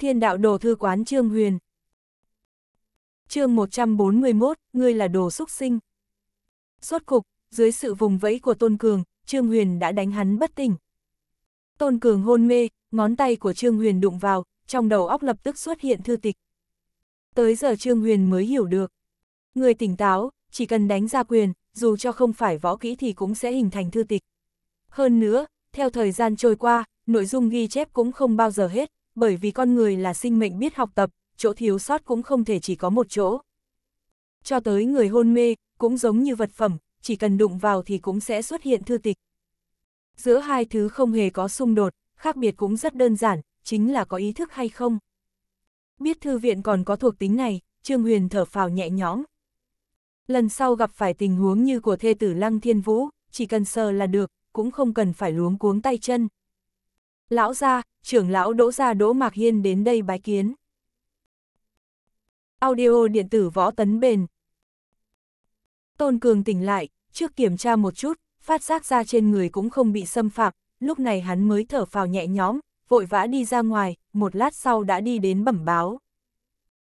Thiên đạo đồ thư quán Trương Huyền. chương 141, ngươi là đồ xúc sinh. Suốt cục, dưới sự vùng vẫy của Tôn Cường, Trương Huyền đã đánh hắn bất tỉnh. Tôn Cường hôn mê, ngón tay của Trương Huyền đụng vào, trong đầu óc lập tức xuất hiện thư tịch. Tới giờ Trương Huyền mới hiểu được. Người tỉnh táo, chỉ cần đánh ra quyền, dù cho không phải võ kỹ thì cũng sẽ hình thành thư tịch. Hơn nữa, theo thời gian trôi qua, nội dung ghi chép cũng không bao giờ hết, bởi vì con người là sinh mệnh biết học tập, chỗ thiếu sót cũng không thể chỉ có một chỗ. Cho tới người hôn mê, cũng giống như vật phẩm, chỉ cần đụng vào thì cũng sẽ xuất hiện thư tịch. Giữa hai thứ không hề có xung đột, khác biệt cũng rất đơn giản, chính là có ý thức hay không. Biết thư viện còn có thuộc tính này, Trương Huyền thở phào nhẹ nhõm. Lần sau gặp phải tình huống như của thê tử Lăng Thiên Vũ, chỉ cần sờ là được, cũng không cần phải luống cuống tay chân. Lão gia, trưởng lão đỗ gia đỗ Mạc Hiên đến đây bái kiến. Audio điện tử võ tấn bền. Tôn Cường tỉnh lại, trước kiểm tra một chút, phát giác ra trên người cũng không bị xâm phạm, lúc này hắn mới thở phào nhẹ nhõm, vội vã đi ra ngoài, một lát sau đã đi đến bẩm báo.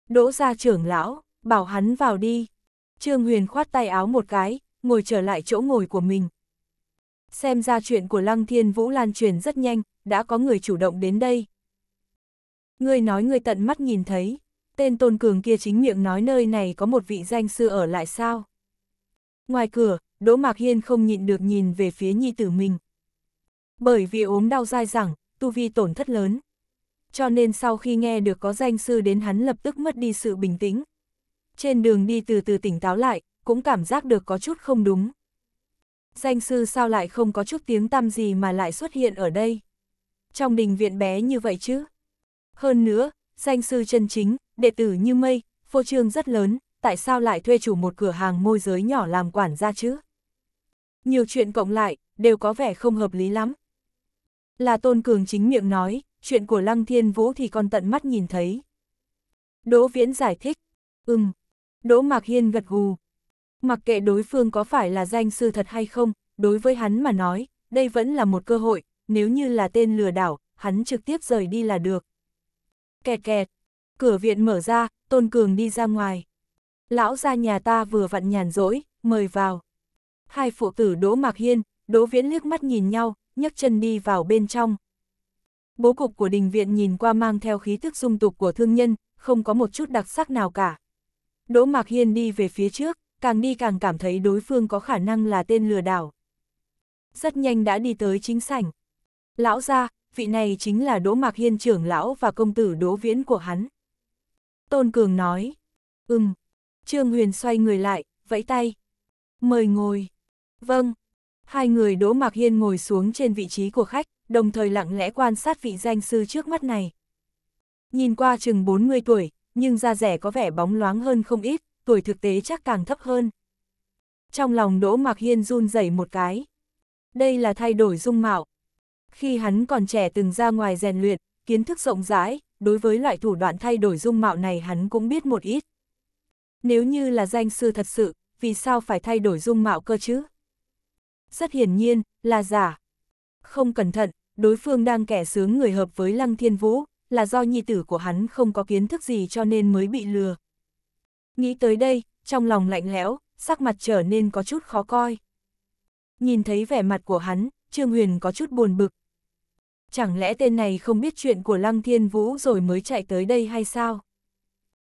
Đỗ gia trưởng lão, bảo hắn vào đi. Trương Huyền khoát tay áo một cái, ngồi trở lại chỗ ngồi của mình. Xem ra chuyện của Lăng Thiên Vũ lan truyền rất nhanh, đã có người chủ động đến đây. Ngươi nói ngươi tận mắt nhìn thấy, tên tôn cường kia chính miệng nói nơi này có một vị danh sư ở lại sao. Ngoài cửa, Đỗ Mạc Hiên không nhịn được nhìn về phía nhi tử mình. Bởi vì ốm đau dai dẳng, tu vi tổn thất lớn. Cho nên sau khi nghe được có danh sư đến hắn lập tức mất đi sự bình tĩnh. Trên đường đi từ từ tỉnh táo lại, cũng cảm giác được có chút không đúng. Danh sư sao lại không có chút tiếng tăm gì mà lại xuất hiện ở đây? trong đình viện bé như vậy chứ. Hơn nữa, danh sư chân chính, đệ tử như mây, phô trương rất lớn, tại sao lại thuê chủ một cửa hàng môi giới nhỏ làm quản gia chứ? Nhiều chuyện cộng lại, đều có vẻ không hợp lý lắm. Là Tôn Cường chính miệng nói, chuyện của Lăng Thiên Vũ thì con tận mắt nhìn thấy. Đỗ Viễn giải thích, ừm, Đỗ Mạc Hiên gật gù. Mặc kệ đối phương có phải là danh sư thật hay không, đối với hắn mà nói, đây vẫn là một cơ hội, nếu như là tên lừa đảo, hắn trực tiếp rời đi là được. Kẹt kẹt, cửa viện mở ra, Tôn Cường đi ra ngoài. Lão ra nhà ta vừa vặn nhàn rỗi, mời vào. Hai phụ tử Đỗ Mạc Hiên, Đỗ Viễn liếc mắt nhìn nhau, nhấc chân đi vào bên trong. Bố cục của đình viện nhìn qua mang theo khí thức dung tục của thương nhân, không có một chút đặc sắc nào cả. Đỗ Mạc Hiên đi về phía trước, càng đi càng cảm thấy đối phương có khả năng là tên lừa đảo. Rất nhanh đã đi tới chính sảnh. Lão ra, vị này chính là Đỗ Mạc Hiên trưởng lão và công tử Đỗ Viễn của hắn. Tôn Cường nói, ừm, Trương Huyền xoay người lại, vẫy tay. Mời ngồi. Vâng. Hai người Đỗ Mạc Hiên ngồi xuống trên vị trí của khách, đồng thời lặng lẽ quan sát vị danh sư trước mắt này. Nhìn qua chừng 40 tuổi, nhưng da rẻ có vẻ bóng loáng hơn không ít, tuổi thực tế chắc càng thấp hơn. Trong lòng Đỗ Mạc Hiên run rẩy một cái. Đây là thay đổi dung mạo, khi hắn còn trẻ từng ra ngoài rèn luyện, kiến thức rộng rãi, đối với loại thủ đoạn thay đổi dung mạo này hắn cũng biết một ít. Nếu như là danh sư thật sự, vì sao phải thay đổi dung mạo cơ chứ? Rất hiển nhiên, là giả. Không cẩn thận, đối phương đang kẻ sướng người hợp với Lăng Thiên Vũ, là do nhi tử của hắn không có kiến thức gì cho nên mới bị lừa. Nghĩ tới đây, trong lòng lạnh lẽo, sắc mặt trở nên có chút khó coi. Nhìn thấy vẻ mặt của hắn, Trương Huyền có chút buồn bực, chẳng lẽ tên này không biết chuyện của Lăng Thiên Vũ rồi mới chạy tới đây hay sao?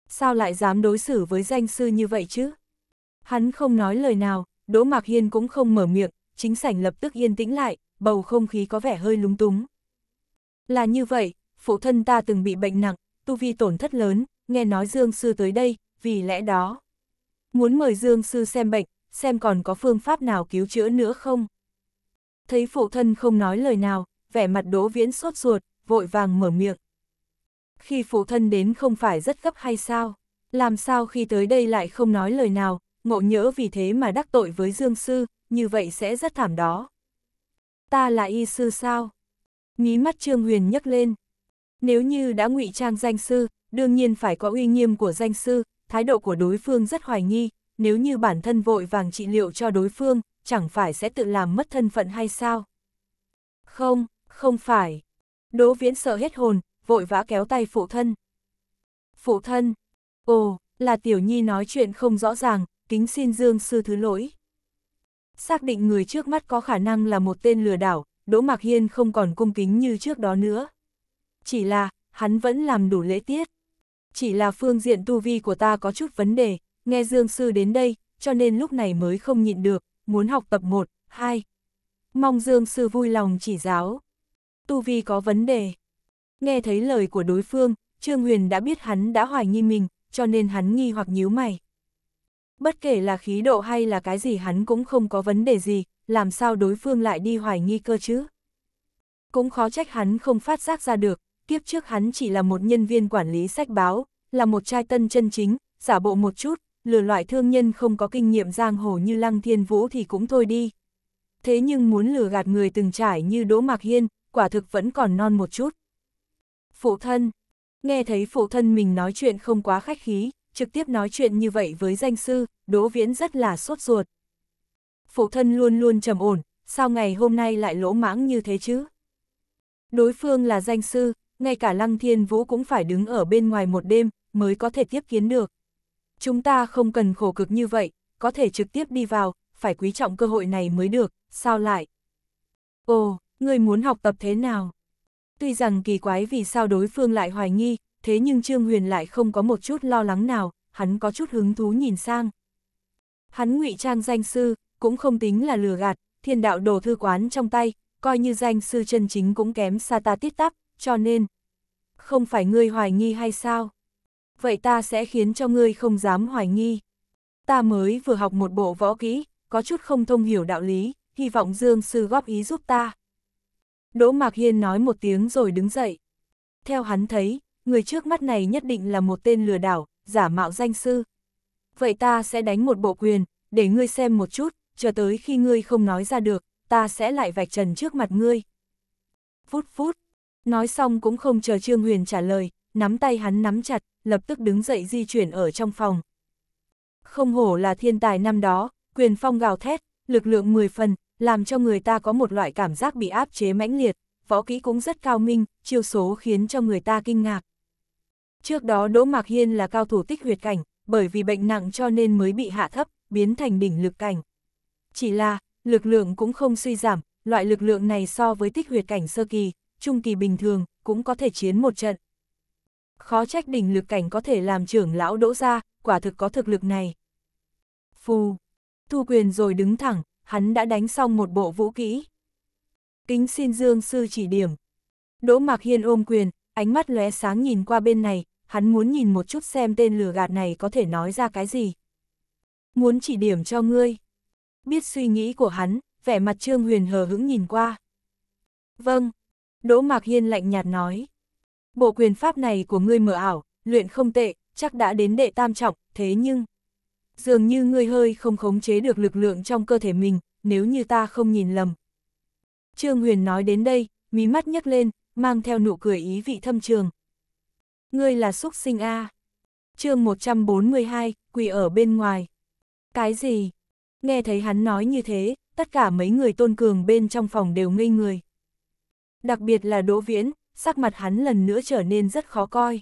Sao lại dám đối xử với danh sư như vậy chứ? Hắn không nói lời nào, Đỗ Mạc Hiên cũng không mở miệng, chính sảnh lập tức yên tĩnh lại, bầu không khí có vẻ hơi lúng túng. Là như vậy, phụ thân ta từng bị bệnh nặng, tu vi tổn thất lớn, nghe nói Dương Sư tới đây, vì lẽ đó. Muốn mời Dương Sư xem bệnh, xem còn có phương pháp nào cứu chữa nữa không? Thấy phụ thân không nói lời nào, vẻ mặt đỗ viễn sốt ruột, vội vàng mở miệng. Khi phụ thân đến không phải rất gấp hay sao? Làm sao khi tới đây lại không nói lời nào, ngộ nhỡ vì thế mà đắc tội với Dương Sư, như vậy sẽ rất thảm đó. Ta là y sư sao? Mí mắt Trương Huyền nhấc lên. Nếu như đã ngụy trang danh sư, đương nhiên phải có uy nghiêm của danh sư, thái độ của đối phương rất hoài nghi, nếu như bản thân vội vàng trị liệu cho đối phương, chẳng phải sẽ tự làm mất thân phận hay sao? Không, không phải. Đỗ Viễn sợ hết hồn, vội vã kéo tay phụ thân. Phụ thân. Ồ, là Tiểu Nhi nói chuyện không rõ ràng, kính xin Dương Sư thứ lỗi. Xác định người trước mắt có khả năng là một tên lừa đảo, Đỗ Mạc Hiên không còn cung kính như trước đó nữa. Chỉ là, hắn vẫn làm đủ lễ tiết. Chỉ là phương diện tu vi của ta có chút vấn đề, nghe Dương Sư đến đây, cho nên lúc này mới không nhịn được, muốn học tập 1, 2. Mong Dương Sư vui lòng chỉ giáo tu vi có vấn đề. Nghe thấy lời của đối phương, Trương Huyền đã biết hắn đã hoài nghi mình, cho nên hắn nghi hoặc nhíu mày. Bất kể là khí độ hay là cái gì hắn cũng không có vấn đề gì, làm sao đối phương lại đi hoài nghi cơ chứ? Cũng khó trách hắn không phát giác ra được, kiếp trước hắn chỉ là một nhân viên quản lý sách báo, là một trai tân chân chính, giả bộ một chút, lừa loại thương nhân không có kinh nghiệm giang hồ như Lăng Thiên Vũ thì cũng thôi đi. Thế nhưng muốn lừa gạt người từng trải như Đỗ Mạc Hiên, quả thực vẫn còn non một chút. Phụ thân, nghe thấy phụ thân mình nói chuyện không quá khách khí, trực tiếp nói chuyện như vậy với danh sư, Đỗ Viễn rất là sốt ruột. Phụ thân luôn luôn trầm ổn, sao ngày hôm nay lại lỗ mãng như thế chứ? Đối phương là danh sư, ngay cả Lăng Thiên Vũ cũng phải đứng ở bên ngoài một đêm, mới có thể tiếp kiến được. Chúng ta không cần khổ cực như vậy, có thể trực tiếp đi vào, phải quý trọng cơ hội này mới được, sao lại? Ồ, Ngươi muốn học tập thế nào? Tuy rằng kỳ quái vì sao đối phương lại hoài nghi, thế nhưng Trương Huyền lại không có một chút lo lắng nào, hắn có chút hứng thú nhìn sang. Hắn ngụy trang danh sư, cũng không tính là lừa gạt, thiên đạo đồ thư quán trong tay, coi như danh sư chân chính cũng kém xa ta tiết tắp, cho nên... Không phải ngươi hoài nghi hay sao? Vậy ta sẽ khiến cho ngươi không dám hoài nghi. Ta mới vừa học một bộ võ kỹ, có chút không thông hiểu đạo lý, hy vọng Dương sư góp ý giúp ta. Đỗ Mạc Hiên nói một tiếng rồi đứng dậy. Theo hắn thấy, người trước mắt này nhất định là một tên lừa đảo, giả mạo danh sư. Vậy ta sẽ đánh một bộ quyền, để ngươi xem một chút, chờ tới khi ngươi không nói ra được, ta sẽ lại vạch trần trước mặt ngươi. Phút phút, nói xong cũng không chờ Trương Huyền trả lời, nắm tay hắn nắm chặt, lập tức đứng dậy di chuyển ở trong phòng. Không hổ là thiên tài năm đó, quyền phong gào thét, lực lượng 10 phần, làm cho người ta có một loại cảm giác bị áp chế mãnh liệt, võ kỹ cũng rất cao minh, chiêu số khiến cho người ta kinh ngạc. Trước đó Đỗ Mạc Hiên là cao thủ tích huyệt cảnh, bởi vì bệnh nặng cho nên mới bị hạ thấp, biến thành đỉnh lực cảnh. Chỉ là, lực lượng cũng không suy giảm, loại lực lượng này so với tích huyệt cảnh sơ kỳ, trung kỳ bình thường, cũng có thể chiến một trận. Khó trách đỉnh lực cảnh có thể làm trưởng lão đỗ ra, quả thực có thực lực này. Phù, thu quyền rồi đứng thẳng, hắn đã đánh xong một bộ vũ kỹ. Kính xin Dương Sư chỉ điểm. Đỗ Mạc Hiên ôm quyền, ánh mắt lóe sáng nhìn qua bên này, hắn muốn nhìn một chút xem tên lừa gạt này có thể nói ra cái gì. Muốn chỉ điểm cho ngươi. Biết suy nghĩ của hắn, vẻ mặt Trương Huyền hờ hững nhìn qua. Vâng, Đỗ Mạc Hiên lạnh nhạt nói. Bộ quyền pháp này của ngươi mở ảo, luyện không tệ, chắc đã đến đệ tam trọng, thế nhưng dường như ngươi hơi không khống chế được lực lượng trong cơ thể mình, nếu như ta không nhìn lầm. Trương Huyền nói đến đây, mí mắt nhấc lên, mang theo nụ cười ý vị thâm trường. Ngươi là xúc sinh A. À. chương 142, quỳ ở bên ngoài. Cái gì? Nghe thấy hắn nói như thế, tất cả mấy người tôn cường bên trong phòng đều ngây người. Đặc biệt là Đỗ Viễn, sắc mặt hắn lần nữa trở nên rất khó coi.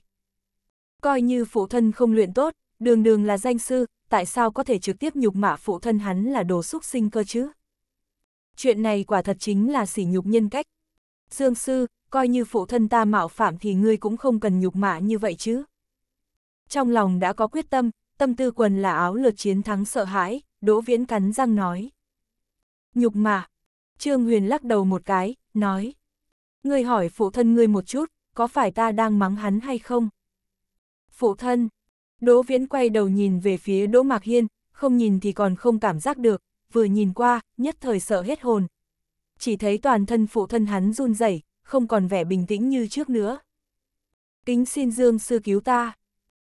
Coi như phụ thân không luyện tốt, đường đường là danh sư, tại sao có thể trực tiếp nhục mạ phụ thân hắn là đồ xúc sinh cơ chứ? Chuyện này quả thật chính là sỉ nhục nhân cách. Dương sư, coi như phụ thân ta mạo phạm thì ngươi cũng không cần nhục mạ như vậy chứ. Trong lòng đã có quyết tâm, tâm tư quần là áo lượt chiến thắng sợ hãi, Đỗ Viễn cắn răng nói. Nhục mạ. Trương Huyền lắc đầu một cái, nói. Ngươi hỏi phụ thân ngươi một chút, có phải ta đang mắng hắn hay không? Phụ thân, Đỗ Viễn quay đầu nhìn về phía Đỗ Mạc Hiên, không nhìn thì còn không cảm giác được, vừa nhìn qua, nhất thời sợ hết hồn. Chỉ thấy toàn thân phụ thân hắn run rẩy, không còn vẻ bình tĩnh như trước nữa. Kính xin Dương sư cứu ta.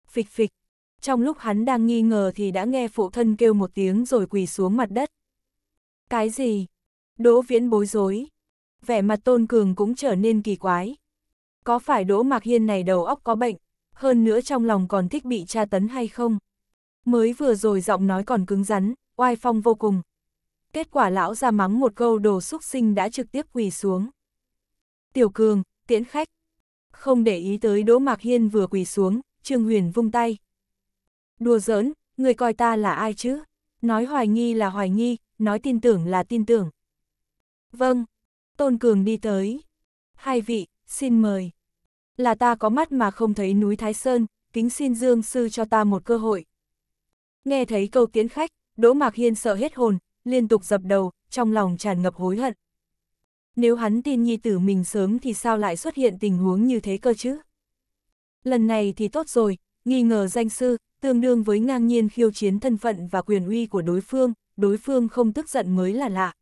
Phịch phịch, trong lúc hắn đang nghi ngờ thì đã nghe phụ thân kêu một tiếng rồi quỳ xuống mặt đất. Cái gì? Đỗ Viễn bối rối. Vẻ mặt Tôn Cường cũng trở nên kỳ quái. Có phải Đỗ Mạc Hiên này đầu óc có bệnh? hơn nữa trong lòng còn thích bị tra tấn hay không. Mới vừa rồi giọng nói còn cứng rắn, oai phong vô cùng. Kết quả lão ra mắng một câu đồ xúc sinh đã trực tiếp quỳ xuống. Tiểu cường, tiễn khách. Không để ý tới Đỗ Mạc Hiên vừa quỳ xuống, Trương Huyền vung tay. Đùa giỡn, người coi ta là ai chứ? Nói hoài nghi là hoài nghi, nói tin tưởng là tin tưởng. Vâng, Tôn Cường đi tới. Hai vị, xin mời. Là ta có mắt mà không thấy núi Thái Sơn, kính xin Dương Sư cho ta một cơ hội. Nghe thấy câu tiến khách, Đỗ Mạc Hiên sợ hết hồn, liên tục dập đầu, trong lòng tràn ngập hối hận. Nếu hắn tin nhi tử mình sớm thì sao lại xuất hiện tình huống như thế cơ chứ? Lần này thì tốt rồi, nghi ngờ danh sư, tương đương với ngang nhiên khiêu chiến thân phận và quyền uy của đối phương, đối phương không tức giận mới là lạ.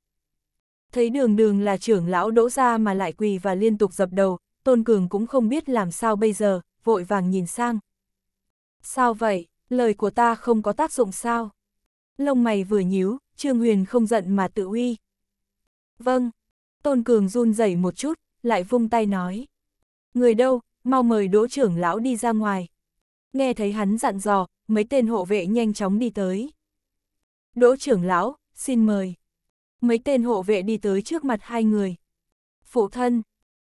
Thấy đường đường là trưởng lão đỗ ra mà lại quỳ và liên tục dập đầu, Tôn Cường cũng không biết làm sao bây giờ, vội vàng nhìn sang. Sao vậy, lời của ta không có tác dụng sao? Lông mày vừa nhíu, Trương Huyền không giận mà tự uy. Vâng, Tôn Cường run rẩy một chút, lại vung tay nói. Người đâu, mau mời đỗ trưởng lão đi ra ngoài. Nghe thấy hắn dặn dò, mấy tên hộ vệ nhanh chóng đi tới. Đỗ trưởng lão, xin mời. Mấy tên hộ vệ đi tới trước mặt hai người. Phụ thân,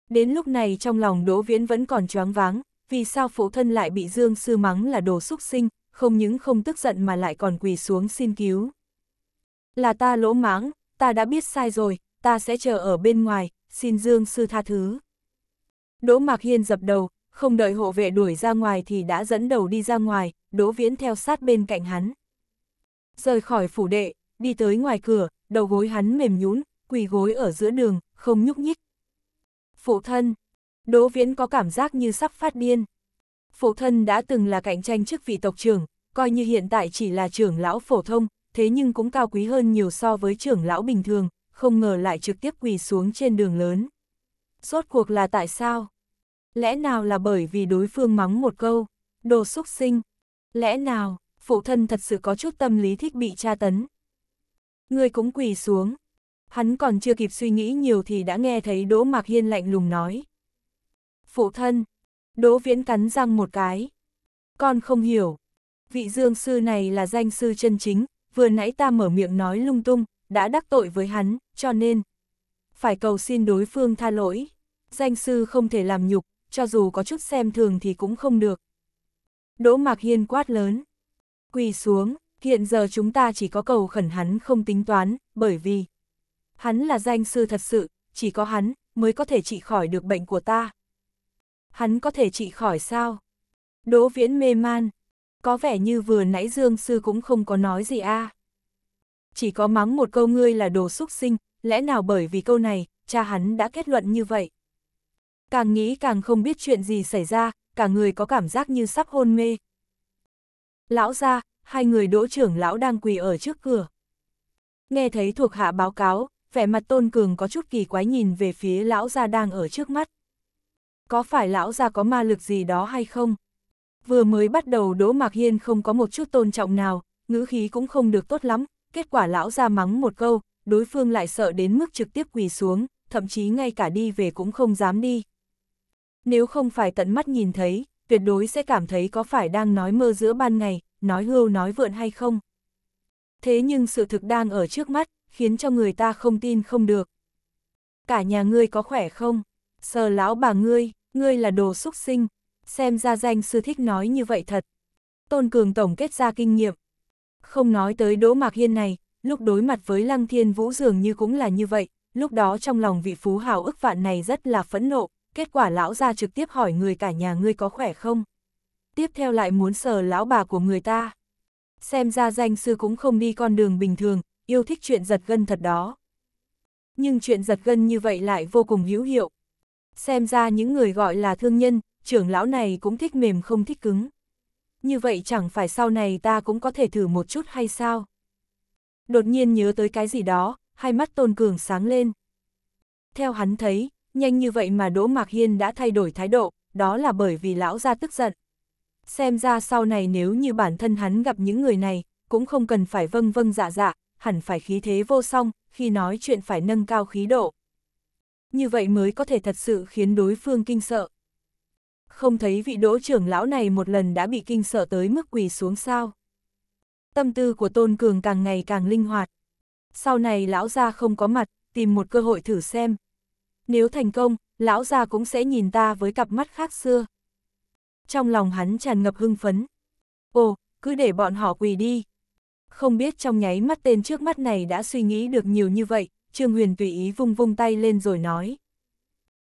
Đến lúc này trong lòng Đỗ Viễn vẫn còn choáng váng, vì sao phụ thân lại bị Dương Sư mắng là đồ xúc sinh, không những không tức giận mà lại còn quỳ xuống xin cứu. Là ta lỗ mãng, ta đã biết sai rồi, ta sẽ chờ ở bên ngoài, xin Dương Sư tha thứ. Đỗ Mạc Hiên dập đầu, không đợi hộ vệ đuổi ra ngoài thì đã dẫn đầu đi ra ngoài, Đỗ Viễn theo sát bên cạnh hắn. Rời khỏi phủ đệ, đi tới ngoài cửa, đầu gối hắn mềm nhũn quỳ gối ở giữa đường, không nhúc nhích, Phụ thân, Đỗ Viễn có cảm giác như sắp phát điên. Phụ thân đã từng là cạnh tranh chức vị tộc trưởng, coi như hiện tại chỉ là trưởng lão phổ thông, thế nhưng cũng cao quý hơn nhiều so với trưởng lão bình thường, không ngờ lại trực tiếp quỳ xuống trên đường lớn. Rốt cuộc là tại sao? Lẽ nào là bởi vì đối phương mắng một câu, đồ xúc sinh? Lẽ nào, phụ thân thật sự có chút tâm lý thích bị tra tấn? Người cũng quỳ xuống, Hắn còn chưa kịp suy nghĩ nhiều thì đã nghe thấy Đỗ Mạc Hiên lạnh lùng nói. Phụ thân, Đỗ Viễn cắn răng một cái. Con không hiểu, vị dương sư này là danh sư chân chính, vừa nãy ta mở miệng nói lung tung, đã đắc tội với hắn, cho nên phải cầu xin đối phương tha lỗi. Danh sư không thể làm nhục, cho dù có chút xem thường thì cũng không được. Đỗ Mạc Hiên quát lớn, quỳ xuống, hiện giờ chúng ta chỉ có cầu khẩn hắn không tính toán, bởi vì Hắn là danh sư thật sự, chỉ có hắn mới có thể trị khỏi được bệnh của ta. Hắn có thể trị khỏi sao? Đỗ Viễn mê man. Có vẻ như vừa nãy Dương Sư cũng không có nói gì a. À. Chỉ có mắng một câu ngươi là đồ xúc sinh, lẽ nào bởi vì câu này, cha hắn đã kết luận như vậy. Càng nghĩ càng không biết chuyện gì xảy ra, cả người có cảm giác như sắp hôn mê. Lão ra, hai người đỗ trưởng lão đang quỳ ở trước cửa. Nghe thấy thuộc hạ báo cáo, vẻ mặt Tôn Cường có chút kỳ quái nhìn về phía lão gia đang ở trước mắt. Có phải lão gia có ma lực gì đó hay không? Vừa mới bắt đầu Đỗ Mạc Hiên không có một chút tôn trọng nào, ngữ khí cũng không được tốt lắm, kết quả lão gia mắng một câu, đối phương lại sợ đến mức trực tiếp quỳ xuống, thậm chí ngay cả đi về cũng không dám đi. Nếu không phải tận mắt nhìn thấy, tuyệt đối sẽ cảm thấy có phải đang nói mơ giữa ban ngày, nói hưu nói vượn hay không. Thế nhưng sự thực đang ở trước mắt, khiến cho người ta không tin không được. Cả nhà ngươi có khỏe không? Sờ lão bà ngươi, ngươi là đồ xúc sinh, xem ra danh sư thích nói như vậy thật. Tôn Cường tổng kết ra kinh nghiệm. Không nói tới Đỗ Mạc Hiên này, lúc đối mặt với Lăng Thiên Vũ dường như cũng là như vậy, lúc đó trong lòng vị phú hào ức vạn này rất là phẫn nộ, kết quả lão ra trực tiếp hỏi người cả nhà ngươi có khỏe không? Tiếp theo lại muốn sờ lão bà của người ta. Xem ra danh sư cũng không đi con đường bình thường, yêu thích chuyện giật gân thật đó. Nhưng chuyện giật gân như vậy lại vô cùng hữu hiệu. Xem ra những người gọi là thương nhân, trưởng lão này cũng thích mềm không thích cứng. Như vậy chẳng phải sau này ta cũng có thể thử một chút hay sao? Đột nhiên nhớ tới cái gì đó, hai mắt Tôn Cường sáng lên. Theo hắn thấy, nhanh như vậy mà Đỗ Mạc Hiên đã thay đổi thái độ, đó là bởi vì lão ra tức giận. Xem ra sau này nếu như bản thân hắn gặp những người này, cũng không cần phải vâng vâng dạ dạ, hẳn phải khí thế vô song, khi nói chuyện phải nâng cao khí độ. Như vậy mới có thể thật sự khiến đối phương kinh sợ. Không thấy vị đỗ trưởng lão này một lần đã bị kinh sợ tới mức quỳ xuống sao. Tâm tư của Tôn Cường càng ngày càng linh hoạt. Sau này lão gia không có mặt, tìm một cơ hội thử xem. Nếu thành công, lão gia cũng sẽ nhìn ta với cặp mắt khác xưa. Trong lòng hắn tràn ngập hưng phấn. Ồ, cứ để bọn họ quỳ đi. Không biết trong nháy mắt tên trước mắt này đã suy nghĩ được nhiều như vậy, Trương Huyền tùy ý vung vung tay lên rồi nói.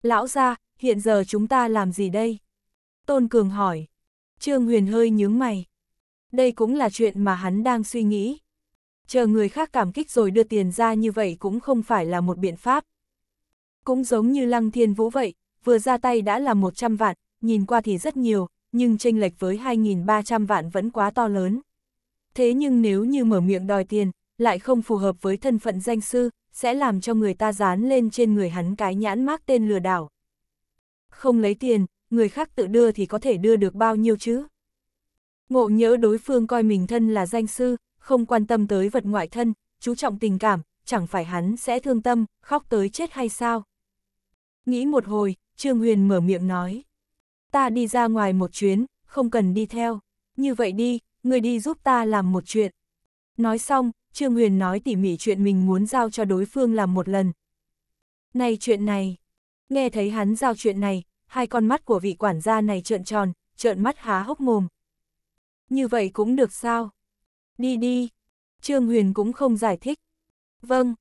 Lão ra, hiện giờ chúng ta làm gì đây? Tôn Cường hỏi. Trương Huyền hơi nhướng mày. Đây cũng là chuyện mà hắn đang suy nghĩ. Chờ người khác cảm kích rồi đưa tiền ra như vậy cũng không phải là một biện pháp. Cũng giống như Lăng Thiên Vũ vậy, vừa ra tay đã là 100 vạn, nhìn qua thì rất nhiều, nhưng chênh lệch với 2.300 vạn vẫn quá to lớn thế nhưng nếu như mở miệng đòi tiền, lại không phù hợp với thân phận danh sư, sẽ làm cho người ta dán lên trên người hắn cái nhãn mác tên lừa đảo. Không lấy tiền, người khác tự đưa thì có thể đưa được bao nhiêu chứ? Ngộ nhớ đối phương coi mình thân là danh sư, không quan tâm tới vật ngoại thân, chú trọng tình cảm, chẳng phải hắn sẽ thương tâm, khóc tới chết hay sao? Nghĩ một hồi, Trương Huyền mở miệng nói. Ta đi ra ngoài một chuyến, không cần đi theo. Như vậy đi, người đi giúp ta làm một chuyện. Nói xong, Trương Huyền nói tỉ mỉ chuyện mình muốn giao cho đối phương làm một lần. Này chuyện này, nghe thấy hắn giao chuyện này, hai con mắt của vị quản gia này trợn tròn, trợn mắt há hốc mồm. Như vậy cũng được sao? Đi đi, Trương Huyền cũng không giải thích. Vâng,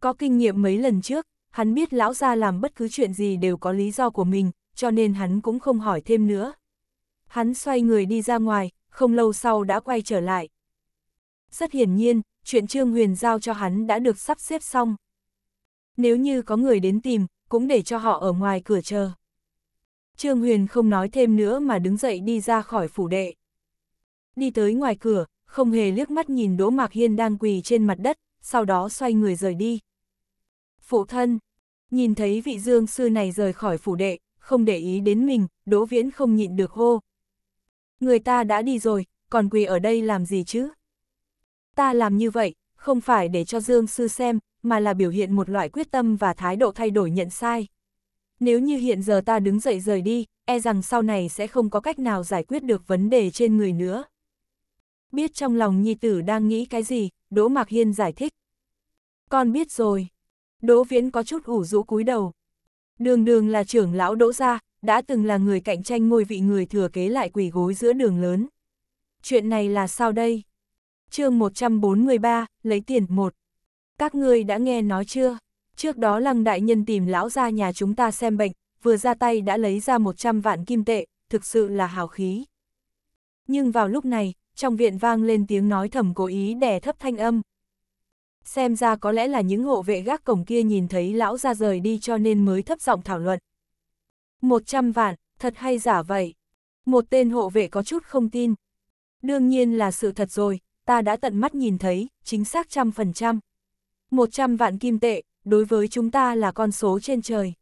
có kinh nghiệm mấy lần trước, hắn biết lão gia làm bất cứ chuyện gì đều có lý do của mình, cho nên hắn cũng không hỏi thêm nữa. Hắn xoay người đi ra ngoài, không lâu sau đã quay trở lại. Rất hiển nhiên, chuyện Trương Huyền giao cho hắn đã được sắp xếp xong. Nếu như có người đến tìm, cũng để cho họ ở ngoài cửa chờ. Trương Huyền không nói thêm nữa mà đứng dậy đi ra khỏi phủ đệ. Đi tới ngoài cửa, không hề liếc mắt nhìn Đỗ Mạc Hiên đang quỳ trên mặt đất, sau đó xoay người rời đi. Phụ thân, nhìn thấy vị dương sư này rời khỏi phủ đệ, không để ý đến mình, Đỗ Viễn không nhịn được hô, người ta đã đi rồi, còn quỳ ở đây làm gì chứ? Ta làm như vậy, không phải để cho Dương Sư xem, mà là biểu hiện một loại quyết tâm và thái độ thay đổi nhận sai. Nếu như hiện giờ ta đứng dậy rời đi, e rằng sau này sẽ không có cách nào giải quyết được vấn đề trên người nữa. Biết trong lòng nhi tử đang nghĩ cái gì, Đỗ Mạc Hiên giải thích. Con biết rồi. Đỗ Viễn có chút ủ rũ cúi đầu. Đường đường là trưởng lão Đỗ gia, đã từng là người cạnh tranh ngôi vị người thừa kế lại quỳ gối giữa đường lớn. Chuyện này là sao đây? chương 143, lấy tiền 1. Các ngươi đã nghe nói chưa? Trước đó lăng đại nhân tìm lão ra nhà chúng ta xem bệnh, vừa ra tay đã lấy ra 100 vạn kim tệ, thực sự là hào khí. Nhưng vào lúc này, trong viện vang lên tiếng nói thầm cố ý đè thấp thanh âm. Xem ra có lẽ là những hộ vệ gác cổng kia nhìn thấy lão ra rời đi cho nên mới thấp giọng thảo luận, 100 vạn, thật hay giả vậy? Một tên hộ vệ có chút không tin. Đương nhiên là sự thật rồi, ta đã tận mắt nhìn thấy, chính xác trăm phần trăm. 100 vạn kim tệ, đối với chúng ta là con số trên trời.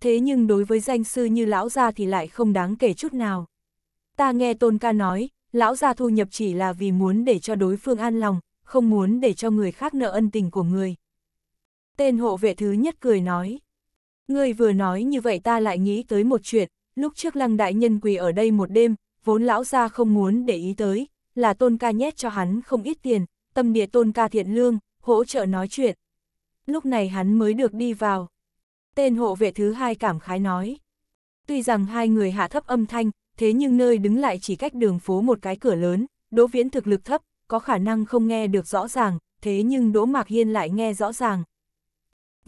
Thế nhưng đối với danh sư như lão gia thì lại không đáng kể chút nào. Ta nghe Tôn ca nói, lão gia thu nhập chỉ là vì muốn để cho đối phương an lòng, không muốn để cho người khác nợ ân tình của người. Tên hộ vệ thứ nhất cười nói. Ngươi vừa nói như vậy ta lại nghĩ tới một chuyện, lúc trước lăng đại nhân quỳ ở đây một đêm, vốn lão ra không muốn để ý tới, là tôn ca nhét cho hắn không ít tiền, tâm địa tôn ca thiện lương, hỗ trợ nói chuyện. Lúc này hắn mới được đi vào. Tên hộ vệ thứ hai cảm khái nói. Tuy rằng hai người hạ thấp âm thanh, thế nhưng nơi đứng lại chỉ cách đường phố một cái cửa lớn, đỗ viễn thực lực thấp, có khả năng không nghe được rõ ràng, thế nhưng đỗ mạc hiên lại nghe rõ ràng.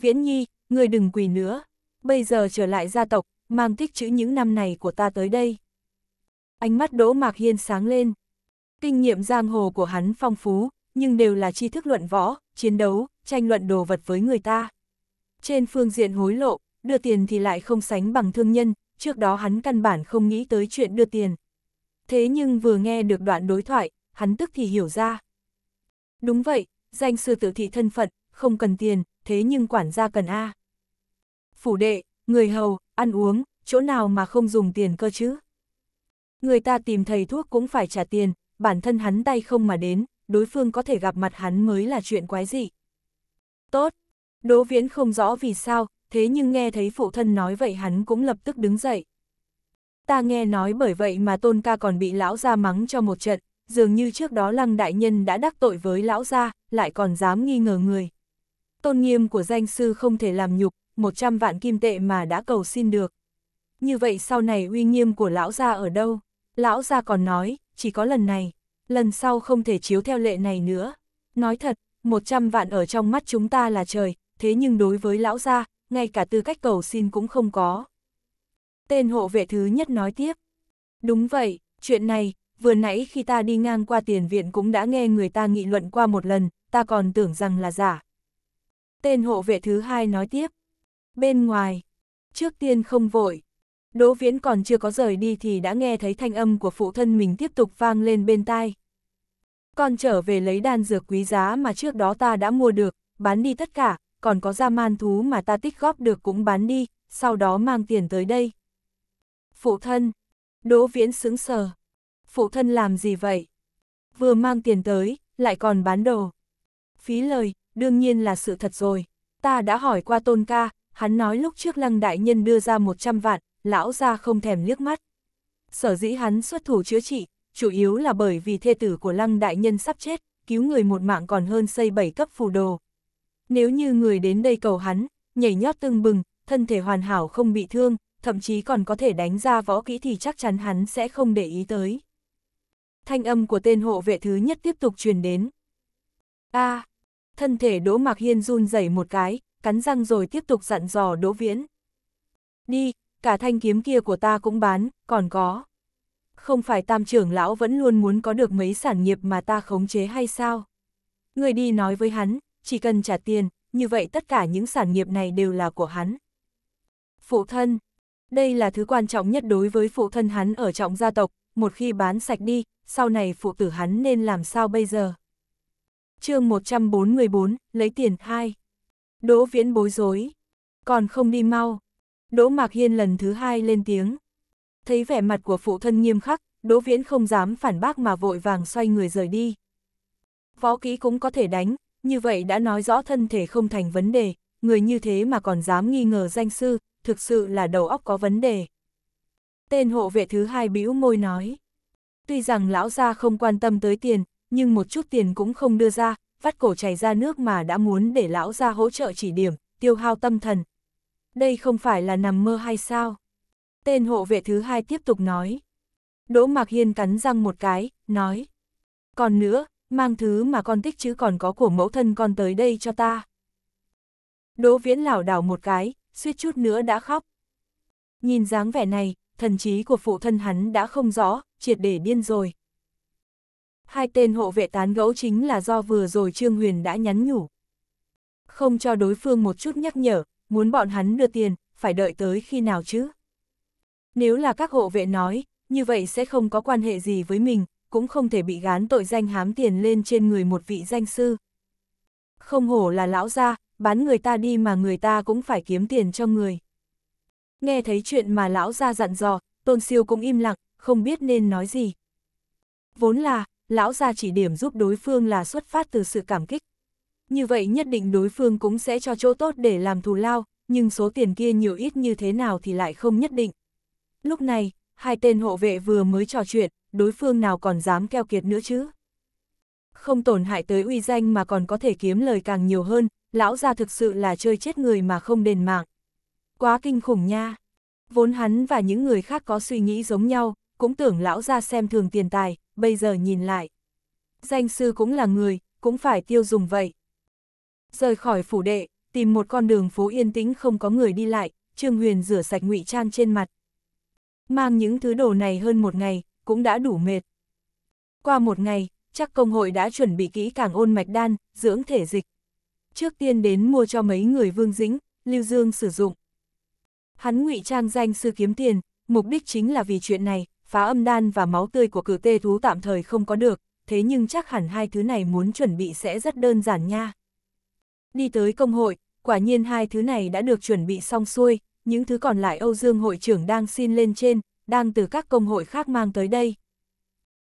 Viễn nhi, người đừng quỳ nữa, bây giờ trở lại gia tộc, mang tích chữ những năm này của ta tới đây. Ánh mắt Đỗ Mạc Hiên sáng lên. Kinh nghiệm giang hồ của hắn phong phú, nhưng đều là tri thức luận võ, chiến đấu, tranh luận đồ vật với người ta. Trên phương diện hối lộ, đưa tiền thì lại không sánh bằng thương nhân, trước đó hắn căn bản không nghĩ tới chuyện đưa tiền. Thế nhưng vừa nghe được đoạn đối thoại, hắn tức thì hiểu ra. Đúng vậy, danh sư tự thị thân phận, không cần tiền, thế nhưng quản gia cần A phủ đệ, người hầu, ăn uống, chỗ nào mà không dùng tiền cơ chứ. Người ta tìm thầy thuốc cũng phải trả tiền, bản thân hắn tay không mà đến, đối phương có thể gặp mặt hắn mới là chuyện quái dị. Tốt, Đỗ Viễn không rõ vì sao, thế nhưng nghe thấy phụ thân nói vậy hắn cũng lập tức đứng dậy. Ta nghe nói bởi vậy mà tôn ca còn bị lão gia mắng cho một trận, dường như trước đó lăng đại nhân đã đắc tội với lão gia, lại còn dám nghi ngờ người. Tôn nghiêm của danh sư không thể làm nhục, 100 vạn kim tệ mà đã cầu xin được. Như vậy sau này uy nghiêm của lão gia ở đâu? Lão gia còn nói, chỉ có lần này, lần sau không thể chiếu theo lệ này nữa. Nói thật, 100 vạn ở trong mắt chúng ta là trời, thế nhưng đối với lão gia, ngay cả tư cách cầu xin cũng không có. Tên hộ vệ thứ nhất nói tiếp. Đúng vậy, chuyện này, vừa nãy khi ta đi ngang qua tiền viện cũng đã nghe người ta nghị luận qua một lần, ta còn tưởng rằng là giả. Tên hộ vệ thứ hai nói tiếp. Bên ngoài, trước tiên không vội. Đỗ Viễn còn chưa có rời đi thì đã nghe thấy thanh âm của phụ thân mình tiếp tục vang lên bên tai. Con trở về lấy đan dược quý giá mà trước đó ta đã mua được, bán đi tất cả, còn có da man thú mà ta tích góp được cũng bán đi, sau đó mang tiền tới đây. Phụ thân, Đỗ Viễn sững sờ. Phụ thân làm gì vậy? Vừa mang tiền tới, lại còn bán đồ. Phí lời, đương nhiên là sự thật rồi. Ta đã hỏi qua tôn ca, hắn nói lúc trước lăng đại nhân đưa ra 100 vạn, lão ra không thèm liếc mắt. Sở dĩ hắn xuất thủ chữa trị, chủ yếu là bởi vì thê tử của lăng đại nhân sắp chết, cứu người một mạng còn hơn xây bảy cấp phù đồ. Nếu như người đến đây cầu hắn, nhảy nhót tương bừng, thân thể hoàn hảo không bị thương, thậm chí còn có thể đánh ra võ kỹ thì chắc chắn hắn sẽ không để ý tới. Thanh âm của tên hộ vệ thứ nhất tiếp tục truyền đến. A, à, thân thể Đỗ Mạc Hiên run rẩy một cái, cắn răng rồi tiếp tục dặn dò Đỗ Viễn. Đi, cả thanh kiếm kia của ta cũng bán, còn có. Không phải tam trưởng lão vẫn luôn muốn có được mấy sản nghiệp mà ta khống chế hay sao? Người đi nói với hắn, chỉ cần trả tiền, như vậy tất cả những sản nghiệp này đều là của hắn. Phụ thân, đây là thứ quan trọng nhất đối với phụ thân hắn ở trọng gia tộc, một khi bán sạch đi, sau này phụ tử hắn nên làm sao bây giờ? chương 144, lấy tiền 2 Đỗ Viễn bối rối. Còn không đi mau. Đỗ Mạc Hiên lần thứ hai lên tiếng. Thấy vẻ mặt của phụ thân nghiêm khắc, Đỗ Viễn không dám phản bác mà vội vàng xoay người rời đi. Võ kỹ cũng có thể đánh, như vậy đã nói rõ thân thể không thành vấn đề, người như thế mà còn dám nghi ngờ danh sư, thực sự là đầu óc có vấn đề. Tên hộ vệ thứ hai bĩu môi nói. Tuy rằng lão gia không quan tâm tới tiền, nhưng một chút tiền cũng không đưa ra, vắt cổ chảy ra nước mà đã muốn để lão ra hỗ trợ chỉ điểm, tiêu hao tâm thần. Đây không phải là nằm mơ hay sao? Tên hộ vệ thứ hai tiếp tục nói. Đỗ Mạc Hiên cắn răng một cái, nói. Còn nữa, mang thứ mà con tích chứ còn có của mẫu thân con tới đây cho ta. Đỗ Viễn lảo đảo một cái, suýt chút nữa đã khóc. Nhìn dáng vẻ này, thần trí của phụ thân hắn đã không rõ, triệt để điên rồi hai tên hộ vệ tán gẫu chính là do vừa rồi Trương Huyền đã nhắn nhủ. Không cho đối phương một chút nhắc nhở, muốn bọn hắn đưa tiền, phải đợi tới khi nào chứ? Nếu là các hộ vệ nói, như vậy sẽ không có quan hệ gì với mình, cũng không thể bị gán tội danh hám tiền lên trên người một vị danh sư. Không hổ là lão gia, bán người ta đi mà người ta cũng phải kiếm tiền cho người. Nghe thấy chuyện mà lão gia dặn dò, Tôn Siêu cũng im lặng, không biết nên nói gì. Vốn là, lão gia chỉ điểm giúp đối phương là xuất phát từ sự cảm kích. Như vậy nhất định đối phương cũng sẽ cho chỗ tốt để làm thù lao, nhưng số tiền kia nhiều ít như thế nào thì lại không nhất định. Lúc này, hai tên hộ vệ vừa mới trò chuyện, đối phương nào còn dám keo kiệt nữa chứ. Không tổn hại tới uy danh mà còn có thể kiếm lời càng nhiều hơn, lão gia thực sự là chơi chết người mà không đền mạng. Quá kinh khủng nha. Vốn hắn và những người khác có suy nghĩ giống nhau, cũng tưởng lão gia xem thường tiền tài, bây giờ nhìn lại. Danh sư cũng là người, cũng phải tiêu dùng vậy. Rời khỏi phủ đệ, tìm một con đường phố yên tĩnh không có người đi lại, Trương Huyền rửa sạch ngụy trang trên mặt. Mang những thứ đồ này hơn một ngày, cũng đã đủ mệt. Qua một ngày, chắc công hội đã chuẩn bị kỹ càng ôn mạch đan, dưỡng thể dịch. Trước tiên đến mua cho mấy người vương dính Lưu Dương sử dụng. Hắn ngụy trang danh sư kiếm tiền, mục đích chính là vì chuyện này, phá âm đan và máu tươi của cử tê thú tạm thời không có được, thế nhưng chắc hẳn hai thứ này muốn chuẩn bị sẽ rất đơn giản nha. Đi tới công hội, quả nhiên hai thứ này đã được chuẩn bị xong xuôi, những thứ còn lại Âu Dương hội trưởng đang xin lên trên, đang từ các công hội khác mang tới đây.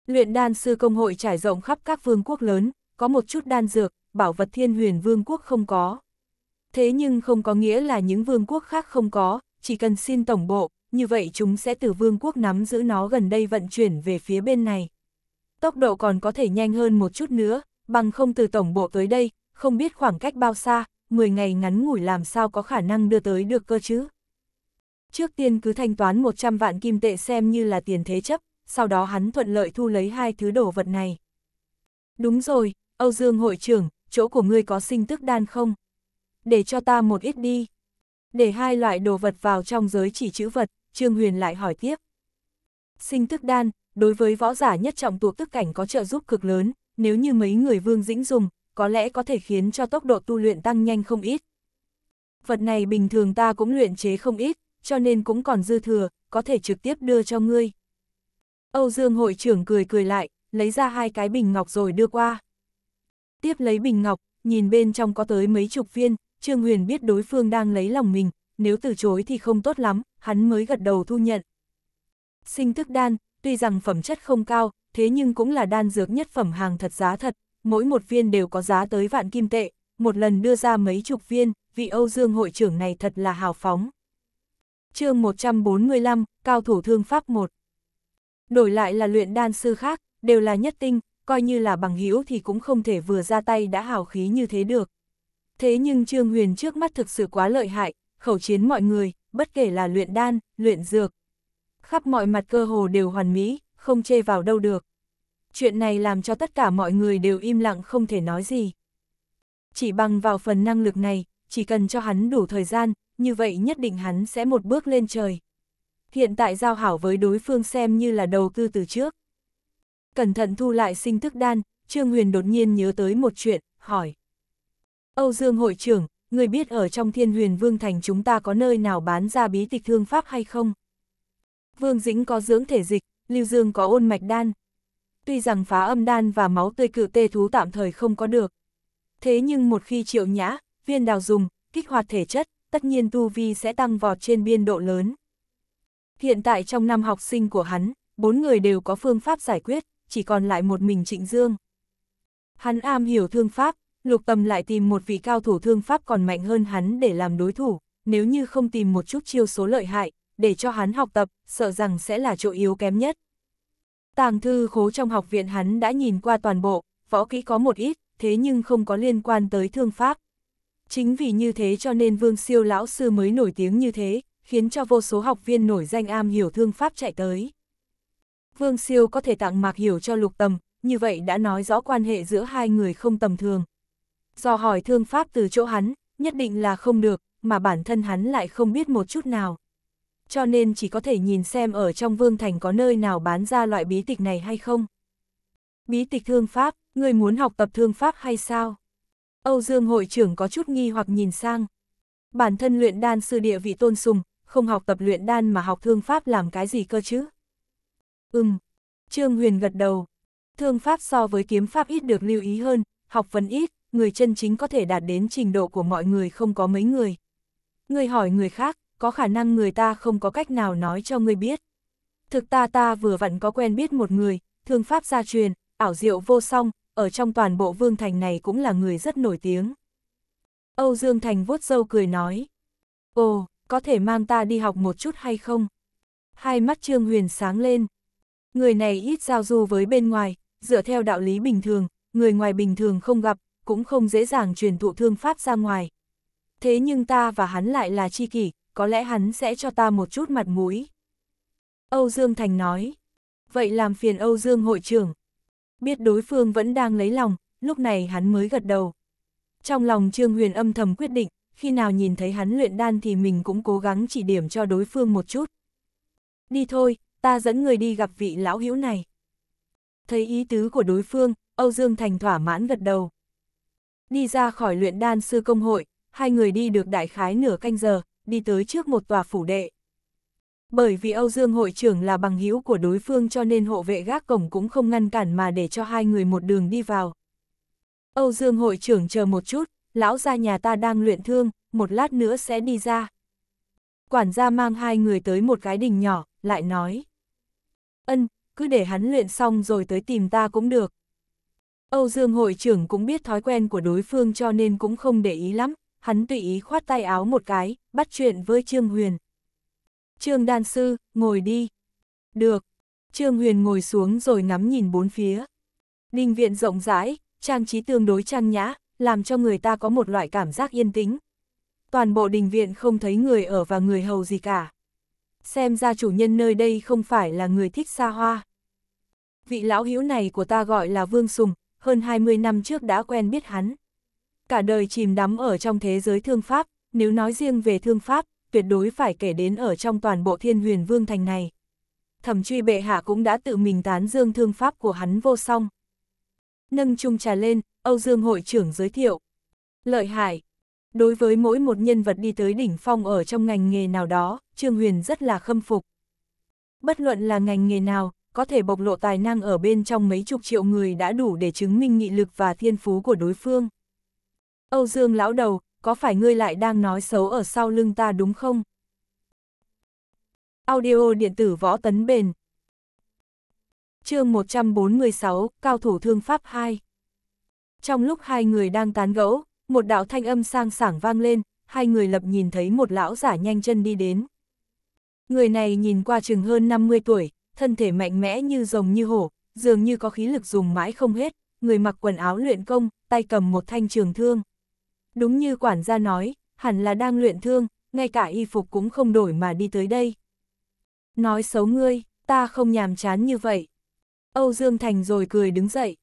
Luyện đan sư công hội trải rộng khắp các vương quốc lớn, có một chút đan dược, bảo vật thiên huyền vương quốc không có. Thế nhưng không có nghĩa là những vương quốc khác không có, chỉ cần xin tổng bộ, như vậy chúng sẽ từ vương quốc nắm giữ nó gần đây vận chuyển về phía bên này. Tốc độ còn có thể nhanh hơn một chút nữa, bằng không từ tổng bộ tới đây, không biết khoảng cách bao xa, 10 ngày ngắn ngủi làm sao có khả năng đưa tới được cơ chứ. Trước tiên cứ thanh toán 100 vạn kim tệ xem như là tiền thế chấp, sau đó hắn thuận lợi thu lấy hai thứ đồ vật này. Đúng rồi, Âu Dương hội trưởng, chỗ của ngươi có sinh tức đan không? Để cho ta một ít đi. Để hai loại đồ vật vào trong giới chỉ chữ vật, Trương Huyền lại hỏi tiếp. Sinh tức đan, đối với võ giả nhất trọng tuộc tức cảnh có trợ giúp cực lớn, nếu như mấy người vương dĩnh dùng, có lẽ có thể khiến cho tốc độ tu luyện tăng nhanh không ít. Vật này bình thường ta cũng luyện chế không ít, cho nên cũng còn dư thừa, có thể trực tiếp đưa cho ngươi. Âu Dương hội trưởng cười cười lại, lấy ra hai cái bình ngọc rồi đưa qua. Tiếp lấy bình ngọc, nhìn bên trong có tới mấy chục viên, Trương Huyền biết đối phương đang lấy lòng mình, nếu từ chối thì không tốt lắm, hắn mới gật đầu thu nhận. Sinh thức đan, tuy rằng phẩm chất không cao, thế nhưng cũng là đan dược nhất phẩm hàng thật giá thật, mỗi một viên đều có giá tới vạn kim tệ, một lần đưa ra mấy chục viên, vị Âu Dương hội trưởng này thật là hào phóng. chương 145, Cao thủ thương pháp 1 Đổi lại là luyện đan sư khác, đều là nhất tinh, coi như là bằng hữu thì cũng không thể vừa ra tay đã hào khí như thế được. Thế nhưng Trương Huyền trước mắt thực sự quá lợi hại, khẩu chiến mọi người, bất kể là luyện đan, luyện dược. Khắp mọi mặt cơ hồ đều hoàn mỹ, không chê vào đâu được. Chuyện này làm cho tất cả mọi người đều im lặng không thể nói gì. Chỉ bằng vào phần năng lực này, chỉ cần cho hắn đủ thời gian, như vậy nhất định hắn sẽ một bước lên trời. Hiện tại giao hảo với đối phương xem như là đầu tư từ trước. Cẩn thận thu lại sinh thức đan, Trương Huyền đột nhiên nhớ tới một chuyện, hỏi. Âu Dương hội trưởng, người biết ở trong thiên huyền vương thành chúng ta có nơi nào bán ra bí tịch thương pháp hay không? Vương Dĩnh có dưỡng thể dịch, Lưu Dương có ôn mạch đan. Tuy rằng phá âm đan và máu tươi cự tê thú tạm thời không có được. Thế nhưng một khi triệu nhã, viên đào dùng, kích hoạt thể chất, tất nhiên tu vi sẽ tăng vọt trên biên độ lớn. Hiện tại trong năm học sinh của hắn, bốn người đều có phương pháp giải quyết, chỉ còn lại một mình Trịnh Dương. Hắn am hiểu thương pháp, lục tầm lại tìm một vị cao thủ thương pháp còn mạnh hơn hắn để làm đối thủ, nếu như không tìm một chút chiêu số lợi hại, để cho hắn học tập, sợ rằng sẽ là chỗ yếu kém nhất. Tàng thư khố trong học viện hắn đã nhìn qua toàn bộ, võ kỹ có một ít, thế nhưng không có liên quan tới thương pháp. Chính vì như thế cho nên vương siêu lão sư mới nổi tiếng như thế, khiến cho vô số học viên nổi danh am hiểu thương pháp chạy tới. Vương siêu có thể tặng mạc hiểu cho lục tầm, như vậy đã nói rõ quan hệ giữa hai người không tầm thường, do hỏi thương pháp từ chỗ hắn, nhất định là không được, mà bản thân hắn lại không biết một chút nào. Cho nên chỉ có thể nhìn xem ở trong vương thành có nơi nào bán ra loại bí tịch này hay không. Bí tịch thương pháp, người muốn học tập thương pháp hay sao? Âu Dương hội trưởng có chút nghi hoặc nhìn sang. Bản thân luyện đan sư địa vị tôn sùng, không học tập luyện đan mà học thương pháp làm cái gì cơ chứ? Ừm, Trương Huyền gật đầu. Thương pháp so với kiếm pháp ít được lưu ý hơn, học vấn ít, người chân chính có thể đạt đến trình độ của mọi người không có mấy người. Người hỏi người khác, có khả năng người ta không có cách nào nói cho người biết. Thực ta ta vừa vặn có quen biết một người, thương pháp gia truyền, ảo diệu vô song, ở trong toàn bộ vương thành này cũng là người rất nổi tiếng. Âu Dương Thành vuốt râu cười nói, Ồ, có thể mang ta đi học một chút hay không? Hai mắt Trương Huyền sáng lên. Người này ít giao du với bên ngoài, dựa theo đạo lý bình thường, người ngoài bình thường không gặp, cũng không dễ dàng truyền thụ thương pháp ra ngoài. Thế nhưng ta và hắn lại là chi kỷ, có lẽ hắn sẽ cho ta một chút mặt mũi. Âu Dương Thành nói, vậy làm phiền Âu Dương hội trưởng. Biết đối phương vẫn đang lấy lòng, lúc này hắn mới gật đầu. Trong lòng Trương Huyền âm thầm quyết định, khi nào nhìn thấy hắn luyện đan thì mình cũng cố gắng chỉ điểm cho đối phương một chút. Đi thôi, ta dẫn người đi gặp vị lão hữu này. Thấy ý tứ của đối phương, Âu Dương Thành thỏa mãn gật đầu. Đi ra khỏi luyện đan sư công hội, hai người đi được đại khái nửa canh giờ, đi tới trước một tòa phủ đệ. Bởi vì Âu Dương hội trưởng là bằng hữu của đối phương cho nên hộ vệ gác cổng cũng không ngăn cản mà để cho hai người một đường đi vào. Âu Dương hội trưởng chờ một chút, lão gia nhà ta đang luyện thương, một lát nữa sẽ đi ra. Quản gia mang hai người tới một cái đình nhỏ, lại nói. Ân, cứ để hắn luyện xong rồi tới tìm ta cũng được. Âu Dương hội trưởng cũng biết thói quen của đối phương cho nên cũng không để ý lắm, hắn tùy ý khoát tay áo một cái, bắt chuyện với Trương Huyền. Trương Đan Sư, ngồi đi. Được. Trương Huyền ngồi xuống rồi ngắm nhìn bốn phía. Đình viện rộng rãi, trang trí tương đối trang nhã, làm cho người ta có một loại cảm giác yên tĩnh. Toàn bộ đình viện không thấy người ở và người hầu gì cả. Xem ra chủ nhân nơi đây không phải là người thích xa hoa. Vị lão hữu này của ta gọi là Vương Sùng, hơn 20 năm trước đã quen biết hắn. Cả đời chìm đắm ở trong thế giới thương Pháp, nếu nói riêng về thương Pháp, tuyệt đối phải kể đến ở trong toàn bộ thiên huyền vương thành này. Thẩm truy bệ hạ cũng đã tự mình tán dương thương Pháp của hắn vô song. Nâng chung trà lên, Âu Dương hội trưởng giới thiệu. Lợi hại. Đối với mỗi một nhân vật đi tới đỉnh phong ở trong ngành nghề nào đó, Trương Huyền rất là khâm phục. Bất luận là ngành nghề nào, có thể bộc lộ tài năng ở bên trong mấy chục triệu người đã đủ để chứng minh nghị lực và thiên phú của đối phương. Âu Dương lão đầu, có phải ngươi lại đang nói xấu ở sau lưng ta đúng không? Audio điện tử võ tấn bền chương 146, Cao thủ thương pháp 2 Trong lúc hai người đang tán gẫu, một đạo thanh âm sang sảng vang lên, hai người lập nhìn thấy một lão giả nhanh chân đi đến. Người này nhìn qua chừng hơn 50 tuổi, thân thể mạnh mẽ như rồng như hổ, dường như có khí lực dùng mãi không hết, người mặc quần áo luyện công, tay cầm một thanh trường thương. Đúng như quản gia nói, hẳn là đang luyện thương, ngay cả y phục cũng không đổi mà đi tới đây. Nói xấu ngươi, ta không nhàm chán như vậy. Âu Dương Thành rồi cười đứng dậy.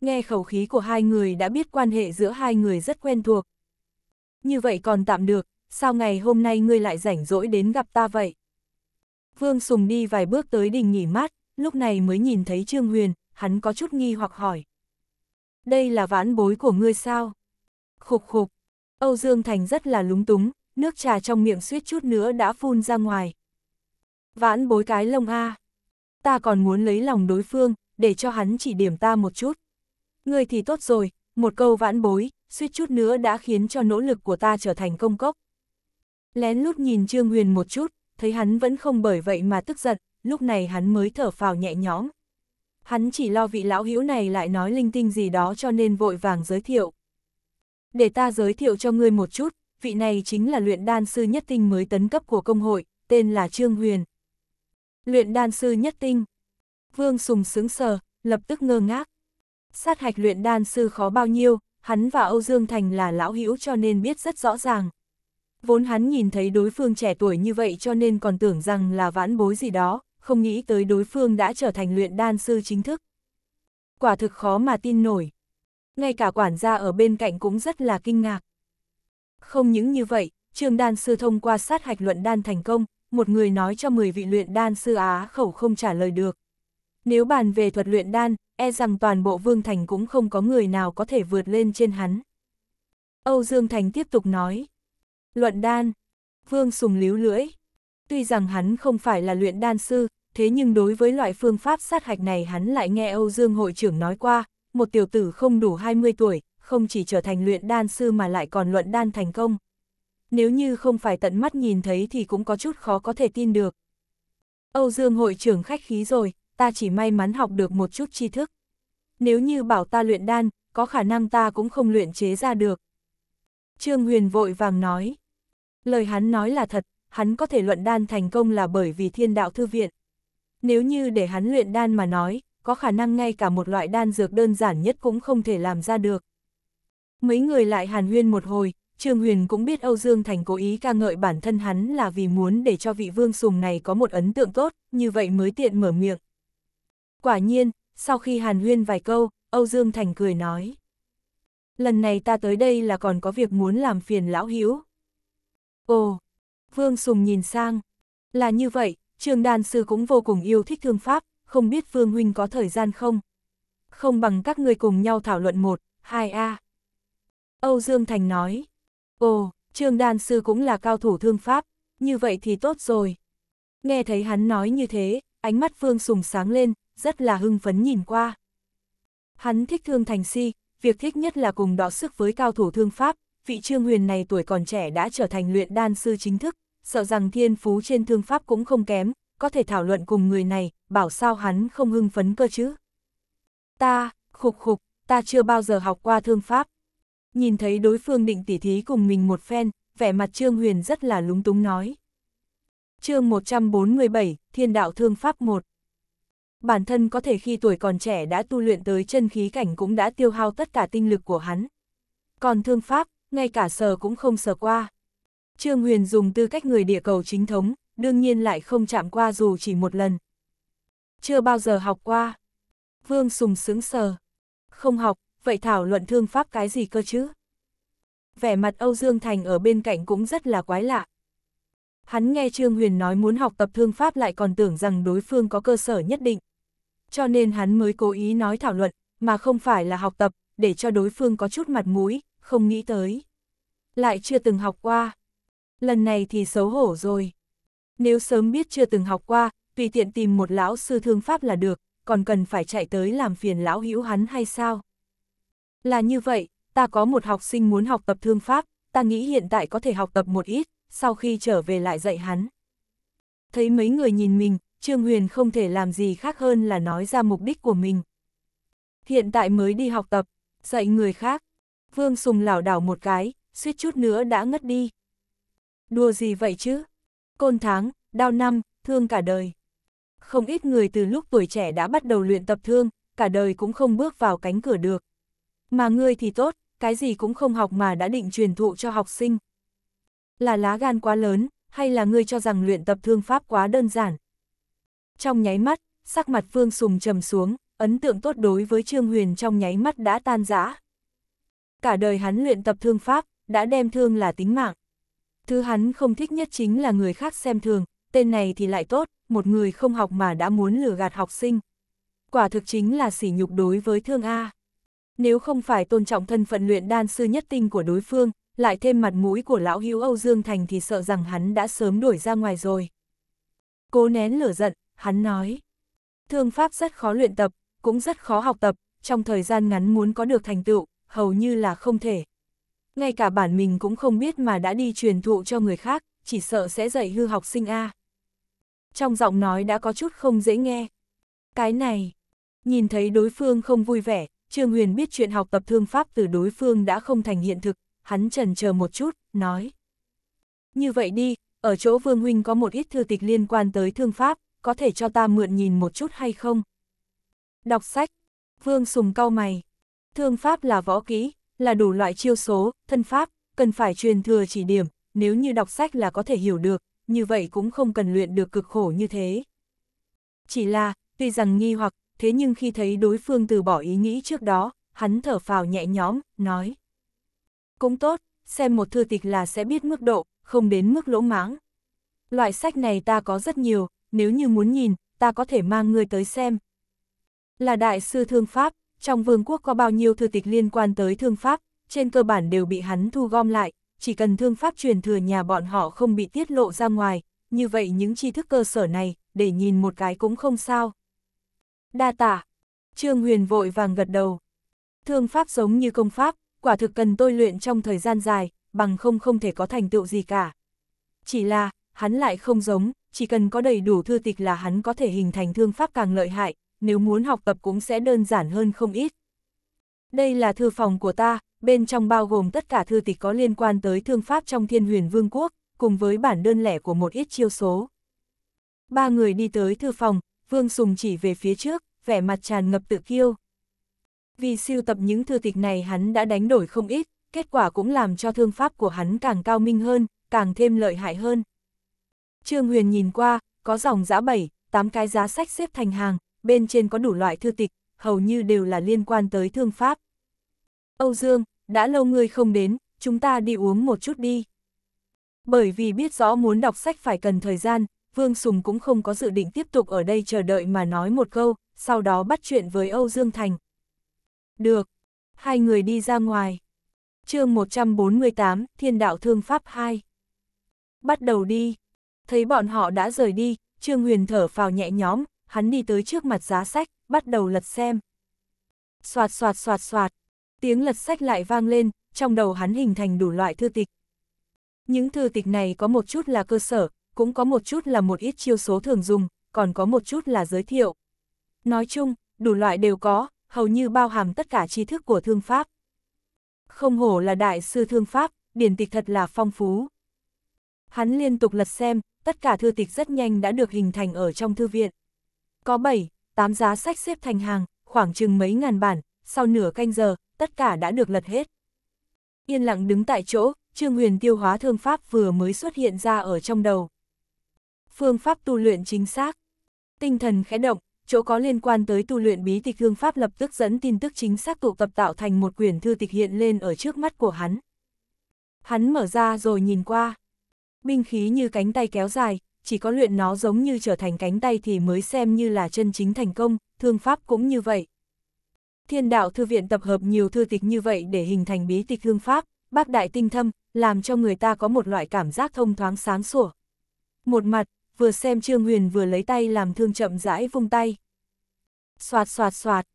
Nghe khẩu khí của hai người đã biết quan hệ giữa hai người rất quen thuộc. Như vậy còn tạm được, sao ngày hôm nay ngươi lại rảnh rỗi đến gặp ta vậy? Vương Sùng đi vài bước tới đình nghỉ mát, lúc này mới nhìn thấy Trương Huyền, hắn có chút nghi hoặc hỏi. Đây là vãn bối của ngươi sao? Khục khục, Âu Dương Thành rất là lúng túng, nước trà trong miệng suýt chút nữa đã phun ra ngoài. Vãn bối cái lông A. Ta còn muốn lấy lòng đối phương, để cho hắn chỉ điểm ta một chút. Ngươi thì tốt rồi, một câu vãn bối, suýt chút nữa đã khiến cho nỗ lực của ta trở thành công cốc. Lén lút nhìn Trương Huyền một chút, thấy hắn vẫn không bởi vậy mà tức giận, lúc này hắn mới thở phào nhẹ nhõm. Hắn chỉ lo vị lão hữu này lại nói linh tinh gì đó cho nên vội vàng giới thiệu. Để ta giới thiệu cho ngươi một chút, vị này chính là luyện đan sư nhất tinh mới tấn cấp của công hội, tên là Trương Huyền. Luyện đan sư nhất tinh. Vương Sùng sướng sờ, lập tức ngơ ngác. Sát hạch luyện đan sư khó bao nhiêu, hắn và Âu Dương Thành là lão hữu cho nên biết rất rõ ràng vốn hắn nhìn thấy đối phương trẻ tuổi như vậy cho nên còn tưởng rằng là vãn bối gì đó, không nghĩ tới đối phương đã trở thành luyện đan sư chính thức. Quả thực khó mà tin nổi. Ngay cả quản gia ở bên cạnh cũng rất là kinh ngạc. Không những như vậy, trường đan sư thông qua sát hạch luận đan thành công, một người nói cho 10 vị luyện đan sư Á khẩu không trả lời được. Nếu bàn về thuật luyện đan, e rằng toàn bộ Vương Thành cũng không có người nào có thể vượt lên trên hắn. Âu Dương Thành tiếp tục nói. Luận đan. Vương Sùng líu lưỡi. Tuy rằng hắn không phải là luyện đan sư, thế nhưng đối với loại phương pháp sát hạch này hắn lại nghe Âu Dương hội trưởng nói qua, một tiểu tử không đủ 20 tuổi, không chỉ trở thành luyện đan sư mà lại còn luận đan thành công. Nếu như không phải tận mắt nhìn thấy thì cũng có chút khó có thể tin được. Âu Dương hội trưởng khách khí rồi, ta chỉ may mắn học được một chút tri thức. Nếu như bảo ta luyện đan, có khả năng ta cũng không luyện chế ra được. Trương Huyền vội vàng nói. Lời hắn nói là thật, hắn có thể luận đan thành công là bởi vì thiên đạo thư viện. Nếu như để hắn luyện đan mà nói, có khả năng ngay cả một loại đan dược đơn giản nhất cũng không thể làm ra được. Mấy người lại hàn huyên một hồi, Trương Huyền cũng biết Âu Dương Thành cố ý ca ngợi bản thân hắn là vì muốn để cho vị vương sùng này có một ấn tượng tốt, như vậy mới tiện mở miệng. Quả nhiên, sau khi hàn huyên vài câu, Âu Dương Thành cười nói lần này ta tới đây là còn có việc muốn làm phiền lão hữu. Ồ, Vương Sùng nhìn sang. Là như vậy, trường đàn sư cũng vô cùng yêu thích thương pháp, không biết Vương Huynh có thời gian không? Không bằng các người cùng nhau thảo luận một, hai a Âu Dương Thành nói. Ồ, trường đàn sư cũng là cao thủ thương pháp, như vậy thì tốt rồi. Nghe thấy hắn nói như thế, ánh mắt Vương Sùng sáng lên, rất là hưng phấn nhìn qua. Hắn thích thương thành si, việc thích nhất là cùng đọ sức với cao thủ thương pháp, vị trương huyền này tuổi còn trẻ đã trở thành luyện đan sư chính thức, sợ rằng thiên phú trên thương pháp cũng không kém, có thể thảo luận cùng người này, bảo sao hắn không hưng phấn cơ chứ. Ta, khục khục, ta chưa bao giờ học qua thương pháp. Nhìn thấy đối phương định tỉ thí cùng mình một phen, vẻ mặt Trương Huyền rất là lúng túng nói. chương 147, Thiên đạo thương pháp 1 bản thân có thể khi tuổi còn trẻ đã tu luyện tới chân khí cảnh cũng đã tiêu hao tất cả tinh lực của hắn. Còn thương pháp, ngay cả sờ cũng không sờ qua. Trương Huyền dùng tư cách người địa cầu chính thống, đương nhiên lại không chạm qua dù chỉ một lần. Chưa bao giờ học qua. Vương Sùng sướng sờ. Không học, vậy thảo luận thương pháp cái gì cơ chứ? Vẻ mặt Âu Dương Thành ở bên cạnh cũng rất là quái lạ. Hắn nghe Trương Huyền nói muốn học tập thương pháp lại còn tưởng rằng đối phương có cơ sở nhất định cho nên hắn mới cố ý nói thảo luận, mà không phải là học tập, để cho đối phương có chút mặt mũi, không nghĩ tới. Lại chưa từng học qua. Lần này thì xấu hổ rồi. Nếu sớm biết chưa từng học qua, tùy tiện tìm một lão sư thương pháp là được, còn cần phải chạy tới làm phiền lão hữu hắn hay sao? Là như vậy, ta có một học sinh muốn học tập thương pháp, ta nghĩ hiện tại có thể học tập một ít, sau khi trở về lại dạy hắn. Thấy mấy người nhìn mình, Trương Huyền không thể làm gì khác hơn là nói ra mục đích của mình. Hiện tại mới đi học tập, dạy người khác. Vương Sùng lảo đảo một cái, suýt chút nữa đã ngất đi. Đùa gì vậy chứ? Côn tháng, đau năm, thương cả đời. Không ít người từ lúc tuổi trẻ đã bắt đầu luyện tập thương, cả đời cũng không bước vào cánh cửa được. Mà ngươi thì tốt, cái gì cũng không học mà đã định truyền thụ cho học sinh. Là lá gan quá lớn, hay là ngươi cho rằng luyện tập thương pháp quá đơn giản, trong nháy mắt, sắc mặt phương Sùng trầm xuống, ấn tượng tốt đối với Trương Huyền trong nháy mắt đã tan rã. Cả đời hắn luyện tập thương pháp, đã đem thương là tính mạng. Thứ hắn không thích nhất chính là người khác xem thường, tên này thì lại tốt, một người không học mà đã muốn lừa gạt học sinh. Quả thực chính là sỉ nhục đối với thương A. Nếu không phải tôn trọng thân phận luyện đan sư nhất tinh của đối phương, lại thêm mặt mũi của lão hữu Âu Dương Thành thì sợ rằng hắn đã sớm đuổi ra ngoài rồi. Cố nén lửa giận, hắn nói. Thương pháp rất khó luyện tập, cũng rất khó học tập, trong thời gian ngắn muốn có được thành tựu, hầu như là không thể. Ngay cả bản mình cũng không biết mà đã đi truyền thụ cho người khác, chỉ sợ sẽ dạy hư học sinh A. Trong giọng nói đã có chút không dễ nghe. Cái này, nhìn thấy đối phương không vui vẻ, Trương Huyền biết chuyện học tập thương pháp từ đối phương đã không thành hiện thực, hắn trần chờ một chút, nói. Như vậy đi, ở chỗ Vương Huynh có một ít thư tịch liên quan tới thương pháp, có thể cho ta mượn nhìn một chút hay không? Đọc sách, Vương Sùng cau mày. Thương pháp là võ kỹ, là đủ loại chiêu số, thân pháp, cần phải truyền thừa chỉ điểm, nếu như đọc sách là có thể hiểu được, như vậy cũng không cần luyện được cực khổ như thế. Chỉ là, tuy rằng nghi hoặc, thế nhưng khi thấy đối phương từ bỏ ý nghĩ trước đó, hắn thở phào nhẹ nhõm, nói. Cũng tốt, xem một thư tịch là sẽ biết mức độ, không đến mức lỗ mãng. Loại sách này ta có rất nhiều, nếu như muốn nhìn, ta có thể mang ngươi tới xem. Là đại sư thương Pháp, trong vương quốc có bao nhiêu thư tịch liên quan tới thương Pháp, trên cơ bản đều bị hắn thu gom lại, chỉ cần thương Pháp truyền thừa nhà bọn họ không bị tiết lộ ra ngoài, như vậy những tri thức cơ sở này, để nhìn một cái cũng không sao. Đa tả, Trương Huyền vội vàng gật đầu. Thương Pháp giống như công Pháp, quả thực cần tôi luyện trong thời gian dài, bằng không không thể có thành tựu gì cả. Chỉ là, hắn lại không giống, chỉ cần có đầy đủ thư tịch là hắn có thể hình thành thương pháp càng lợi hại, nếu muốn học tập cũng sẽ đơn giản hơn không ít. Đây là thư phòng của ta, bên trong bao gồm tất cả thư tịch có liên quan tới thương pháp trong thiên huyền vương quốc, cùng với bản đơn lẻ của một ít chiêu số. Ba người đi tới thư phòng, vương sùng chỉ về phía trước, vẻ mặt tràn ngập tự kiêu. Vì siêu tập những thư tịch này hắn đã đánh đổi không ít, kết quả cũng làm cho thương pháp của hắn càng cao minh hơn, càng thêm lợi hại hơn. Trương Huyền nhìn qua, có dòng giá bảy, tám cái giá sách xếp thành hàng, bên trên có đủ loại thư tịch, hầu như đều là liên quan tới thương pháp. Âu Dương, đã lâu ngươi không đến, chúng ta đi uống một chút đi. Bởi vì biết rõ muốn đọc sách phải cần thời gian, Vương Sùng cũng không có dự định tiếp tục ở đây chờ đợi mà nói một câu, sau đó bắt chuyện với Âu Dương Thành. Được. Hai người đi ra ngoài. chương 148, Thiên đạo thương pháp 2. Bắt đầu đi. Thấy bọn họ đã rời đi, Trương Huyền thở phào nhẹ nhõm, hắn đi tới trước mặt giá sách, bắt đầu lật xem. Soạt soạt soạt soạt, tiếng lật sách lại vang lên, trong đầu hắn hình thành đủ loại thư tịch. Những thư tịch này có một chút là cơ sở, cũng có một chút là một ít chiêu số thường dùng, còn có một chút là giới thiệu. Nói chung, đủ loại đều có, hầu như bao hàm tất cả tri thức của thương pháp. Không hổ là đại sư thương pháp, điển tịch thật là phong phú. Hắn liên tục lật xem, tất cả thư tịch rất nhanh đã được hình thành ở trong thư viện. Có 7, 8 giá sách xếp thành hàng, khoảng chừng mấy ngàn bản, sau nửa canh giờ, tất cả đã được lật hết. Yên lặng đứng tại chỗ, Trương Huyền tiêu hóa thương pháp vừa mới xuất hiện ra ở trong đầu. Phương pháp tu luyện chính xác. Tinh thần khẽ động, chỗ có liên quan tới tu luyện bí tịch thương pháp lập tức dẫn tin tức chính xác tụ tập tạo thành một quyển thư tịch hiện lên ở trước mắt của hắn. Hắn mở ra rồi nhìn qua, Binh khí như cánh tay kéo dài, chỉ có luyện nó giống như trở thành cánh tay thì mới xem như là chân chính thành công, thương pháp cũng như vậy. Thiên đạo thư viện tập hợp nhiều thư tịch như vậy để hình thành bí tịch thương pháp, bác đại tinh thâm, làm cho người ta có một loại cảm giác thông thoáng sáng sủa. Một mặt, vừa xem Trương Huyền vừa lấy tay làm thương chậm rãi vung tay. Xoạt xoạt xoạt,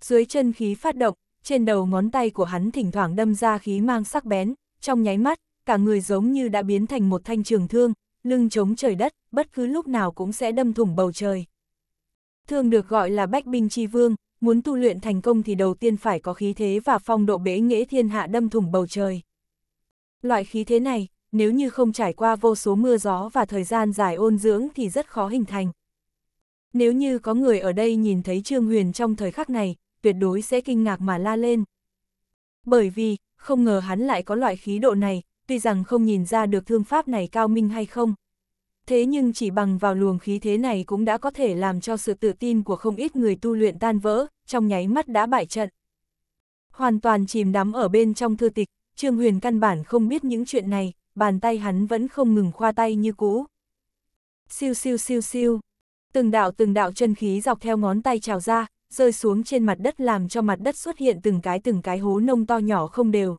dưới chân khí phát động, trên đầu ngón tay của hắn thỉnh thoảng đâm ra khí mang sắc bén, trong nháy mắt, cả người giống như đã biến thành một thanh trường thương, lưng chống trời đất, bất cứ lúc nào cũng sẽ đâm thủng bầu trời. Thương được gọi là bách binh chi vương, muốn tu luyện thành công thì đầu tiên phải có khí thế và phong độ bế nghĩa thiên hạ đâm thủng bầu trời. Loại khí thế này, nếu như không trải qua vô số mưa gió và thời gian dài ôn dưỡng thì rất khó hình thành. Nếu như có người ở đây nhìn thấy Trương Huyền trong thời khắc này, tuyệt đối sẽ kinh ngạc mà la lên. Bởi vì, không ngờ hắn lại có loại khí độ này, tuy rằng không nhìn ra được thương pháp này cao minh hay không. Thế nhưng chỉ bằng vào luồng khí thế này cũng đã có thể làm cho sự tự tin của không ít người tu luyện tan vỡ, trong nháy mắt đã bại trận. Hoàn toàn chìm đắm ở bên trong thư tịch, Trương Huyền căn bản không biết những chuyện này, bàn tay hắn vẫn không ngừng khoa tay như cũ. Siêu siêu siêu siêu, từng đạo từng đạo chân khí dọc theo ngón tay trào ra, rơi xuống trên mặt đất làm cho mặt đất xuất hiện từng cái từng cái hố nông to nhỏ không đều.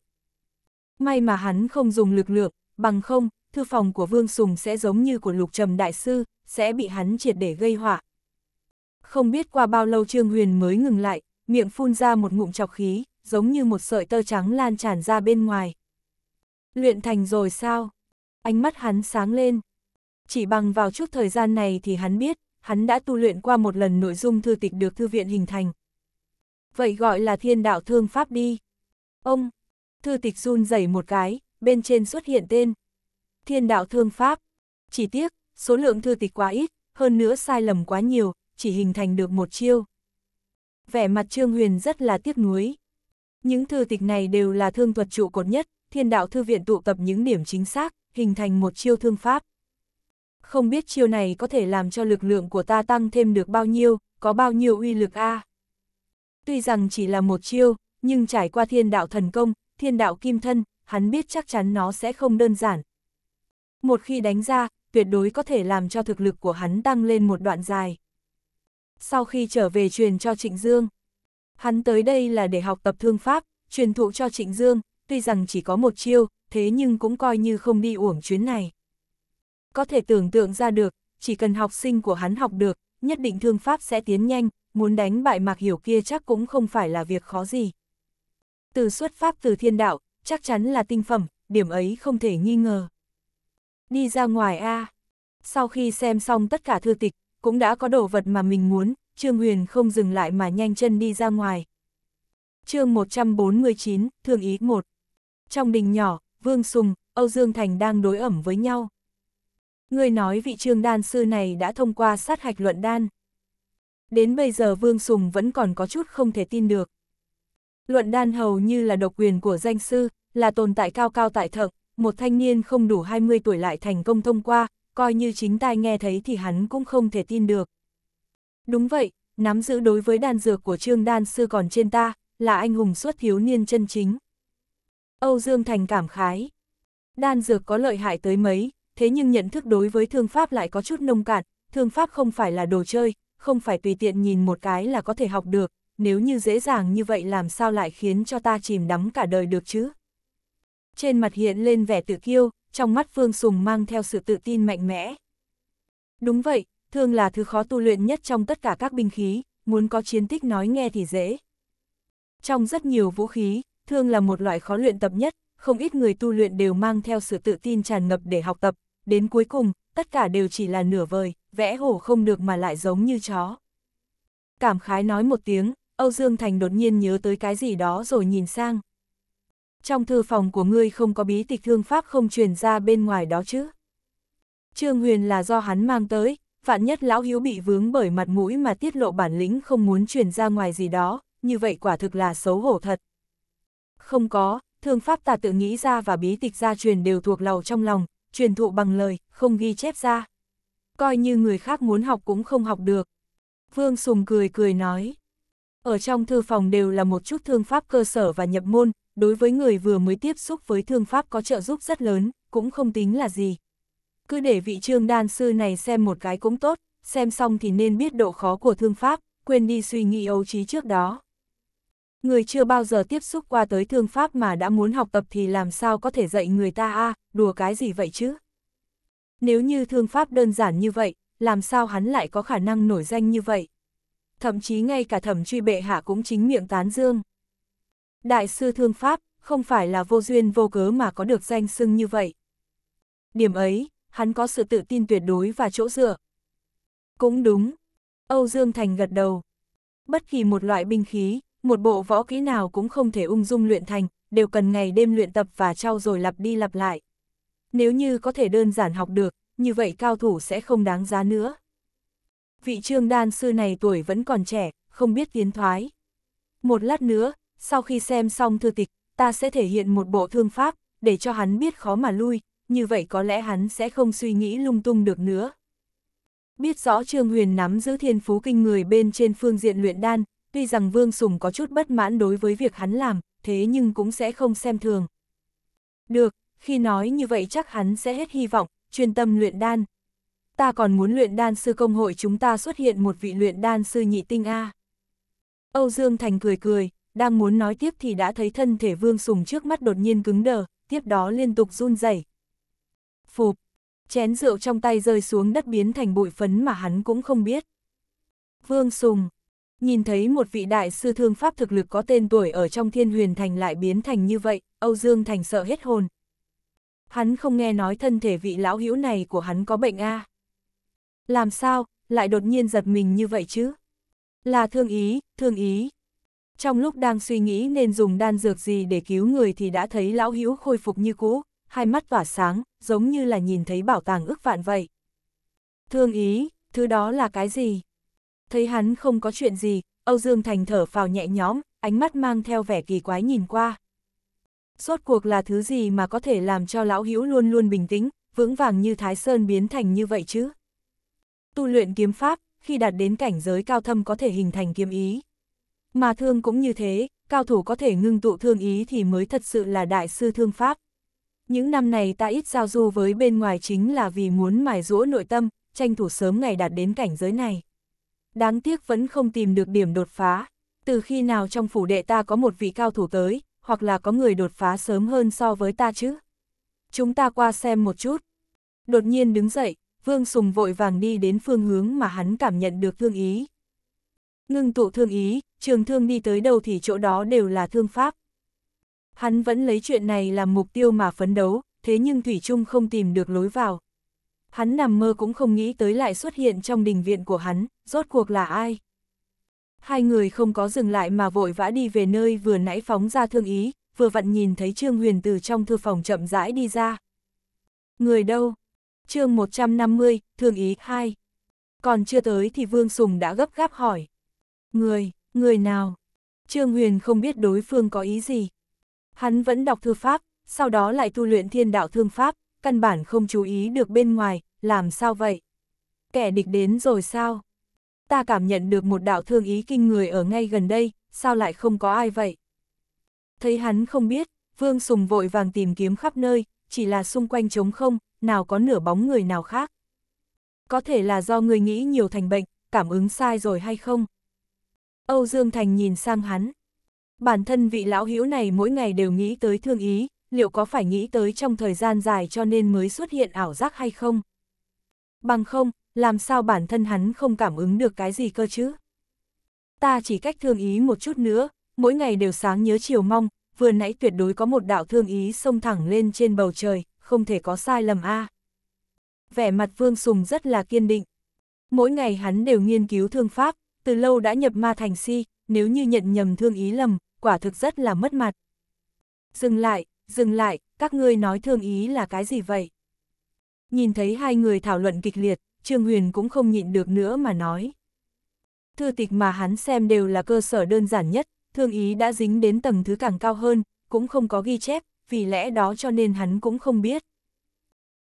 May mà hắn không dùng lực lượng, bằng không, thư phòng của Vương Sùng sẽ giống như của Lục Trầm Đại Sư, sẽ bị hắn triệt để gây họa. Không biết qua bao lâu Trương Huyền mới ngừng lại, miệng phun ra một ngụm chọc khí, giống như một sợi tơ trắng lan tràn ra bên ngoài. Luyện thành rồi sao? Ánh mắt hắn sáng lên. Chỉ bằng vào chút thời gian này thì hắn biết, hắn đã tu luyện qua một lần nội dung thư tịch được thư viện hình thành. Vậy gọi là thiên đạo thương pháp đi. Ông, Thư tịch run rẩy một cái, bên trên xuất hiện tên. Thiên đạo thương pháp. Chỉ tiếc, số lượng thư tịch quá ít, hơn nữa sai lầm quá nhiều, chỉ hình thành được một chiêu. Vẻ mặt Trương Huyền rất là tiếc nuối. Những thư tịch này đều là thương thuật trụ cột nhất, thiên đạo thư viện tụ tập những điểm chính xác, hình thành một chiêu thương pháp. Không biết chiêu này có thể làm cho lực lượng của ta tăng thêm được bao nhiêu, có bao nhiêu uy lực a Tuy rằng chỉ là một chiêu, nhưng trải qua thiên đạo thần công, thiên đạo kim thân, hắn biết chắc chắn nó sẽ không đơn giản. Một khi đánh ra, tuyệt đối có thể làm cho thực lực của hắn tăng lên một đoạn dài. Sau khi trở về truyền cho Trịnh Dương, hắn tới đây là để học tập thương pháp, truyền thụ cho Trịnh Dương, tuy rằng chỉ có một chiêu, thế nhưng cũng coi như không đi uổng chuyến này. Có thể tưởng tượng ra được, chỉ cần học sinh của hắn học được, nhất định thương pháp sẽ tiến nhanh, muốn đánh bại mạc hiểu kia chắc cũng không phải là việc khó gì từ xuất phát từ thiên đạo, chắc chắn là tinh phẩm, điểm ấy không thể nghi ngờ. Đi ra ngoài a Sau khi xem xong tất cả thư tịch, cũng đã có đồ vật mà mình muốn, Trương Huyền không dừng lại mà nhanh chân đi ra ngoài. chương 149, Thương Ý 1 Trong đình nhỏ, Vương Sùng, Âu Dương Thành đang đối ẩm với nhau. Người nói vị trương đan sư này đã thông qua sát hạch luận đan. Đến bây giờ Vương Sùng vẫn còn có chút không thể tin được. Luận đan hầu như là độc quyền của danh sư, là tồn tại cao cao tại thượng, một thanh niên không đủ 20 tuổi lại thành công thông qua, coi như chính tai nghe thấy thì hắn cũng không thể tin được. Đúng vậy, nắm giữ đối với đan dược của trương đan sư còn trên ta, là anh hùng suốt thiếu niên chân chính. Âu Dương Thành cảm khái. Đan dược có lợi hại tới mấy, thế nhưng nhận thức đối với thương pháp lại có chút nông cạn, thương pháp không phải là đồ chơi, không phải tùy tiện nhìn một cái là có thể học được, nếu như dễ dàng như vậy làm sao lại khiến cho ta chìm đắm cả đời được chứ? Trên mặt hiện lên vẻ tự kiêu, trong mắt Phương Sùng mang theo sự tự tin mạnh mẽ. Đúng vậy, thương là thứ khó tu luyện nhất trong tất cả các binh khí, muốn có chiến tích nói nghe thì dễ. Trong rất nhiều vũ khí, thương là một loại khó luyện tập nhất, không ít người tu luyện đều mang theo sự tự tin tràn ngập để học tập, đến cuối cùng, tất cả đều chỉ là nửa vời, vẽ hổ không được mà lại giống như chó. Cảm khái nói một tiếng, Âu Dương Thành đột nhiên nhớ tới cái gì đó rồi nhìn sang. Trong thư phòng của ngươi không có bí tịch thương pháp không truyền ra bên ngoài đó chứ. Trương Huyền là do hắn mang tới, vạn nhất lão hiếu bị vướng bởi mặt mũi mà tiết lộ bản lĩnh không muốn truyền ra ngoài gì đó, như vậy quả thực là xấu hổ thật. Không có, thương pháp ta tự nghĩ ra và bí tịch gia truyền đều thuộc lầu trong lòng, truyền thụ bằng lời, không ghi chép ra. Coi như người khác muốn học cũng không học được. Vương Sùng cười cười nói. Ở trong thư phòng đều là một chút thương pháp cơ sở và nhập môn, đối với người vừa mới tiếp xúc với thương pháp có trợ giúp rất lớn, cũng không tính là gì. Cứ để vị trương đan sư này xem một cái cũng tốt, xem xong thì nên biết độ khó của thương pháp, quên đi suy nghĩ ấu trí trước đó. Người chưa bao giờ tiếp xúc qua tới thương pháp mà đã muốn học tập thì làm sao có thể dạy người ta a đùa cái gì vậy chứ? Nếu như thương pháp đơn giản như vậy, làm sao hắn lại có khả năng nổi danh như vậy? thậm chí ngay cả thẩm truy bệ hạ cũng chính miệng tán dương. Đại sư thương Pháp, không phải là vô duyên vô cớ mà có được danh xưng như vậy. Điểm ấy, hắn có sự tự tin tuyệt đối và chỗ dựa. Cũng đúng. Âu Dương Thành gật đầu. Bất kỳ một loại binh khí, một bộ võ kỹ nào cũng không thể ung dung luyện thành, đều cần ngày đêm luyện tập và trau rồi lặp đi lặp lại. Nếu như có thể đơn giản học được, như vậy cao thủ sẽ không đáng giá nữa vị trương đan sư này tuổi vẫn còn trẻ, không biết tiến thoái. Một lát nữa, sau khi xem xong thư tịch, ta sẽ thể hiện một bộ thương pháp, để cho hắn biết khó mà lui, như vậy có lẽ hắn sẽ không suy nghĩ lung tung được nữa. Biết rõ Trương Huyền nắm giữ thiên phú kinh người bên trên phương diện luyện đan, tuy rằng Vương Sùng có chút bất mãn đối với việc hắn làm, thế nhưng cũng sẽ không xem thường. Được, khi nói như vậy chắc hắn sẽ hết hy vọng, chuyên tâm luyện đan ta còn muốn luyện đan sư công hội chúng ta xuất hiện một vị luyện đan sư nhị tinh A. Âu Dương Thành cười cười, đang muốn nói tiếp thì đã thấy thân thể Vương Sùng trước mắt đột nhiên cứng đờ, tiếp đó liên tục run rẩy phục chén rượu trong tay rơi xuống đất biến thành bụi phấn mà hắn cũng không biết. Vương Sùng, nhìn thấy một vị đại sư thương pháp thực lực có tên tuổi ở trong thiên huyền thành lại biến thành như vậy, Âu Dương Thành sợ hết hồn. Hắn không nghe nói thân thể vị lão hữu này của hắn có bệnh A. À. Làm sao, lại đột nhiên giật mình như vậy chứ? Là thương ý, thương ý. Trong lúc đang suy nghĩ nên dùng đan dược gì để cứu người thì đã thấy lão hữu khôi phục như cũ, hai mắt tỏa sáng, giống như là nhìn thấy bảo tàng ước vạn vậy. Thương ý, thứ đó là cái gì? Thấy hắn không có chuyện gì, Âu Dương Thành thở phào nhẹ nhõm, ánh mắt mang theo vẻ kỳ quái nhìn qua. suốt cuộc là thứ gì mà có thể làm cho lão hữu luôn luôn bình tĩnh, vững vàng như Thái Sơn biến thành như vậy chứ? Tu luyện kiếm pháp, khi đạt đến cảnh giới cao thâm có thể hình thành kiếm ý. Mà thương cũng như thế, cao thủ có thể ngưng tụ thương ý thì mới thật sự là đại sư thương pháp. Những năm này ta ít giao du với bên ngoài chính là vì muốn mài rũa nội tâm, tranh thủ sớm ngày đạt đến cảnh giới này. Đáng tiếc vẫn không tìm được điểm đột phá. Từ khi nào trong phủ đệ ta có một vị cao thủ tới, hoặc là có người đột phá sớm hơn so với ta chứ? Chúng ta qua xem một chút. Đột nhiên đứng dậy, Vương Sùng vội vàng đi đến phương hướng mà hắn cảm nhận được thương ý. Ngưng tụ thương ý, trường thương đi tới đâu thì chỗ đó đều là thương pháp. Hắn vẫn lấy chuyện này làm mục tiêu mà phấn đấu, thế nhưng Thủy Trung không tìm được lối vào. Hắn nằm mơ cũng không nghĩ tới lại xuất hiện trong đình viện của hắn, rốt cuộc là ai. Hai người không có dừng lại mà vội vã đi về nơi vừa nãy phóng ra thương ý, vừa vặn nhìn thấy Trương Huyền từ trong thư phòng chậm rãi đi ra. Người đâu? chương 150, Thương Ý 2. Còn chưa tới thì Vương Sùng đã gấp gáp hỏi. Người, người nào? Trương Huyền không biết đối phương có ý gì. Hắn vẫn đọc thư pháp, sau đó lại tu luyện thiên đạo thương pháp, căn bản không chú ý được bên ngoài, làm sao vậy? Kẻ địch đến rồi sao? Ta cảm nhận được một đạo thương ý kinh người ở ngay gần đây, sao lại không có ai vậy? Thấy hắn không biết, Vương Sùng vội vàng tìm kiếm khắp nơi, chỉ là xung quanh trống không, nào có nửa bóng người nào khác. Có thể là do người nghĩ nhiều thành bệnh, cảm ứng sai rồi hay không? Âu Dương Thành nhìn sang hắn. Bản thân vị lão hữu này mỗi ngày đều nghĩ tới thương ý, liệu có phải nghĩ tới trong thời gian dài cho nên mới xuất hiện ảo giác hay không? Bằng không, làm sao bản thân hắn không cảm ứng được cái gì cơ chứ? Ta chỉ cách thương ý một chút nữa, mỗi ngày đều sáng nhớ chiều mong, vừa nãy tuyệt đối có một đạo thương ý xông thẳng lên trên bầu trời, không thể có sai lầm a. À. Vẻ mặt Vương Sùng rất là kiên định. Mỗi ngày hắn đều nghiên cứu thương pháp, từ lâu đã nhập ma thành si, nếu như nhận nhầm thương ý lầm, quả thực rất là mất mặt. Dừng lại, dừng lại, các ngươi nói thương ý là cái gì vậy? Nhìn thấy hai người thảo luận kịch liệt, Trương Huyền cũng không nhịn được nữa mà nói. Thư tịch mà hắn xem đều là cơ sở đơn giản nhất, thương ý đã dính đến tầng thứ càng cao hơn, cũng không có ghi chép, vì lẽ đó cho nên hắn cũng không biết.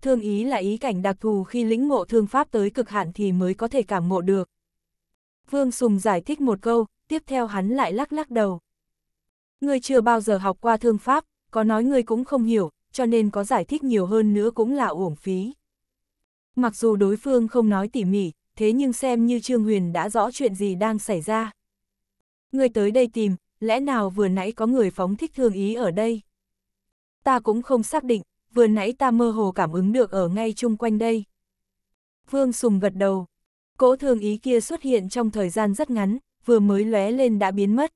Thương ý là ý cảnh đặc thù khi lĩnh ngộ thương pháp tới cực hạn thì mới có thể cảm ngộ được. Vương Sùng giải thích một câu, tiếp theo hắn lại lắc lắc đầu. người chưa bao giờ học qua thương pháp, có nói người cũng không hiểu, cho nên có giải thích nhiều hơn nữa cũng là uổng phí. Mặc dù đối phương không nói tỉ mỉ, thế nhưng xem như Trương Huyền đã rõ chuyện gì đang xảy ra. người tới đây tìm, lẽ nào vừa nãy có người phóng thích thương ý ở đây? ta cũng không xác định, vừa nãy ta mơ hồ cảm ứng được ở ngay chung quanh đây. Vương Sùng gật đầu. cố thường ý kia xuất hiện trong thời gian rất ngắn, vừa mới lóe lên đã biến mất.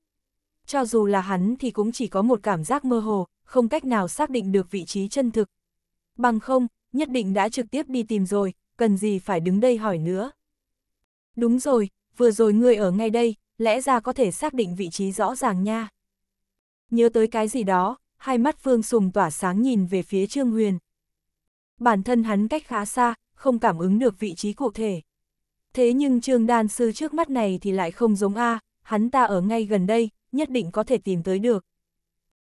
Cho dù là hắn thì cũng chỉ có một cảm giác mơ hồ, không cách nào xác định được vị trí chân thực. Bằng không, nhất định đã trực tiếp đi tìm rồi, cần gì phải đứng đây hỏi nữa. Đúng rồi, vừa rồi người ở ngay đây, lẽ ra có thể xác định vị trí rõ ràng nha. Nhớ tới cái gì đó, hai mắt Phương Sùng tỏa sáng nhìn về phía Trương Huyền. Bản thân hắn cách khá xa, không cảm ứng được vị trí cụ thể. Thế nhưng Trương Đan Sư trước mắt này thì lại không giống A, hắn ta ở ngay gần đây, nhất định có thể tìm tới được.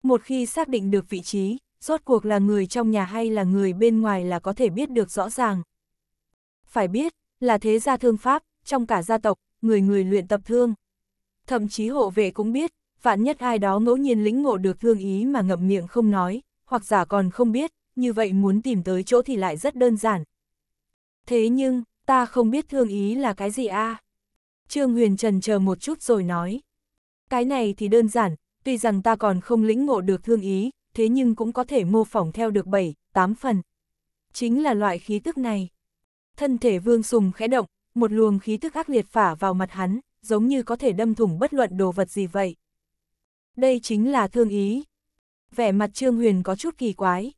Một khi xác định được vị trí, rốt cuộc là người trong nhà hay là người bên ngoài là có thể biết được rõ ràng. Phải biết, là thế gia thương Pháp, trong cả gia tộc, người người luyện tập thương. Thậm chí hộ vệ cũng biết, vạn nhất ai đó ngẫu nhiên lĩnh ngộ được thương ý mà ngậm miệng không nói, hoặc giả còn không biết, như vậy muốn tìm tới chỗ thì lại rất đơn giản. Thế nhưng, ta không biết thương ý là cái gì a Trương Huyền Trần chờ một chút rồi nói. Cái này thì đơn giản, tuy rằng ta còn không lĩnh ngộ được thương ý, thế nhưng cũng có thể mô phỏng theo được 7, 8 phần. Chính là loại khí tức này. Thân thể vương sùng khẽ động, một luồng khí tức ác liệt phả vào mặt hắn, giống như có thể đâm thủng bất luận đồ vật gì vậy đây chính là thương ý. Vẻ mặt Trương Huyền có chút kỳ quái.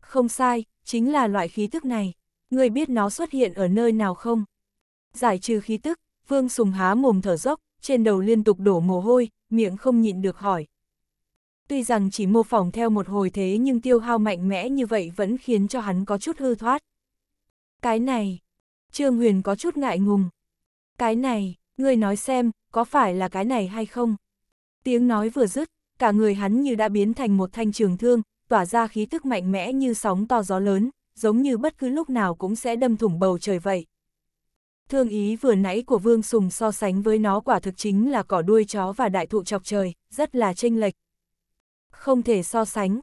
Không sai, chính là loại khí tức này. Người biết nó xuất hiện ở nơi nào không? Giải trừ khí tức, Vương Sùng há mồm thở dốc, trên đầu liên tục đổ mồ hôi, miệng không nhịn được hỏi. Tuy rằng chỉ mô phỏng theo một hồi thế nhưng tiêu hao mạnh mẽ như vậy vẫn khiến cho hắn có chút hư thoát. Cái này, Trương Huyền có chút ngại ngùng. Cái này, người nói xem, có phải là cái này hay không? Tiếng nói vừa dứt, cả người hắn như đã biến thành một thanh trường thương, tỏa ra khí tức mạnh mẽ như sóng to gió lớn, giống như bất cứ lúc nào cũng sẽ đâm thủng bầu trời vậy. Thương ý vừa nãy của Vương Sùng so sánh với nó quả thực chính là cỏ đuôi chó và đại thụ chọc trời, rất là chênh lệch. Không thể so sánh.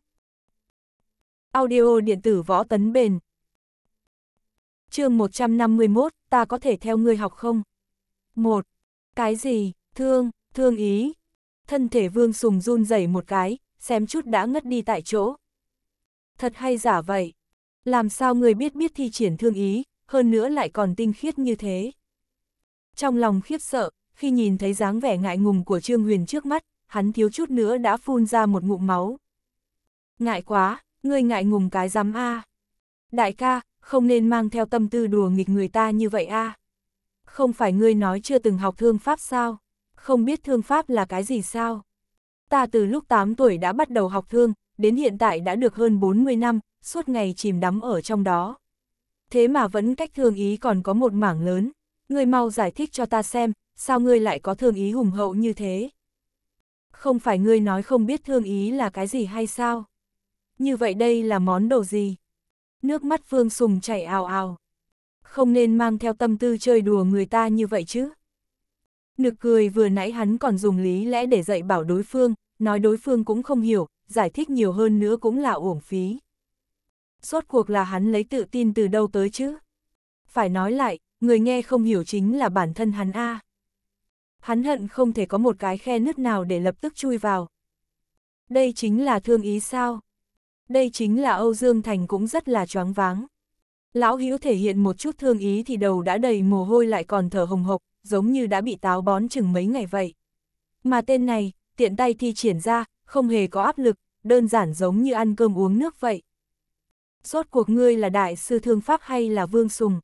Audio điện tử võ tấn bền. chương 151, ta có thể theo ngươi học không? 1. Cái gì, thương, thương ý, thân thể Vương Sùng run rẩy một cái, xem chút đã ngất đi tại chỗ. Thật hay giả vậy? Làm sao người biết biết thi triển thương ý, hơn nữa lại còn tinh khiết như thế? Trong lòng khiếp sợ, khi nhìn thấy dáng vẻ ngại ngùng của Trương Huyền trước mắt, hắn thiếu chút nữa đã phun ra một ngụm máu. Ngại quá, ngươi ngại ngùng cái dám a. Đại ca, không nên mang theo tâm tư đùa nghịch người ta như vậy a. Không phải ngươi nói chưa từng học thương pháp sao? không biết thương pháp là cái gì sao? Ta từ lúc 8 tuổi đã bắt đầu học thương, đến hiện tại đã được hơn 40 năm, suốt ngày chìm đắm ở trong đó. Thế mà vẫn cách thương ý còn có một mảng lớn, ngươi mau giải thích cho ta xem, sao ngươi lại có thương ý hùng hậu như thế? Không phải ngươi nói không biết thương ý là cái gì hay sao? Như vậy đây là món đồ gì? Nước mắt Phương Sùng chảy ào ào. Không nên mang theo tâm tư chơi đùa người ta như vậy chứ. Nực cười vừa nãy hắn còn dùng lý lẽ để dạy bảo đối phương, nói đối phương cũng không hiểu, giải thích nhiều hơn nữa cũng là uổng phí. Suốt cuộc là hắn lấy tự tin từ đâu tới chứ? Phải nói lại, người nghe không hiểu chính là bản thân hắn A. À. Hắn hận không thể có một cái khe nứt nào để lập tức chui vào. Đây chính là thương ý sao? Đây chính là Âu Dương Thành cũng rất là choáng váng. Lão Hữu thể hiện một chút thương ý thì đầu đã đầy mồ hôi lại còn thở hồng hộc, giống như đã bị táo bón chừng mấy ngày vậy. Mà tên này, tiện tay thi triển ra, không hề có áp lực, đơn giản giống như ăn cơm uống nước vậy. Rốt cuộc ngươi là đại sư thương pháp hay là vương sùng?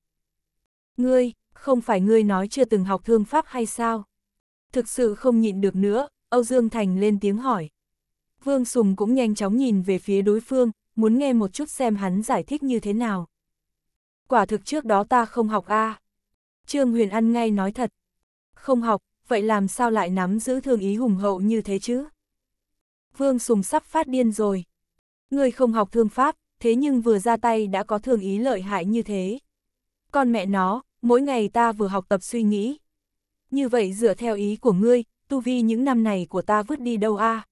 Ngươi, không phải ngươi nói chưa từng học thương pháp hay sao? Thực sự không nhịn được nữa, Âu Dương Thành lên tiếng hỏi. Vương Sùng cũng nhanh chóng nhìn về phía đối phương, muốn nghe một chút xem hắn giải thích như thế nào. Quả thực trước đó ta không học A. À. Trương Huyền ăn ngay nói thật. Không học, vậy làm sao lại nắm giữ thương ý hùng hậu như thế chứ? Vương Sùng sắp phát điên rồi. Người không học thương pháp, thế nhưng vừa ra tay đã có thương ý lợi hại như thế. Con mẹ nó, mỗi ngày ta vừa học tập suy nghĩ. Như vậy dựa theo ý của ngươi, tu vi những năm này của ta vứt đi đâu a à?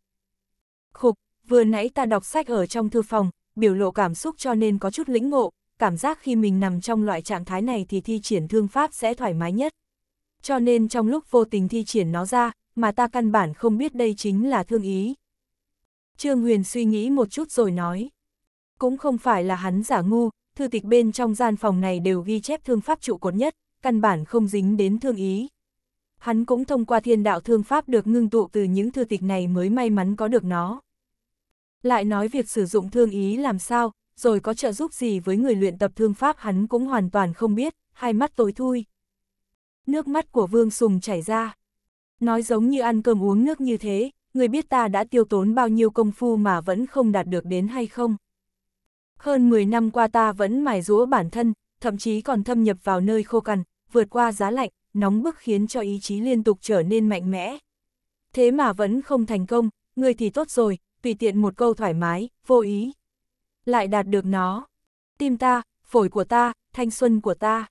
Khục, vừa nãy ta đọc sách ở trong thư phòng, biểu lộ cảm xúc cho nên có chút lĩnh ngộ, cảm giác khi mình nằm trong loại trạng thái này thì thi triển thương pháp sẽ thoải mái nhất. Cho nên trong lúc vô tình thi triển nó ra, mà ta căn bản không biết đây chính là thương ý. Trương Huyền suy nghĩ một chút rồi nói. Cũng không phải là hắn giả ngu, thư tịch bên trong gian phòng này đều ghi chép thương pháp trụ cột nhất, căn bản không dính đến thương ý. Hắn cũng thông qua thiên đạo thương pháp được ngưng tụ từ những thư tịch này mới may mắn có được nó. Lại nói việc sử dụng thương ý làm sao, rồi có trợ giúp gì với người luyện tập thương pháp hắn cũng hoàn toàn không biết, hai mắt tối thui. Nước mắt của Vương Sùng chảy ra. Nói giống như ăn cơm uống nước như thế, người biết ta đã tiêu tốn bao nhiêu công phu mà vẫn không đạt được đến hay không. Hơn 10 năm qua ta vẫn mài rũa bản thân, thậm chí còn thâm nhập vào nơi khô cằn, vượt qua giá lạnh, nóng bức khiến cho ý chí liên tục trở nên mạnh mẽ. Thế mà vẫn không thành công, người thì tốt rồi, tùy tiện một câu thoải mái, vô ý, lại đạt được nó. Tim ta, phổi của ta, thanh xuân của ta.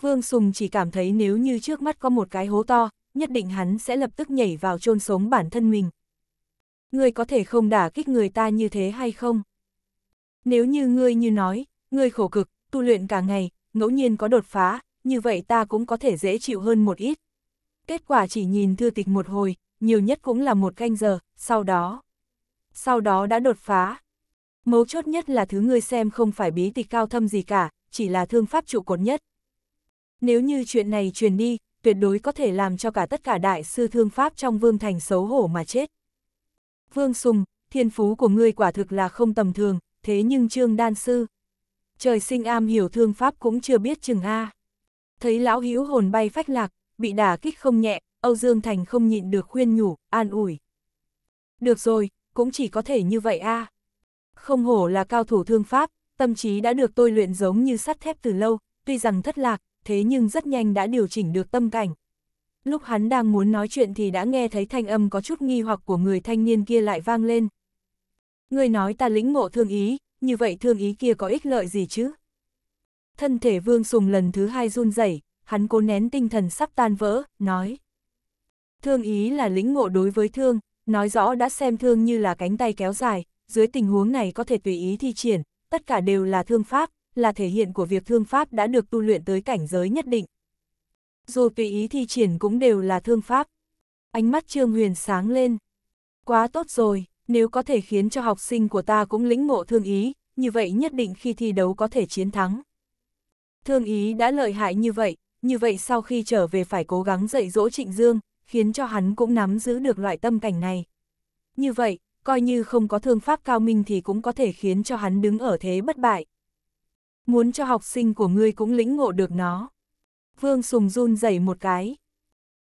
Vương Sùng chỉ cảm thấy nếu như trước mắt có một cái hố to, nhất định hắn sẽ lập tức nhảy vào chôn sống bản thân mình. Ngươi có thể không đả kích người ta như thế hay không? Nếu như ngươi như nói, ngươi khổ cực, tu luyện cả ngày, ngẫu nhiên có đột phá, như vậy ta cũng có thể dễ chịu hơn một ít. Kết quả chỉ nhìn thư tịch một hồi, nhiều nhất cũng là một canh giờ, sau đó. Sau đó đã đột phá, Mấu chốt nhất là thứ ngươi xem không phải bí tịch cao thâm gì cả, chỉ là thương pháp trụ cột nhất. Nếu như chuyện này truyền đi, tuyệt đối có thể làm cho cả tất cả đại sư thương pháp trong vương thành xấu hổ mà chết. Vương Sùng, thiên phú của ngươi quả thực là không tầm thường, thế nhưng trương đan sư. Trời sinh am hiểu thương pháp cũng chưa biết chừng A. Thấy lão hữu hồn bay phách lạc, bị đả kích không nhẹ, Âu Dương Thành không nhịn được khuyên nhủ, an ủi. Được rồi, cũng chỉ có thể như vậy A. À không hổ là cao thủ thương pháp, tâm trí đã được tôi luyện giống như sắt thép từ lâu, tuy rằng thất lạc, thế nhưng rất nhanh đã điều chỉnh được tâm cảnh. Lúc hắn đang muốn nói chuyện thì đã nghe thấy thanh âm có chút nghi hoặc của người thanh niên kia lại vang lên. Người nói ta lĩnh ngộ thương ý, như vậy thương ý kia có ích lợi gì chứ? Thân thể vương sùng lần thứ hai run rẩy hắn cố nén tinh thần sắp tan vỡ, nói. Thương ý là lĩnh ngộ đối với thương, nói rõ đã xem thương như là cánh tay kéo dài, dưới tình huống này có thể tùy ý thi triển, tất cả đều là thương pháp, là thể hiện của việc thương pháp đã được tu luyện tới cảnh giới nhất định. Dù tùy ý thi triển cũng đều là thương pháp. Ánh mắt Trương Huyền sáng lên. Quá tốt rồi, nếu có thể khiến cho học sinh của ta cũng lĩnh ngộ thương ý, như vậy nhất định khi thi đấu có thể chiến thắng. Thương ý đã lợi hại như vậy, như vậy sau khi trở về phải cố gắng dạy dỗ Trịnh Dương, khiến cho hắn cũng nắm giữ được loại tâm cảnh này. Như vậy, coi như không có thương pháp cao minh thì cũng có thể khiến cho hắn đứng ở thế bất bại. Muốn cho học sinh của ngươi cũng lĩnh ngộ được nó. Vương Sùng run rẩy một cái.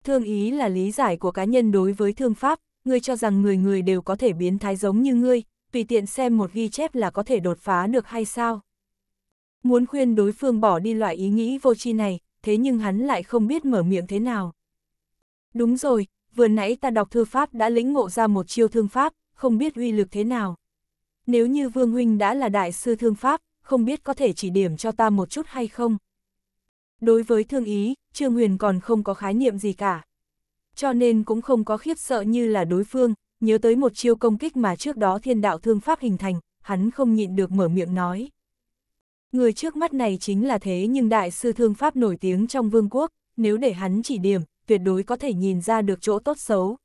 Thương ý là lý giải của cá nhân đối với thương pháp, ngươi cho rằng người người đều có thể biến thái giống như ngươi, tùy tiện xem một ghi chép là có thể đột phá được hay sao. Muốn khuyên đối phương bỏ đi loại ý nghĩ vô tri này, thế nhưng hắn lại không biết mở miệng thế nào. Đúng rồi, vừa nãy ta đọc thư pháp đã lĩnh ngộ ra một chiêu thương pháp, không biết uy lực thế nào. Nếu như Vương Huynh đã là đại sư thương pháp, không biết có thể chỉ điểm cho ta một chút hay không? Đối với thương ý, Trương Huyền còn không có khái niệm gì cả. Cho nên cũng không có khiếp sợ như là đối phương, nhớ tới một chiêu công kích mà trước đó thiên đạo thương pháp hình thành, hắn không nhịn được mở miệng nói. Người trước mắt này chính là thế nhưng đại sư thương pháp nổi tiếng trong vương quốc, nếu để hắn chỉ điểm, tuyệt đối có thể nhìn ra được chỗ tốt xấu.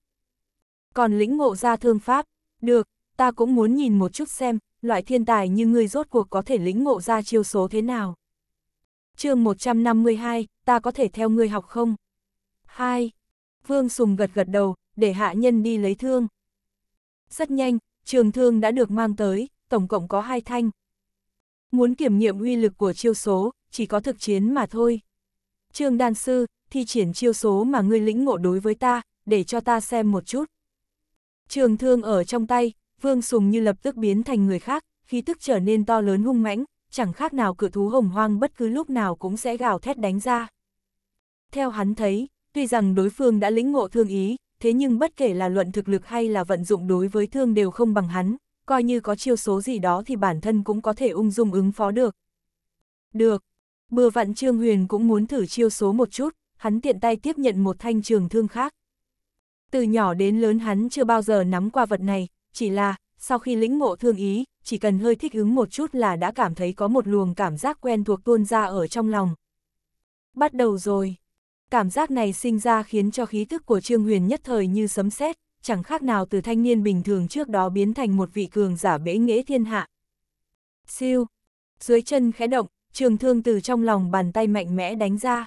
Còn lĩnh ngộ ra thương pháp, được, ta cũng muốn nhìn một chút xem, loại thiên tài như ngươi rốt cuộc có thể lĩnh ngộ ra chiêu số thế nào. chương 152, ta có thể theo ngươi học không? 2. Vương Sùng gật gật đầu, để hạ nhân đi lấy thương. Rất nhanh, trường thương đã được mang tới, tổng cộng có hai thanh. Muốn kiểm nghiệm uy lực của chiêu số, chỉ có thực chiến mà thôi. Trương đan sư, thi triển chiêu số mà ngươi lĩnh ngộ đối với ta, để cho ta xem một chút. Trường thương ở trong tay, Vương Sùng như lập tức biến thành người khác, khí tức trở nên to lớn hung mãnh, chẳng khác nào cự thú hồng hoang bất cứ lúc nào cũng sẽ gào thét đánh ra. Theo hắn thấy, tuy rằng đối phương đã lĩnh ngộ thương ý, thế nhưng bất kể là luận thực lực hay là vận dụng đối với thương đều không bằng hắn, coi như có chiêu số gì đó thì bản thân cũng có thể ung dung ứng phó được. Được, bừa vặn Trương Huyền cũng muốn thử chiêu số một chút, hắn tiện tay tiếp nhận một thanh trường thương khác. Từ nhỏ đến lớn hắn chưa bao giờ nắm qua vật này, chỉ là, sau khi lĩnh ngộ thương ý, chỉ cần hơi thích ứng một chút là đã cảm thấy có một luồng cảm giác quen thuộc tuôn ra ở trong lòng. Bắt đầu rồi. Cảm giác này sinh ra khiến cho khí thức của Trương Huyền nhất thời như sấm sét, chẳng khác nào từ thanh niên bình thường trước đó biến thành một vị cường giả bế nghĩa thiên hạ. Siêu. Dưới chân khẽ động, trường thương từ trong lòng bàn tay mạnh mẽ đánh ra.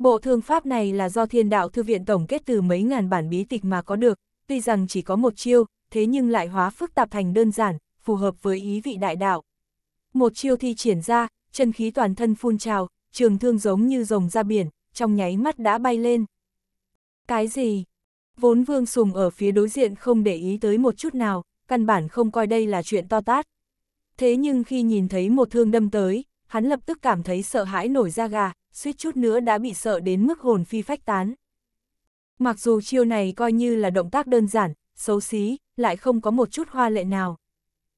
Bộ thương pháp này là do thiên đạo thư viện tổng kết từ mấy ngàn bản bí tịch mà có được, tuy rằng chỉ có một chiêu, thế nhưng lại hóa phức tạp thành đơn giản, phù hợp với ý vị đại đạo. Một chiêu thi triển ra, chân khí toàn thân phun trào, trường thương giống như rồng ra biển, trong nháy mắt đã bay lên. Cái gì? Vốn vương sùng ở phía đối diện không để ý tới một chút nào, căn bản không coi đây là chuyện to tát. Thế nhưng khi nhìn thấy một thương đâm tới, hắn lập tức cảm thấy sợ hãi nổi da gà, suýt chút nữa đã bị sợ đến mức hồn phi phách tán. Mặc dù chiêu này coi như là động tác đơn giản, xấu xí, lại không có một chút hoa lệ nào.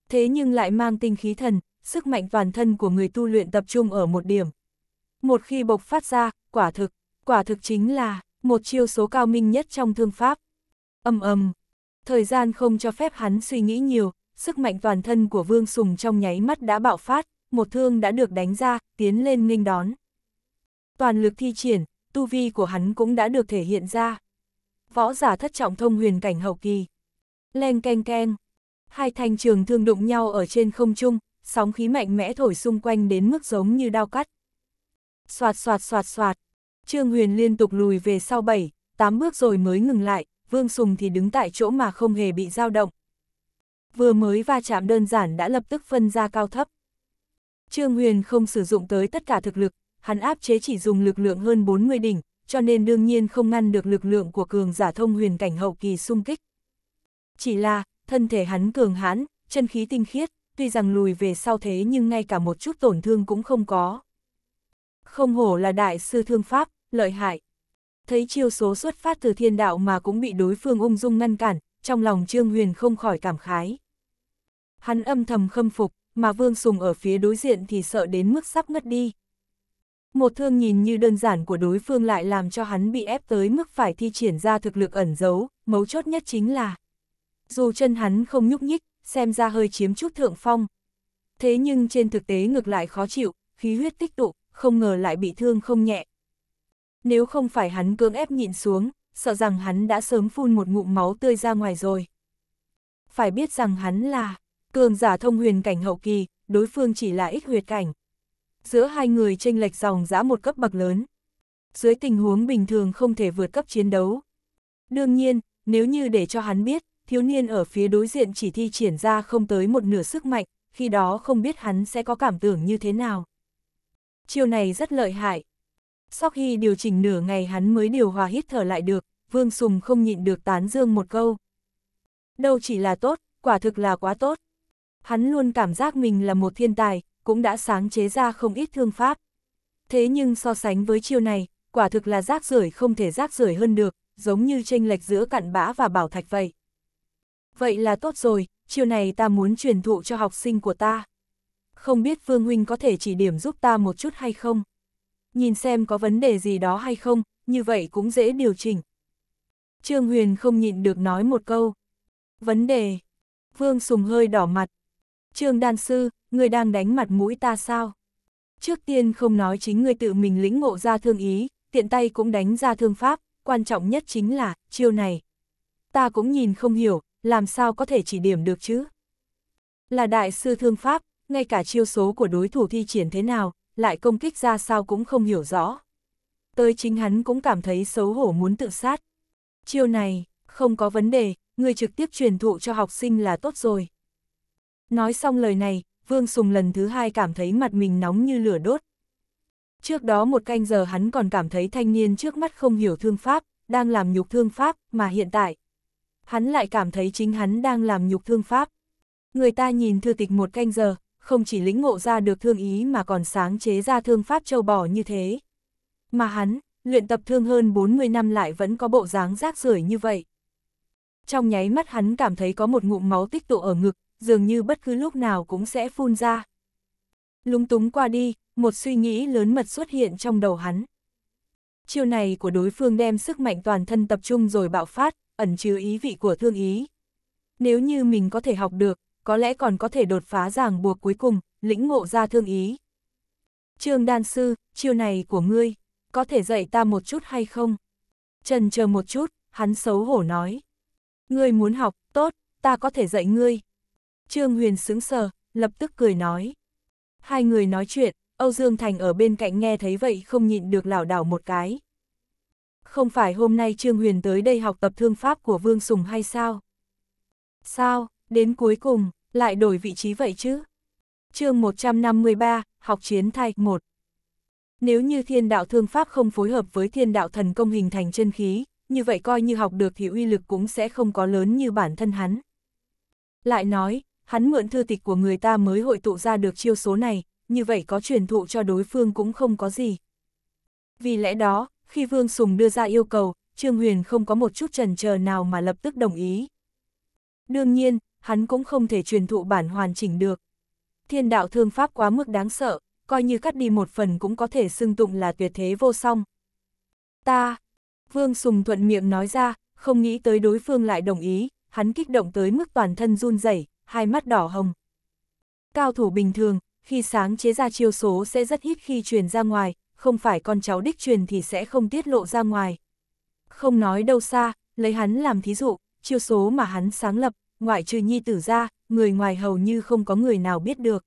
Thế nhưng lại mang tinh khí thần, sức mạnh toàn thân của người tu luyện tập trung ở một điểm. Một khi bộc phát ra, quả thực, quả thực chính là một chiêu số cao minh nhất trong thương pháp. Âm ầm. thời gian không cho phép hắn suy nghĩ nhiều, sức mạnh toàn thân của Vương Sùng trong nháy mắt đã bạo phát, một thương đã được đánh ra, tiến lên nghênh đón toàn lực thi triển, tu vi của hắn cũng đã được thể hiện ra. Võ giả thất trọng thông huyền cảnh hậu kỳ. Leng keng keng. Hai thanh trường thương đụng nhau ở trên không trung, sóng khí mạnh mẽ thổi xung quanh đến mức giống như đao cắt. Soạt soạt soạt soạt. Trương Huyền liên tục lùi về sau bảy, tám bước rồi mới ngừng lại, Vương Sùng thì đứng tại chỗ mà không hề bị dao động. Vừa mới va chạm đơn giản đã lập tức phân ra cao thấp. Trương Huyền không sử dụng tới tất cả thực lực, hắn áp chế chỉ dùng lực lượng hơn 40 đỉnh, cho nên đương nhiên không ngăn được lực lượng của cường giả thông huyền cảnh hậu kỳ xung kích. Chỉ là, thân thể hắn cường hãn, chân khí tinh khiết, tuy rằng lùi về sau thế nhưng ngay cả một chút tổn thương cũng không có. Không hổ là đại sư thương pháp, lợi hại. Thấy chiêu số xuất phát từ thiên đạo mà cũng bị đối phương ung dung ngăn cản, trong lòng Trương Huyền không khỏi cảm khái. Hắn âm thầm khâm phục, mà Vương Sùng ở phía đối diện thì sợ đến mức sắp ngất đi, một thương nhìn như đơn giản của đối phương lại làm cho hắn bị ép tới mức phải thi triển ra thực lực ẩn giấu, mấu chốt nhất chính là. Dù chân hắn không nhúc nhích, xem ra hơi chiếm chút thượng phong. Thế nhưng trên thực tế ngược lại khó chịu, khí huyết tích tụ, không ngờ lại bị thương không nhẹ. Nếu không phải hắn cưỡng ép nhịn xuống, sợ rằng hắn đã sớm phun một ngụm máu tươi ra ngoài rồi. Phải biết rằng hắn là cường giả thông huyền cảnh hậu kỳ, đối phương chỉ là ít huyệt cảnh, giữa hai người tranh lệch dòng giã một cấp bậc lớn. Dưới tình huống bình thường không thể vượt cấp chiến đấu. Đương nhiên, nếu như để cho hắn biết, thiếu niên ở phía đối diện chỉ thi triển ra không tới một nửa sức mạnh, khi đó không biết hắn sẽ có cảm tưởng như thế nào. chiều này rất lợi hại. Sau khi điều chỉnh nửa ngày hắn mới điều hòa hít thở lại được, Vương Sùng không nhịn được tán dương một câu. Đâu chỉ là tốt, quả thực là quá tốt. Hắn luôn cảm giác mình là một thiên tài, cũng đã sáng chế ra không ít thương pháp. Thế nhưng so sánh với chiêu này, quả thực là rác rưởi không thể rác rưởi hơn được, giống như chênh lệch giữa cặn bã và bảo thạch vậy. Vậy là tốt rồi, chiêu này ta muốn truyền thụ cho học sinh của ta. Không biết Phương Huynh có thể chỉ điểm giúp ta một chút hay không? Nhìn xem có vấn đề gì đó hay không, như vậy cũng dễ điều chỉnh. Trương Huyền không nhịn được nói một câu. Vấn đề. Vương Sùng hơi đỏ mặt, Trương đan sư, người đang đánh mặt mũi ta sao? Trước tiên không nói chính người tự mình lĩnh ngộ ra thương ý, tiện tay cũng đánh ra thương pháp, quan trọng nhất chính là, chiêu này. Ta cũng nhìn không hiểu, làm sao có thể chỉ điểm được chứ? Là đại sư thương pháp, ngay cả chiêu số của đối thủ thi triển thế nào, lại công kích ra sao cũng không hiểu rõ. Tới chính hắn cũng cảm thấy xấu hổ muốn tự sát. Chiêu này, không có vấn đề, người trực tiếp truyền thụ cho học sinh là tốt rồi. Nói xong lời này, Vương Sùng lần thứ hai cảm thấy mặt mình nóng như lửa đốt. Trước đó một canh giờ hắn còn cảm thấy thanh niên trước mắt không hiểu thương pháp, đang làm nhục thương pháp, mà hiện tại. Hắn lại cảm thấy chính hắn đang làm nhục thương pháp. Người ta nhìn thư tịch một canh giờ, không chỉ lĩnh ngộ ra được thương ý mà còn sáng chế ra thương pháp châu bò như thế. Mà hắn, luyện tập thương hơn 40 năm lại vẫn có bộ dáng rác rưởi như vậy. Trong nháy mắt hắn cảm thấy có một ngụm máu tích tụ ở ngực, dường như bất cứ lúc nào cũng sẽ phun ra. Lúng túng qua đi, một suy nghĩ lớn mật xuất hiện trong đầu hắn. Chiêu này của đối phương đem sức mạnh toàn thân tập trung rồi bạo phát, ẩn chứa ý vị của thương ý. Nếu như mình có thể học được, có lẽ còn có thể đột phá ràng buộc cuối cùng, lĩnh ngộ ra thương ý. Trương đan sư, chiêu này của ngươi, có thể dạy ta một chút hay không? Trần chờ một chút, hắn xấu hổ nói. Ngươi muốn học, tốt, ta có thể dạy ngươi. Trương Huyền sững sờ, lập tức cười nói. Hai người nói chuyện, Âu Dương Thành ở bên cạnh nghe thấy vậy không nhịn được lảo đảo một cái. Không phải hôm nay Trương Huyền tới đây học tập thương pháp của Vương Sùng hay sao? Sao, đến cuối cùng, lại đổi vị trí vậy chứ? chương 153, học chiến thai 1 Nếu như thiên đạo thương pháp không phối hợp với thiên đạo thần công hình thành chân khí, như vậy coi như học được thì uy lực cũng sẽ không có lớn như bản thân hắn. Lại nói, hắn mượn thư tịch của người ta mới hội tụ ra được chiêu số này, như vậy có truyền thụ cho đối phương cũng không có gì. Vì lẽ đó, khi Vương Sùng đưa ra yêu cầu, Trương Huyền không có một chút trần chờ nào mà lập tức đồng ý. Đương nhiên, hắn cũng không thể truyền thụ bản hoàn chỉnh được. Thiên đạo thương pháp quá mức đáng sợ, coi như cắt đi một phần cũng có thể xưng tụng là tuyệt thế vô song. Ta, Vương Sùng thuận miệng nói ra, không nghĩ tới đối phương lại đồng ý, hắn kích động tới mức toàn thân run rẩy hai mắt đỏ hồng. Cao thủ bình thường, khi sáng chế ra chiêu số sẽ rất ít khi truyền ra ngoài, không phải con cháu đích truyền thì sẽ không tiết lộ ra ngoài. Không nói đâu xa, lấy hắn làm thí dụ, chiêu số mà hắn sáng lập, ngoại trừ nhi tử ra, người ngoài hầu như không có người nào biết được.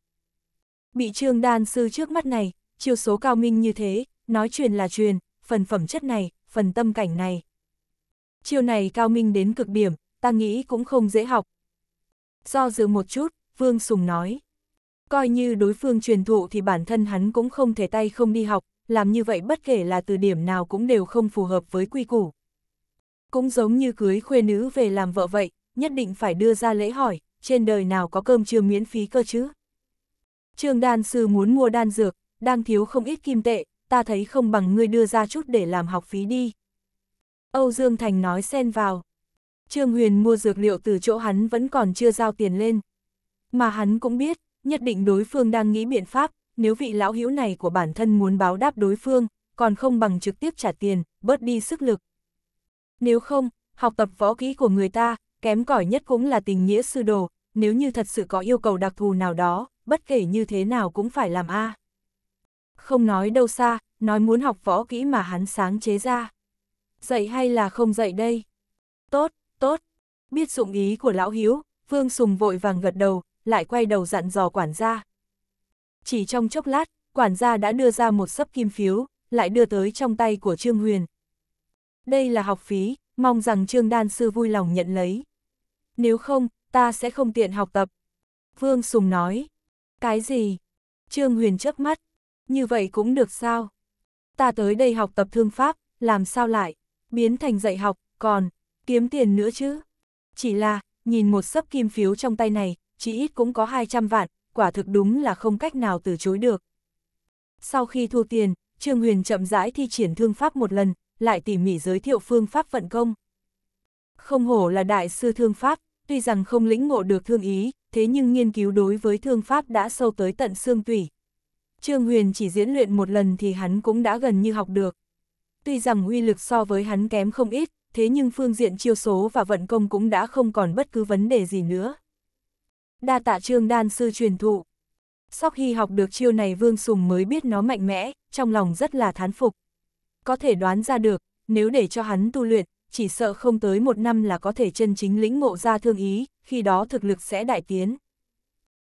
Bị trương đan sư trước mắt này, chiêu số cao minh như thế, nói truyền là truyền, phần phẩm chất này, phần tâm cảnh này. Chiêu này cao minh đến cực điểm, ta nghĩ cũng không dễ học, Do dự một chút, Vương Sùng nói. Coi như đối phương truyền thụ thì bản thân hắn cũng không thể tay không đi học, làm như vậy bất kể là từ điểm nào cũng đều không phù hợp với quy củ. Cũng giống như cưới khuê nữ về làm vợ vậy, nhất định phải đưa ra lễ hỏi, trên đời nào có cơm chưa miễn phí cơ chứ. Trương đan sư muốn mua đan dược, đang thiếu không ít kim tệ, ta thấy không bằng ngươi đưa ra chút để làm học phí đi. Âu Dương Thành nói xen vào. Trương Huyền mua dược liệu từ chỗ hắn vẫn còn chưa giao tiền lên. Mà hắn cũng biết, nhất định đối phương đang nghĩ biện pháp, nếu vị lão hữu này của bản thân muốn báo đáp đối phương, còn không bằng trực tiếp trả tiền, bớt đi sức lực. Nếu không, học tập võ kỹ của người ta, kém cỏi nhất cũng là tình nghĩa sư đồ, nếu như thật sự có yêu cầu đặc thù nào đó, bất kể như thế nào cũng phải làm a. Không nói đâu xa, nói muốn học võ kỹ mà hắn sáng chế ra. Dạy hay là không dạy đây? Tốt, tốt. Biết dụng ý của lão hiếu, Vương Sùng vội vàng gật đầu, lại quay đầu dặn dò quản gia. Chỉ trong chốc lát, quản gia đã đưa ra một sấp kim phiếu, lại đưa tới trong tay của Trương Huyền. Đây là học phí, mong rằng Trương Đan Sư vui lòng nhận lấy. Nếu không, ta sẽ không tiện học tập. Vương Sùng nói. Cái gì? Trương Huyền chớp mắt. Như vậy cũng được sao? Ta tới đây học tập thương pháp, làm sao lại? Biến thành dạy học, còn, kiếm tiền nữa chứ. Chỉ là, nhìn một sấp kim phiếu trong tay này, chỉ ít cũng có 200 vạn, quả thực đúng là không cách nào từ chối được. Sau khi thu tiền, Trương Huyền chậm rãi thi triển thương pháp một lần, lại tỉ mỉ giới thiệu phương pháp vận công. Không hổ là đại sư thương pháp, tuy rằng không lĩnh ngộ được thương ý, thế nhưng nghiên cứu đối với thương pháp đã sâu tới tận xương tủy. Trương Huyền chỉ diễn luyện một lần thì hắn cũng đã gần như học được. Tuy rằng uy lực so với hắn kém không ít, thế nhưng phương diện chiêu số và vận công cũng đã không còn bất cứ vấn đề gì nữa. Đa tạ trương đan sư truyền thụ. Sau khi học được chiêu này Vương Sùng mới biết nó mạnh mẽ, trong lòng rất là thán phục. Có thể đoán ra được, nếu để cho hắn tu luyện, chỉ sợ không tới một năm là có thể chân chính lĩnh ngộ ra thương ý, khi đó thực lực sẽ đại tiến.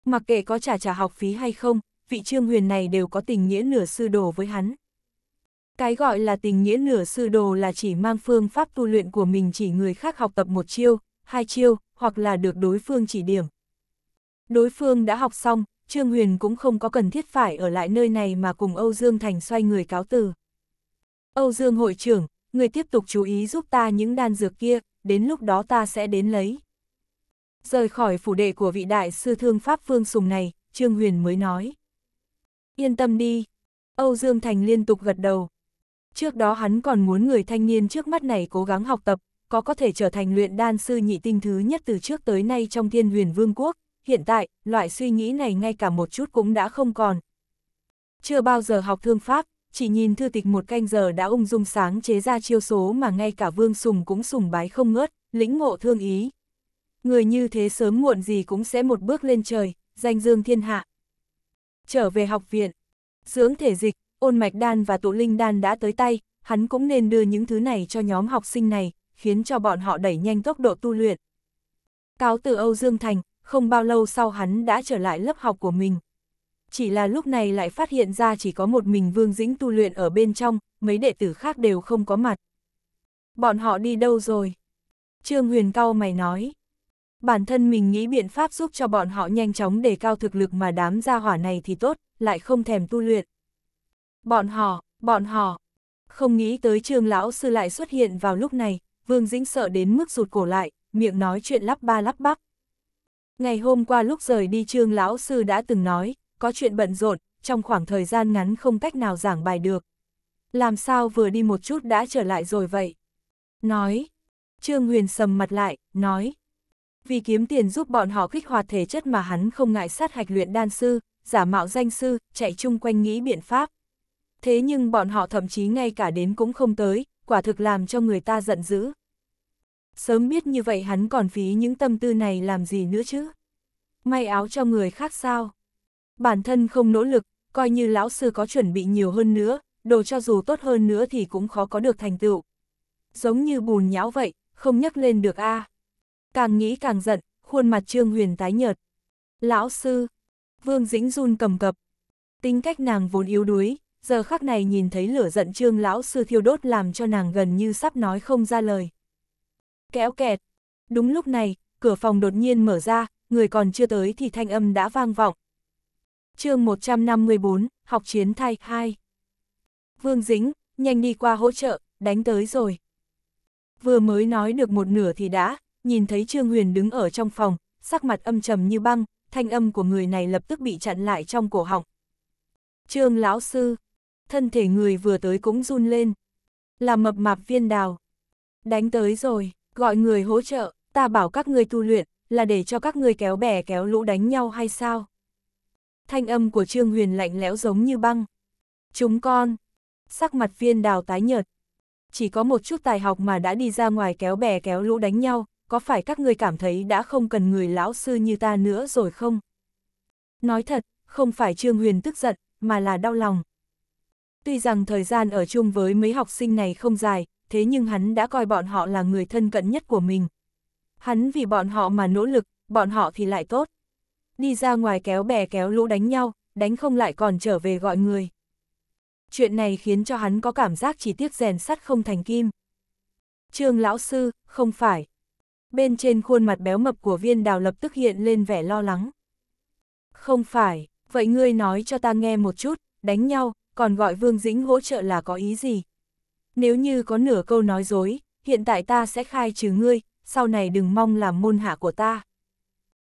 Mặc kệ có trả trả học phí hay không, vị trương huyền này đều có tình nghĩa nửa sư đồ với hắn. Cái gọi là tình nghĩa nửa sư đồ là chỉ mang phương pháp tu luyện của mình chỉ người khác học tập một chiêu, hai chiêu, hoặc là được đối phương chỉ điểm. Đối phương đã học xong, Trương Huyền cũng không có cần thiết phải ở lại nơi này mà cùng Âu Dương Thành xoay người cáo từ. Âu Dương hội trưởng, người tiếp tục chú ý giúp ta những đan dược kia, đến lúc đó ta sẽ đến lấy. Rời khỏi phủ đệ của vị đại sư thương Pháp Vương Sùng này, Trương Huyền mới nói. Yên tâm đi. Âu Dương Thành liên tục gật đầu, Trước đó hắn còn muốn người thanh niên trước mắt này cố gắng học tập, có có thể trở thành luyện đan sư nhị tinh thứ nhất từ trước tới nay trong thiên huyền vương quốc, hiện tại, loại suy nghĩ này ngay cả một chút cũng đã không còn. Chưa bao giờ học thương pháp, chỉ nhìn thư tịch một canh giờ đã ung dung sáng chế ra chiêu số mà ngay cả vương sùng cũng sùng bái không ngớt, lĩnh ngộ thương ý. Người như thế sớm muộn gì cũng sẽ một bước lên trời, danh dương thiên hạ. Trở về học viện, dưỡng thể dịch, ôn mạch đan và tụ linh đan đã tới tay, hắn cũng nên đưa những thứ này cho nhóm học sinh này, khiến cho bọn họ đẩy nhanh tốc độ tu luyện. Cáo từ Âu Dương Thành, không bao lâu sau hắn đã trở lại lớp học của mình. Chỉ là lúc này lại phát hiện ra chỉ có một mình Vương Dĩnh tu luyện ở bên trong, mấy đệ tử khác đều không có mặt. Bọn họ đi đâu rồi? Trương Huyền Cao mày nói. Bản thân mình nghĩ biện pháp giúp cho bọn họ nhanh chóng đề cao thực lực mà đám gia hỏa này thì tốt, lại không thèm tu luyện. Bọn họ, bọn họ. Không nghĩ tới trương lão sư lại xuất hiện vào lúc này, Vương Dĩnh sợ đến mức rụt cổ lại, miệng nói chuyện lắp ba lắp bắp. Ngày hôm qua lúc rời đi trương lão sư đã từng nói, có chuyện bận rộn, trong khoảng thời gian ngắn không cách nào giảng bài được. Làm sao vừa đi một chút đã trở lại rồi vậy? Nói. Trương Huyền sầm mặt lại, nói. Vì kiếm tiền giúp bọn họ kích hoạt thể chất mà hắn không ngại sát hạch luyện đan sư, giả mạo danh sư, chạy chung quanh nghĩ biện pháp thế nhưng bọn họ thậm chí ngay cả đến cũng không tới, quả thực làm cho người ta giận dữ. Sớm biết như vậy hắn còn phí những tâm tư này làm gì nữa chứ? May áo cho người khác sao? Bản thân không nỗ lực, coi như lão sư có chuẩn bị nhiều hơn nữa, đồ cho dù tốt hơn nữa thì cũng khó có được thành tựu. Giống như bùn nhão vậy, không nhắc lên được a. À. Càng nghĩ càng giận, khuôn mặt Trương Huyền tái nhợt. Lão sư, Vương Dĩnh run cầm cập. Tính cách nàng vốn yếu đuối, giờ khắc này nhìn thấy lửa giận trương lão sư thiêu đốt làm cho nàng gần như sắp nói không ra lời. Kéo kẹt. Đúng lúc này, cửa phòng đột nhiên mở ra, người còn chưa tới thì thanh âm đã vang vọng. chương 154, học chiến thay 2. Vương Dính, nhanh đi qua hỗ trợ, đánh tới rồi. Vừa mới nói được một nửa thì đã, nhìn thấy Trương Huyền đứng ở trong phòng, sắc mặt âm trầm như băng, thanh âm của người này lập tức bị chặn lại trong cổ họng. Trương lão sư, thân thể người vừa tới cũng run lên. Là mập mạp viên đào. Đánh tới rồi, gọi người hỗ trợ, ta bảo các người tu luyện, là để cho các người kéo bè kéo lũ đánh nhau hay sao? Thanh âm của Trương Huyền lạnh lẽo giống như băng. Chúng con, sắc mặt viên đào tái nhợt. Chỉ có một chút tài học mà đã đi ra ngoài kéo bè kéo lũ đánh nhau, có phải các người cảm thấy đã không cần người lão sư như ta nữa rồi không? Nói thật, không phải Trương Huyền tức giận, mà là đau lòng, Tuy rằng thời gian ở chung với mấy học sinh này không dài, thế nhưng hắn đã coi bọn họ là người thân cận nhất của mình. Hắn vì bọn họ mà nỗ lực, bọn họ thì lại tốt. Đi ra ngoài kéo bè kéo lũ đánh nhau, đánh không lại còn trở về gọi người. Chuyện này khiến cho hắn có cảm giác chỉ tiếc rèn sắt không thành kim. Trương lão sư, không phải. Bên trên khuôn mặt béo mập của viên đào lập tức hiện lên vẻ lo lắng. Không phải, vậy ngươi nói cho ta nghe một chút, đánh nhau, còn gọi Vương Dĩnh hỗ trợ là có ý gì? Nếu như có nửa câu nói dối, hiện tại ta sẽ khai trừ ngươi, sau này đừng mong làm môn hạ của ta.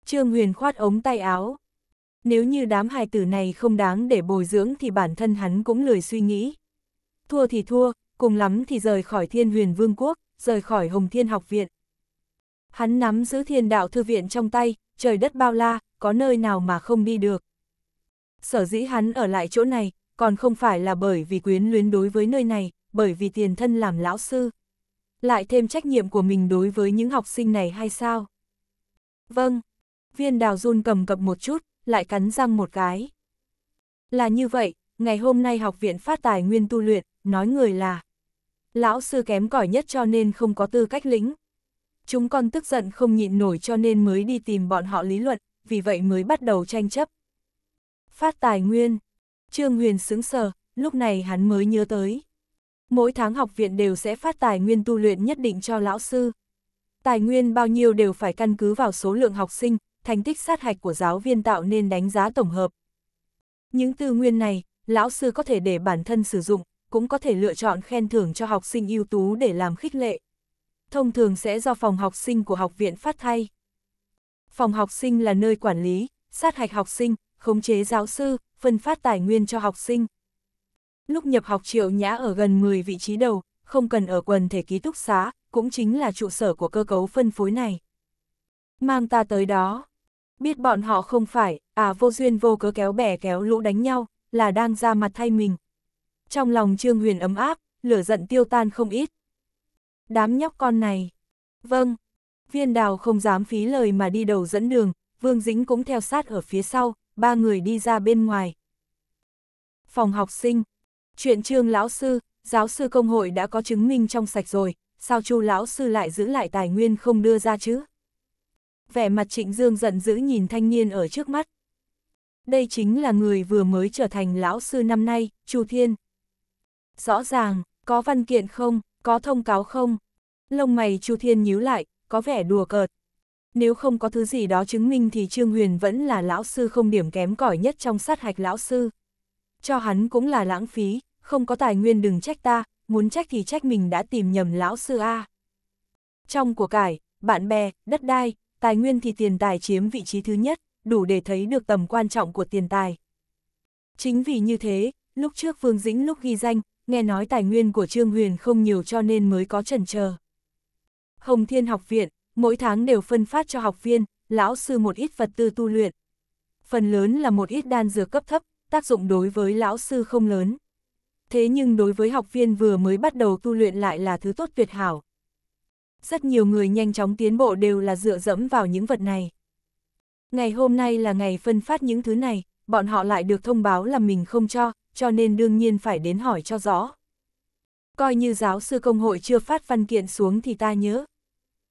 Trương Huyền khoát ống tay áo. Nếu như đám hài tử này không đáng để bồi dưỡng thì bản thân hắn cũng lười suy nghĩ. Thua thì thua, cùng lắm thì rời khỏi thiên huyền vương quốc, rời khỏi hồng thiên học viện. Hắn nắm giữ thiên đạo thư viện trong tay, trời đất bao la, có nơi nào mà không đi được. Sở dĩ hắn ở lại chỗ này, còn không phải là bởi vì quyến luyến đối với nơi này, bởi vì tiền thân làm lão sư. Lại thêm trách nhiệm của mình đối với những học sinh này hay sao? Vâng, viên đào run cầm cập một chút, lại cắn răng một cái. Là như vậy, ngày hôm nay học viện phát tài nguyên tu luyện, nói người là Lão sư kém cỏi nhất cho nên không có tư cách lĩnh. Chúng con tức giận không nhịn nổi cho nên mới đi tìm bọn họ lý luận, vì vậy mới bắt đầu tranh chấp. Phát tài nguyên Trương Huyền sững sờ, lúc này hắn mới nhớ tới. Mỗi tháng học viện đều sẽ phát tài nguyên tu luyện nhất định cho lão sư. Tài nguyên bao nhiêu đều phải căn cứ vào số lượng học sinh, thành tích sát hạch của giáo viên tạo nên đánh giá tổng hợp. Những tư nguyên này, lão sư có thể để bản thân sử dụng, cũng có thể lựa chọn khen thưởng cho học sinh ưu tú để làm khích lệ. Thông thường sẽ do phòng học sinh của học viện phát thay. Phòng học sinh là nơi quản lý, sát hạch học sinh, khống chế giáo sư, phân phát tài nguyên cho học sinh. Lúc nhập học Triệu Nhã ở gần 10 vị trí đầu, không cần ở quần thể ký túc xá, cũng chính là trụ sở của cơ cấu phân phối này. Mang ta tới đó. Biết bọn họ không phải, à vô duyên vô cớ kéo bẻ kéo lũ đánh nhau, là đang ra mặt thay mình. Trong lòng Trương Huyền ấm áp, lửa giận tiêu tan không ít. Đám nhóc con này. Vâng. Viên đào không dám phí lời mà đi đầu dẫn đường, Vương Dĩnh cũng theo sát ở phía sau, ba người đi ra bên ngoài. Phòng học sinh, chuyện trương lão sư, giáo sư công hội đã có chứng minh trong sạch rồi, sao chu lão sư lại giữ lại tài nguyên không đưa ra chứ? Vẻ mặt trịnh dương giận dữ nhìn thanh niên ở trước mắt. Đây chính là người vừa mới trở thành lão sư năm nay, Chu Thiên. Rõ ràng, có văn kiện không, có thông cáo không? Lông mày Chu Thiên nhíu lại, có vẻ đùa cợt, nếu không có thứ gì đó chứng minh thì Trương Huyền vẫn là lão sư không điểm kém cỏi nhất trong sát hạch lão sư. Cho hắn cũng là lãng phí, không có tài nguyên đừng trách ta, muốn trách thì trách mình đã tìm nhầm lão sư A. Trong của cải, bạn bè, đất đai, tài nguyên thì tiền tài chiếm vị trí thứ nhất, đủ để thấy được tầm quan trọng của tiền tài. Chính vì như thế, lúc trước Vương Dĩnh lúc ghi danh, nghe nói tài nguyên của Trương Huyền không nhiều cho nên mới có trần chờ. Hồng Thiên học viện, mỗi tháng đều phân phát cho học viên, lão sư một ít vật tư tu luyện. Phần lớn là một ít đan dược cấp thấp, tác dụng đối với lão sư không lớn. Thế nhưng đối với học viên vừa mới bắt đầu tu luyện lại là thứ tốt tuyệt hảo. Rất nhiều người nhanh chóng tiến bộ đều là dựa dẫm vào những vật này. Ngày hôm nay là ngày phân phát những thứ này, bọn họ lại được thông báo là mình không cho, cho nên đương nhiên phải đến hỏi cho rõ. Coi như giáo sư công hội chưa phát văn kiện xuống thì ta nhớ,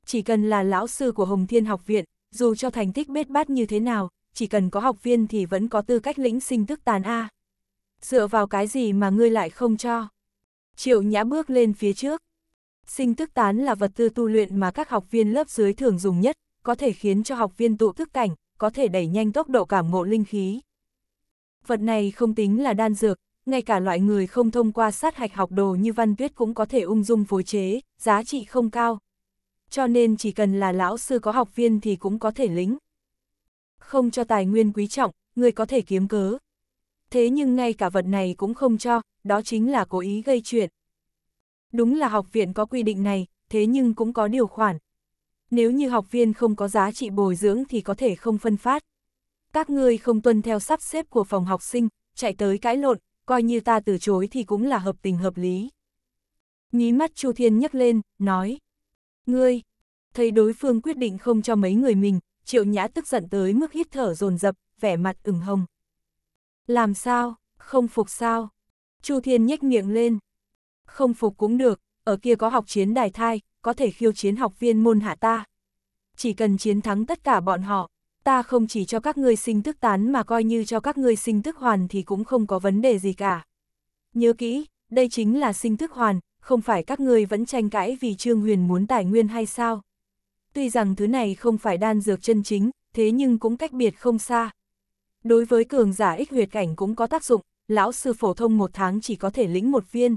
chỉ cần là lão sư của Hồng Thiên học viện, dù cho thành tích bết bát như thế nào, chỉ cần có học viên thì vẫn có tư cách lĩnh sinh tức tàn A. Dựa vào cái gì mà ngươi lại không cho? Triệu nhã bước lên phía trước. Sinh tức tán là vật tư tu luyện mà các học viên lớp dưới thường dùng nhất, có thể khiến cho học viên tụ tức cảnh, có thể đẩy nhanh tốc độ cảm ngộ linh khí. Vật này không tính là đan dược, ngay cả loại người không thông qua sát hạch học đồ như văn tuyết cũng có thể ung dung phối chế, giá trị không cao, cho nên chỉ cần là lão sư có học viên thì cũng có thể lính. Không cho tài nguyên quý trọng, người có thể kiếm cớ. Thế nhưng ngay cả vật này cũng không cho, đó chính là cố ý gây chuyện. Đúng là học viện có quy định này, thế nhưng cũng có điều khoản. Nếu như học viên không có giá trị bồi dưỡng thì có thể không phân phát. Các ngươi không tuân theo sắp xếp của phòng học sinh, chạy tới cãi lộn, coi như ta từ chối thì cũng là hợp tình hợp lý. Nhí mắt Chu Thiên nhấc lên, nói. Ngươi, thấy đối phương quyết định không cho mấy người mình, triệu nhã tức giận tới mức hít thở dồn dập vẻ mặt ửng hồng. Làm sao, không phục sao? Chu Thiên nhếch miệng lên. Không phục cũng được, ở kia có học chiến đài thai, có thể khiêu chiến học viên môn hạ ta. Chỉ cần chiến thắng tất cả bọn họ, ta không chỉ cho các ngươi sinh tức tán mà coi như cho các ngươi sinh tức hoàn thì cũng không có vấn đề gì cả. Nhớ kỹ, đây chính là sinh tức hoàn, không phải các ngươi vẫn tranh cãi vì Trương Huyền muốn tài nguyên hay sao? Tuy rằng thứ này không phải đan dược chân chính, thế nhưng cũng cách biệt không xa. Đối với cường giả ích huyệt cảnh cũng có tác dụng, lão sư phổ thông một tháng chỉ có thể lĩnh một viên.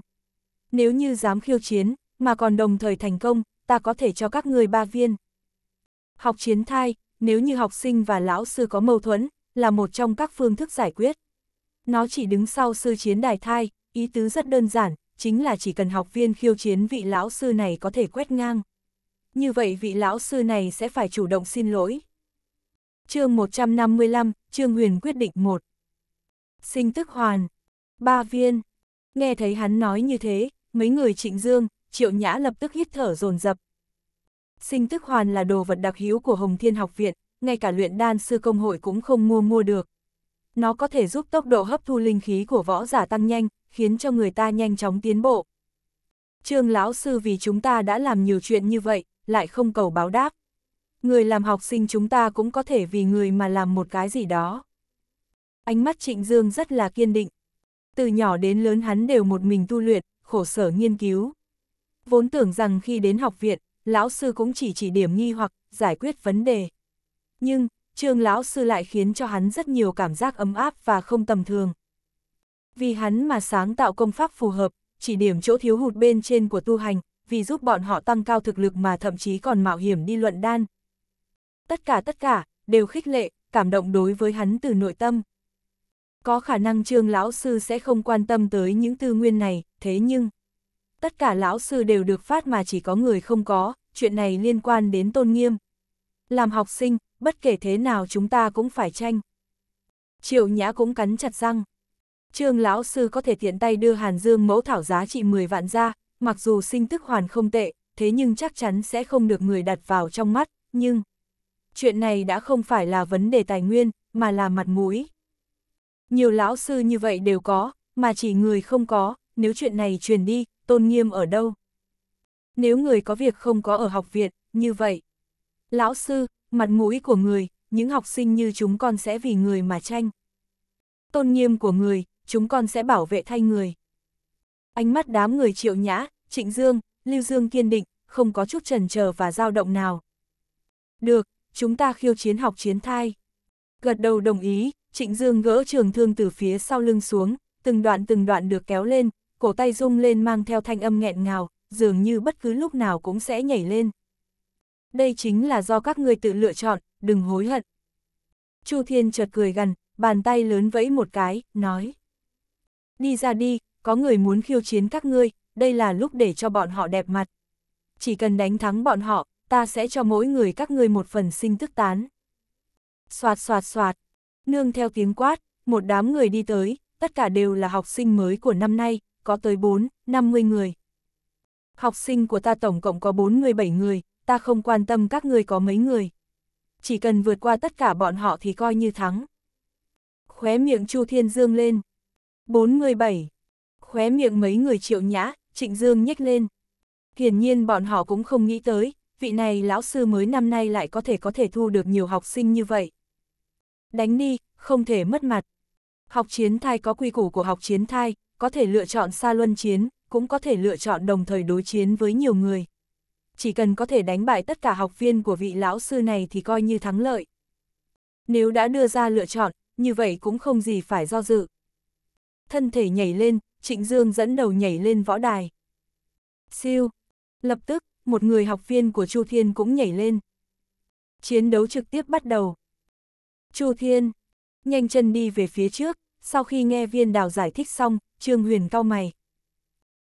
Nếu như dám khiêu chiến, mà còn đồng thời thành công, ta có thể cho các người ba viên. Học chiến thai, nếu như học sinh và lão sư có mâu thuẫn, là một trong các phương thức giải quyết. Nó chỉ đứng sau sư chiến đài thai, ý tứ rất đơn giản, chính là chỉ cần học viên khiêu chiến vị lão sư này có thể quét ngang. Như vậy vị lão sư này sẽ phải chủ động xin lỗi. chương 155, Trương Huyền quyết định 1. Sinh tức hoàn. Ba viên. Nghe thấy hắn nói như thế, mấy người trịnh dương, triệu nhã lập tức hít thở dồn dập Sinh tức hoàn là đồ vật đặc hiếu của Hồng Thiên học viện, ngay cả luyện đan sư công hội cũng không mua mua được. Nó có thể giúp tốc độ hấp thu linh khí của võ giả tăng nhanh, khiến cho người ta nhanh chóng tiến bộ. Trương lão sư vì chúng ta đã làm nhiều chuyện như vậy, lại không cầu báo đáp. Người làm học sinh chúng ta cũng có thể vì người mà làm một cái gì đó. Ánh mắt Trịnh Dương rất là kiên định. Từ nhỏ đến lớn hắn đều một mình tu luyện, khổ sở nghiên cứu. Vốn tưởng rằng khi đến học viện, lão sư cũng chỉ chỉ điểm nghi hoặc giải quyết vấn đề. Nhưng, Trương Lão Sư lại khiến cho hắn rất nhiều cảm giác ấm áp và không tầm thường. Vì hắn mà sáng tạo công pháp phù hợp, chỉ điểm chỗ thiếu hụt bên trên của tu hành, vì giúp bọn họ tăng cao thực lực mà thậm chí còn mạo hiểm đi luận đan. Tất cả tất cả, đều khích lệ, cảm động đối với hắn từ nội tâm. Có khả năng trương lão sư sẽ không quan tâm tới những tư nguyên này, thế nhưng, tất cả lão sư đều được phát mà chỉ có người không có, chuyện này liên quan đến tôn nghiêm. Làm học sinh, bất kể thế nào chúng ta cũng phải tranh. Triệu Nhã cũng cắn chặt răng. Trương lão sư có thể tiện tay đưa Hàn Dương mẫu thảo giá trị 10 vạn ra, mặc dù sinh tức hoàn không tệ, thế nhưng chắc chắn sẽ không được người đặt vào trong mắt, nhưng... Chuyện này đã không phải là vấn đề tài nguyên, mà là mặt mũi. Nhiều lão sư như vậy đều có, mà chỉ người không có, nếu chuyện này truyền đi, tôn nghiêm ở đâu? Nếu người có việc không có ở học viện, như vậy. Lão sư, mặt mũi của người, những học sinh như chúng con sẽ vì người mà tranh. Tôn nghiêm của người, chúng con sẽ bảo vệ thay người. Ánh mắt đám người triệu nhã, trịnh dương, lưu dương kiên định, không có chút trần chờ và dao động nào. Được, chúng ta khiêu chiến học chiến thai. Gật đầu đồng ý, trịnh dương gỡ trường thương từ phía sau lưng xuống, từng đoạn từng đoạn được kéo lên, cổ tay rung lên mang theo thanh âm nghẹn ngào, dường như bất cứ lúc nào cũng sẽ nhảy lên đây chính là do các ngươi tự lựa chọn, đừng hối hận. Chu Thiên chợt cười gần, bàn tay lớn vẫy một cái, nói. Đi ra đi, có người muốn khiêu chiến các ngươi, đây là lúc để cho bọn họ đẹp mặt. Chỉ cần đánh thắng bọn họ, ta sẽ cho mỗi người các ngươi một phần sinh tức tán. Xoạt xoạt xoạt, nương theo tiếng quát, một đám người đi tới, tất cả đều là học sinh mới của năm nay, có tới 4, 50 người. Học sinh của ta tổng cộng có 47 người, ta không quan tâm các ngươi có mấy người. Chỉ cần vượt qua tất cả bọn họ thì coi như thắng. Khóe miệng Chu Thiên Dương lên. 47. Khóe miệng mấy người triệu nhã, trịnh Dương nhếch lên. Hiển nhiên bọn họ cũng không nghĩ tới, vị này lão sư mới năm nay lại có thể có thể thu được nhiều học sinh như vậy. Đánh đi, không thể mất mặt. Học chiến thai có quy củ của học chiến thai, có thể lựa chọn xa luân chiến, cũng có thể lựa chọn đồng thời đối chiến với nhiều người chỉ cần có thể đánh bại tất cả học viên của vị lão sư này thì coi như thắng lợi. Nếu đã đưa ra lựa chọn, như vậy cũng không gì phải do dự. Thân thể nhảy lên, Trịnh Dương dẫn đầu nhảy lên võ đài. Siêu! Lập tức, một người học viên của Chu Thiên cũng nhảy lên. Chiến đấu trực tiếp bắt đầu. Chu Thiên! Nhanh chân đi về phía trước, sau khi nghe viên đào giải thích xong, Trương Huyền cao mày,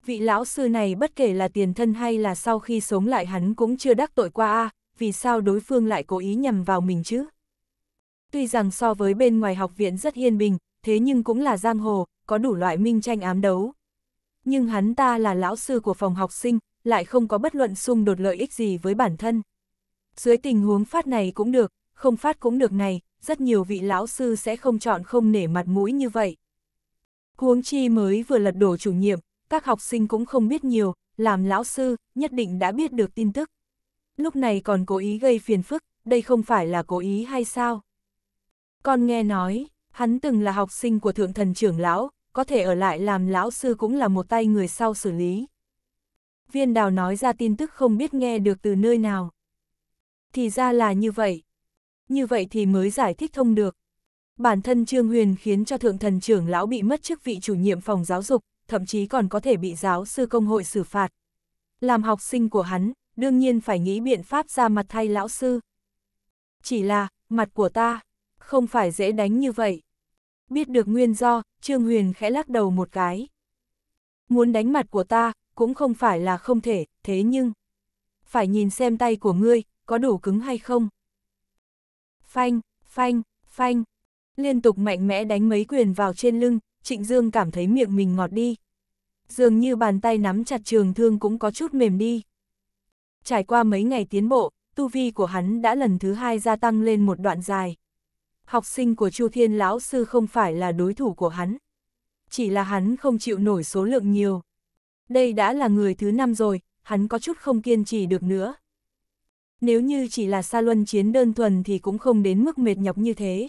vị lão sư này bất kể là tiền thân hay là sau khi sống lại hắn cũng chưa đắc tội qua a vì sao đối phương lại cố ý nhầm vào mình chứ? Tuy rằng so với bên ngoài học viện rất yên bình, thế nhưng cũng là giang hồ, có đủ loại minh tranh ám đấu. Nhưng hắn ta là lão sư của phòng học sinh, lại không có bất luận xung đột lợi ích gì với bản thân. Dưới tình huống phát này cũng được, không phát cũng được này, rất nhiều vị lão sư sẽ không chọn không nể mặt mũi như vậy. Huống chi mới vừa lật đổ chủ nhiệm, các học sinh cũng không biết nhiều, làm lão sư, nhất định đã biết được tin tức. Lúc này còn cố ý gây phiền phức, đây không phải là cố ý hay sao? Con nghe nói, hắn từng là học sinh của thượng thần trưởng lão, có thể ở lại làm lão sư cũng là một tay người sau xử lý. Viên đào nói ra tin tức không biết nghe được từ nơi nào. Thì ra là như vậy. Như vậy thì mới giải thích thông được. Bản thân Trương Huyền khiến cho thượng thần trưởng lão bị mất chức vị chủ nhiệm phòng giáo dục, thậm chí còn có thể bị giáo sư công hội xử phạt. Làm học sinh của hắn, đương nhiên phải nghĩ biện pháp ra mặt thay lão sư. Chỉ là, mặt của ta, không phải dễ đánh như vậy. Biết được nguyên do, Trương Huyền khẽ lắc đầu một cái. Muốn đánh mặt của ta, cũng không phải là không thể, thế nhưng... Phải nhìn xem tay của ngươi, có đủ cứng hay không. Phanh, phanh, phanh, liên tục mạnh mẽ đánh mấy quyền vào trên lưng, Trịnh Dương cảm thấy miệng mình ngọt đi. Dường như bàn tay nắm chặt trường thương cũng có chút mềm đi. Trải qua mấy ngày tiến bộ, tu vi của hắn đã lần thứ hai gia tăng lên một đoạn dài. Học sinh của Chu Thiên Lão Sư không phải là đối thủ của hắn. Chỉ là hắn không chịu nổi số lượng nhiều. Đây đã là người thứ năm rồi, hắn có chút không kiên trì được nữa. Nếu như chỉ là Sa luân chiến đơn thuần thì cũng không đến mức mệt nhọc như thế.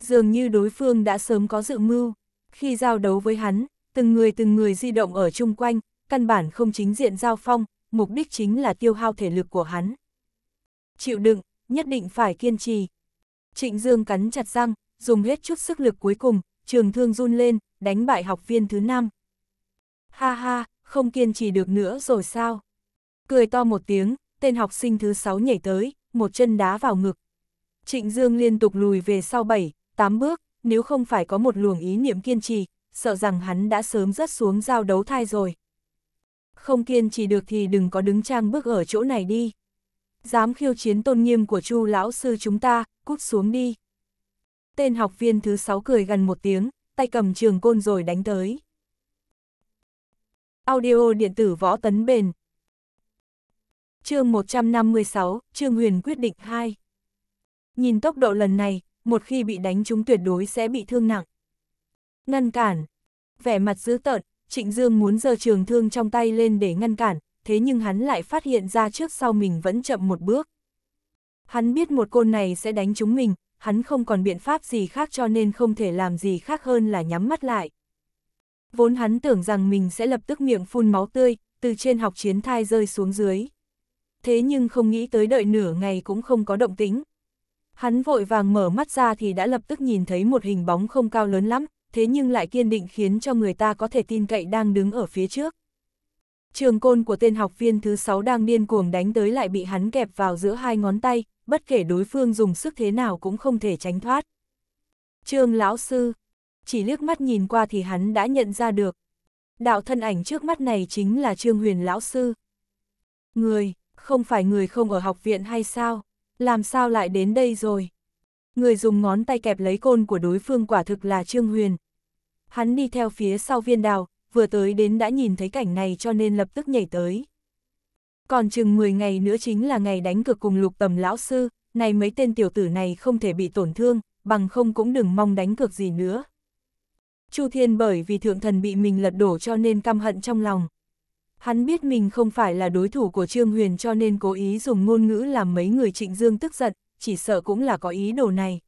Dường như đối phương đã sớm có dự mưu khi giao đấu với hắn, từng người từng người di động ở chung quanh, căn bản không chính diện giao phong, mục đích chính là tiêu hao thể lực của hắn. Chịu đựng, nhất định phải kiên trì. Trịnh Dương cắn chặt răng, dùng hết chút sức lực cuối cùng, trường thương run lên, đánh bại học viên thứ năm. Ha ha, không kiên trì được nữa rồi sao? Cười to một tiếng, tên học sinh thứ sáu nhảy tới, một chân đá vào ngực. Trịnh Dương liên tục lùi về sau bảy, tám bước, nếu không phải có một luồng ý niệm kiên trì, sợ rằng hắn đã sớm rớt xuống giao đấu thai rồi. Không kiên trì được thì đừng có đứng trang bước ở chỗ này đi. Dám khiêu chiến tôn nghiêm của chu lão sư chúng ta, cút xuống đi. Tên học viên thứ sáu cười gần một tiếng, tay cầm trường côn rồi đánh tới. Audio điện tử võ tấn bền. chương 156, Trương Huyền quyết định 2. Nhìn tốc độ lần này, một khi bị đánh chúng tuyệt đối sẽ bị thương nặng. Ngăn cản. Vẻ mặt dữ tợn, Trịnh Dương muốn giơ trường thương trong tay lên để ngăn cản, thế nhưng hắn lại phát hiện ra trước sau mình vẫn chậm một bước. Hắn biết một côn này sẽ đánh chúng mình, hắn không còn biện pháp gì khác cho nên không thể làm gì khác hơn là nhắm mắt lại. Vốn hắn tưởng rằng mình sẽ lập tức miệng phun máu tươi, từ trên học chiến thai rơi xuống dưới. Thế nhưng không nghĩ tới đợi nửa ngày cũng không có động tính. Hắn vội vàng mở mắt ra thì đã lập tức nhìn thấy một hình bóng không cao lớn lắm, thế nhưng lại kiên định khiến cho người ta có thể tin cậy đang đứng ở phía trước. Trường côn của tên học viên thứ 6 đang điên cuồng đánh tới lại bị hắn kẹp vào giữa hai ngón tay, bất kể đối phương dùng sức thế nào cũng không thể tránh thoát. Trương lão sư, chỉ liếc mắt nhìn qua thì hắn đã nhận ra được. Đạo thân ảnh trước mắt này chính là Trương Huyền lão sư. Người, không phải người không ở học viện hay sao? làm sao lại đến đây rồi? Người dùng ngón tay kẹp lấy côn của đối phương quả thực là Trương Huyền. Hắn đi theo phía sau viên đào, vừa tới đến đã nhìn thấy cảnh này cho nên lập tức nhảy tới. Còn chừng 10 ngày nữa chính là ngày đánh cược cùng lục tầm lão sư, này mấy tên tiểu tử này không thể bị tổn thương, bằng không cũng đừng mong đánh cược gì nữa. Chu Thiên bởi vì thượng thần bị mình lật đổ cho nên căm hận trong lòng. Hắn biết mình không phải là đối thủ của Trương Huyền cho nên cố ý dùng ngôn ngữ làm mấy người Trịnh Dương tức giận, chỉ sợ cũng là có ý đồ này.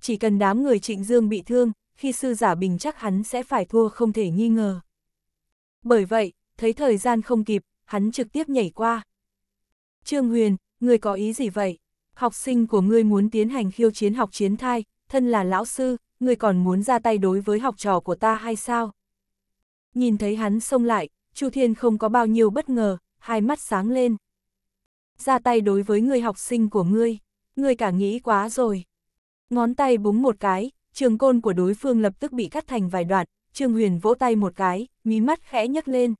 Chỉ cần đám người Trịnh Dương bị thương, khi sư giả bình chắc hắn sẽ phải thua không thể nghi ngờ. Bởi vậy, thấy thời gian không kịp, hắn trực tiếp nhảy qua. Trương Huyền, người có ý gì vậy? Học sinh của ngươi muốn tiến hành khiêu chiến học chiến thai, thân là lão sư, người còn muốn ra tay đối với học trò của ta hay sao? Nhìn thấy hắn xông lại, Chu Thiên không có bao nhiêu bất ngờ, hai mắt sáng lên. Ra tay đối với người học sinh của ngươi, ngươi cả nghĩ quá rồi. Ngón tay búng một cái, trường côn của đối phương lập tức bị cắt thành vài đoạn, Trương Huyền vỗ tay một cái, mí mắt khẽ nhấc lên.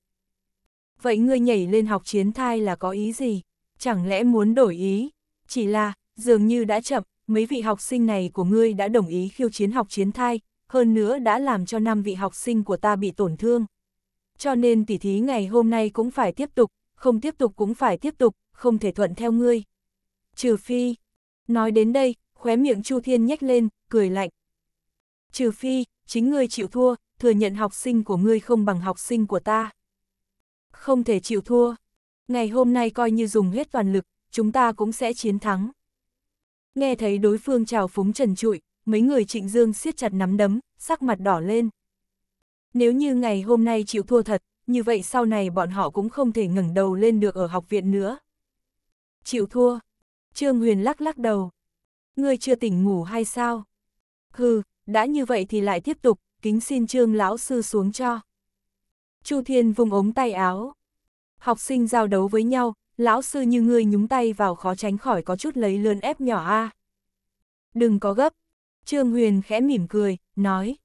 Vậy ngươi nhảy lên học chiến thai là có ý gì? Chẳng lẽ muốn đổi ý? Chỉ là, dường như đã chậm, mấy vị học sinh này của ngươi đã đồng ý khiêu chiến học chiến thai, hơn nữa đã làm cho năm vị học sinh của ta bị tổn thương cho nên tỉ thí ngày hôm nay cũng phải tiếp tục, không tiếp tục cũng phải tiếp tục, không thể thuận theo ngươi. Trừ phi, nói đến đây, khóe miệng Chu Thiên nhếch lên, cười lạnh. Trừ phi, chính ngươi chịu thua, thừa nhận học sinh của ngươi không bằng học sinh của ta. Không thể chịu thua. Ngày hôm nay coi như dùng hết toàn lực, chúng ta cũng sẽ chiến thắng. Nghe thấy đối phương trào phúng trần trụi, mấy người trịnh dương siết chặt nắm đấm, sắc mặt đỏ lên. Nếu như ngày hôm nay chịu thua thật, như vậy sau này bọn họ cũng không thể ngẩng đầu lên được ở học viện nữa. Chịu thua. Trương Huyền lắc lắc đầu. Ngươi chưa tỉnh ngủ hay sao? Hừ, đã như vậy thì lại tiếp tục, kính xin Trương lão sư xuống cho. Chu Thiên vùng ống tay áo. Học sinh giao đấu với nhau, lão sư như ngươi nhúng tay vào khó tránh khỏi có chút lấy lươn ép nhỏ a. Đừng có gấp. Trương Huyền khẽ mỉm cười, nói.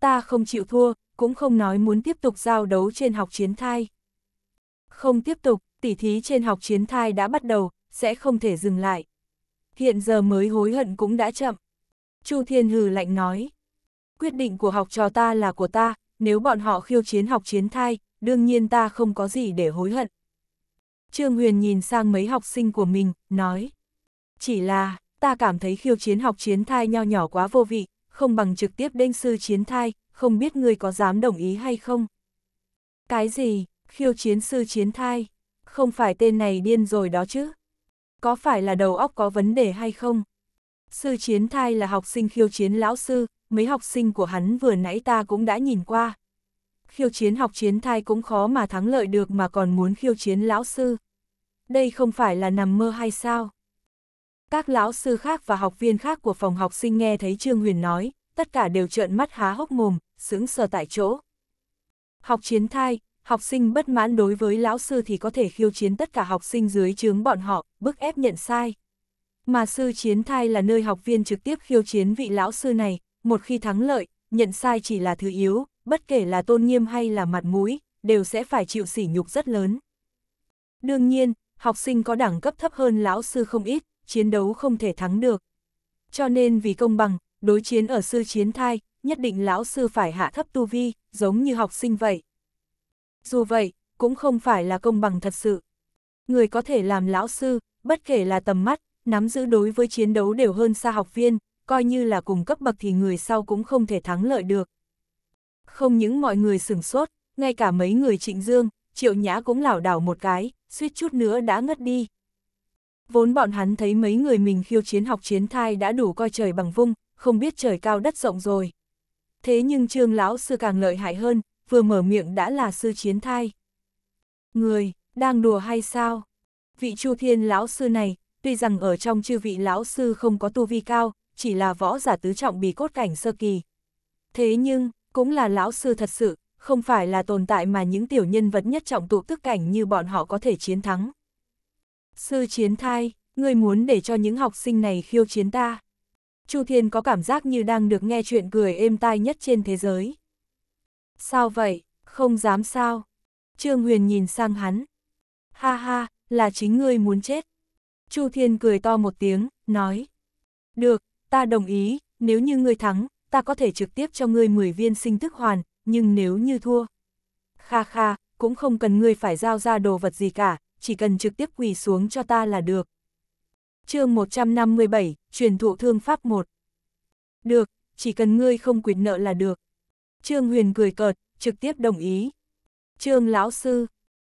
Ta không chịu thua, cũng không nói muốn tiếp tục giao đấu trên học chiến thai. Không tiếp tục, tỉ thí trên học chiến thai đã bắt đầu, sẽ không thể dừng lại. Hiện giờ mới hối hận cũng đã chậm. Chu Thiên Hừ lạnh nói, quyết định của học trò ta là của ta, nếu bọn họ khiêu chiến học chiến thai, đương nhiên ta không có gì để hối hận. Trương Huyền nhìn sang mấy học sinh của mình, nói, chỉ là, ta cảm thấy khiêu chiến học chiến thai nho nhỏ quá vô vị, không bằng trực tiếp đênh sư chiến thai, không biết ngươi có dám đồng ý hay không? Cái gì, khiêu chiến sư chiến thai, không phải tên này điên rồi đó chứ? Có phải là đầu óc có vấn đề hay không? Sư chiến thai là học sinh khiêu chiến lão sư, mấy học sinh của hắn vừa nãy ta cũng đã nhìn qua. Khiêu chiến học chiến thai cũng khó mà thắng lợi được mà còn muốn khiêu chiến lão sư. Đây không phải là nằm mơ hay sao? Các lão sư khác và học viên khác của phòng học sinh nghe thấy Trương Huyền nói, tất cả đều trợn mắt há hốc mồm, sướng sờ tại chỗ. Học chiến thai, học sinh bất mãn đối với lão sư thì có thể khiêu chiến tất cả học sinh dưới chướng bọn họ, bức ép nhận sai. Mà sư chiến thai là nơi học viên trực tiếp khiêu chiến vị lão sư này, một khi thắng lợi, nhận sai chỉ là thứ yếu, bất kể là tôn nghiêm hay là mặt mũi, đều sẽ phải chịu sỉ nhục rất lớn. Đương nhiên, học sinh có đẳng cấp thấp hơn lão sư không ít, chiến đấu không thể thắng được. Cho nên vì công bằng, đối chiến ở sư chiến thai, nhất định lão sư phải hạ thấp tu vi, giống như học sinh vậy. Dù vậy, cũng không phải là công bằng thật sự. Người có thể làm lão sư, bất kể là tầm mắt, nắm giữ đối với chiến đấu đều hơn xa học viên, coi như là cùng cấp bậc thì người sau cũng không thể thắng lợi được. Không những mọi người sửng sốt, ngay cả mấy người trịnh dương, triệu nhã cũng lảo đảo một cái, suýt chút nữa đã ngất đi. Vốn bọn hắn thấy mấy người mình khiêu chiến học chiến thai đã đủ coi trời bằng vung, không biết trời cao đất rộng rồi. Thế nhưng trương lão sư càng lợi hại hơn, vừa mở miệng đã là sư chiến thai. Người, đang đùa hay sao? Vị chu thiên lão sư này, tuy rằng ở trong chư vị lão sư không có tu vi cao, chỉ là võ giả tứ trọng bì cốt cảnh sơ kỳ. Thế nhưng, cũng là lão sư thật sự, không phải là tồn tại mà những tiểu nhân vật nhất trọng tụ tức cảnh như bọn họ có thể chiến thắng. Sư chiến thai, người muốn để cho những học sinh này khiêu chiến ta. Chu Thiên có cảm giác như đang được nghe chuyện cười êm tai nhất trên thế giới. Sao vậy, không dám sao? Trương Huyền nhìn sang hắn. Ha ha, là chính ngươi muốn chết. Chu Thiên cười to một tiếng, nói. Được, ta đồng ý, nếu như ngươi thắng, ta có thể trực tiếp cho ngươi 10 viên sinh tức hoàn, nhưng nếu như thua. Kha kha, cũng không cần ngươi phải giao ra đồ vật gì cả, chỉ cần trực tiếp quỳ xuống cho ta là được chương 157, truyền thụ thương pháp 1. Được, chỉ cần ngươi không quyệt nợ là được. Trương Huyền cười cợt, trực tiếp đồng ý. Trương lão sư,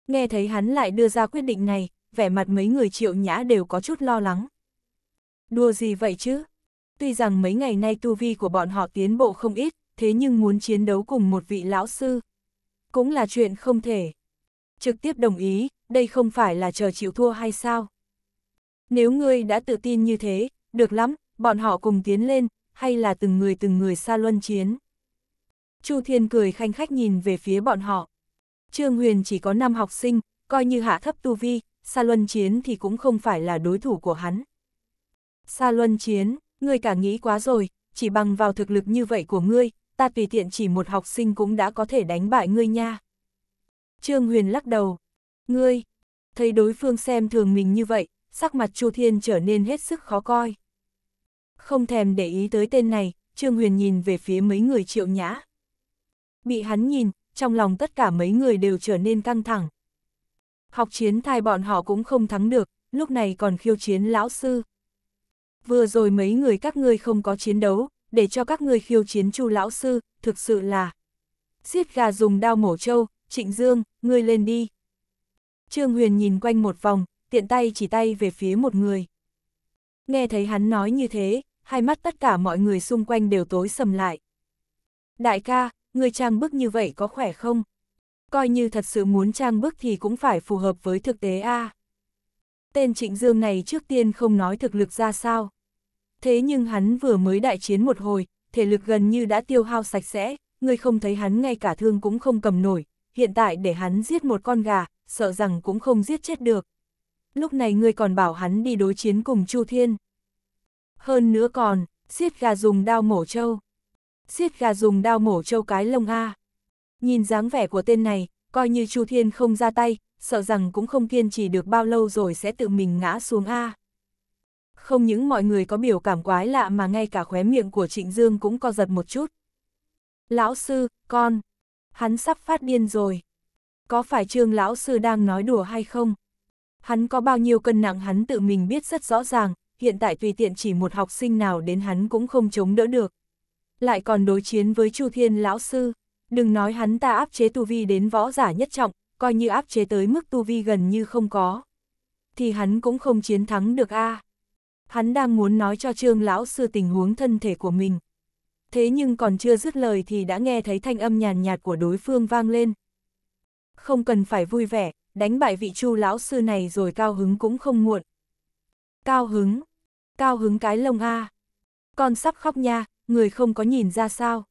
nghe thấy hắn lại đưa ra quyết định này, vẻ mặt mấy người triệu nhã đều có chút lo lắng. Đùa gì vậy chứ? Tuy rằng mấy ngày nay tu vi của bọn họ tiến bộ không ít, thế nhưng muốn chiến đấu cùng một vị lão sư, cũng là chuyện không thể. Trực tiếp đồng ý, đây không phải là chờ chịu thua hay sao? Nếu ngươi đã tự tin như thế, được lắm, bọn họ cùng tiến lên, hay là từng người từng người xa luân chiến. Chu Thiên cười khanh khách nhìn về phía bọn họ. Trương Huyền chỉ có 5 học sinh, coi như hạ thấp tu vi, xa luân chiến thì cũng không phải là đối thủ của hắn. Xa luân chiến, ngươi cả nghĩ quá rồi, chỉ bằng vào thực lực như vậy của ngươi, ta tùy tiện chỉ một học sinh cũng đã có thể đánh bại ngươi nha. Trương Huyền lắc đầu. Ngươi, thấy đối phương xem thường mình như vậy, sắc mặt Chu Thiên trở nên hết sức khó coi. Không thèm để ý tới tên này, Trương Huyền nhìn về phía mấy người triệu nhã. Bị hắn nhìn, trong lòng tất cả mấy người đều trở nên căng thẳng. Học chiến thai bọn họ cũng không thắng được, lúc này còn khiêu chiến lão sư. Vừa rồi mấy người các ngươi không có chiến đấu, để cho các ngươi khiêu chiến chu lão sư, thực sự là... Xiết gà dùng đao mổ trâu, trịnh dương, ngươi lên đi. Trương Huyền nhìn quanh một vòng, tiện tay chỉ tay về phía một người. Nghe thấy hắn nói như thế, hai mắt tất cả mọi người xung quanh đều tối sầm lại. Đại ca, người trang bức như vậy có khỏe không? Coi như thật sự muốn trang bức thì cũng phải phù hợp với thực tế a. À. Tên trịnh dương này trước tiên không nói thực lực ra sao. Thế nhưng hắn vừa mới đại chiến một hồi, thể lực gần như đã tiêu hao sạch sẽ, người không thấy hắn ngay cả thương cũng không cầm nổi, hiện tại để hắn giết một con gà, sợ rằng cũng không giết chết được lúc này ngươi còn bảo hắn đi đối chiến cùng Chu Thiên. Hơn nữa còn, siết gà dùng đao mổ trâu. Siết gà dùng đao mổ trâu cái lông A. Nhìn dáng vẻ của tên này, coi như Chu Thiên không ra tay, sợ rằng cũng không kiên trì được bao lâu rồi sẽ tự mình ngã xuống A. Không những mọi người có biểu cảm quái lạ mà ngay cả khóe miệng của Trịnh Dương cũng co giật một chút. Lão sư, con, hắn sắp phát điên rồi. Có phải trương lão sư đang nói đùa hay không? Hắn có bao nhiêu cân nặng hắn tự mình biết rất rõ ràng, hiện tại tùy tiện chỉ một học sinh nào đến hắn cũng không chống đỡ được. Lại còn đối chiến với Chu Thiên lão sư, đừng nói hắn ta áp chế tu vi đến võ giả nhất trọng, coi như áp chế tới mức tu vi gần như không có. Thì hắn cũng không chiến thắng được a. Hắn đang muốn nói cho Trương lão sư tình huống thân thể của mình. Thế nhưng còn chưa dứt lời thì đã nghe thấy thanh âm nhàn nhạt của đối phương vang lên. Không cần phải vui vẻ, đánh bại vị chu lão sư này rồi cao hứng cũng không muộn. Cao hứng, cao hứng cái lông a Con sắp khóc nha, người không có nhìn ra sao.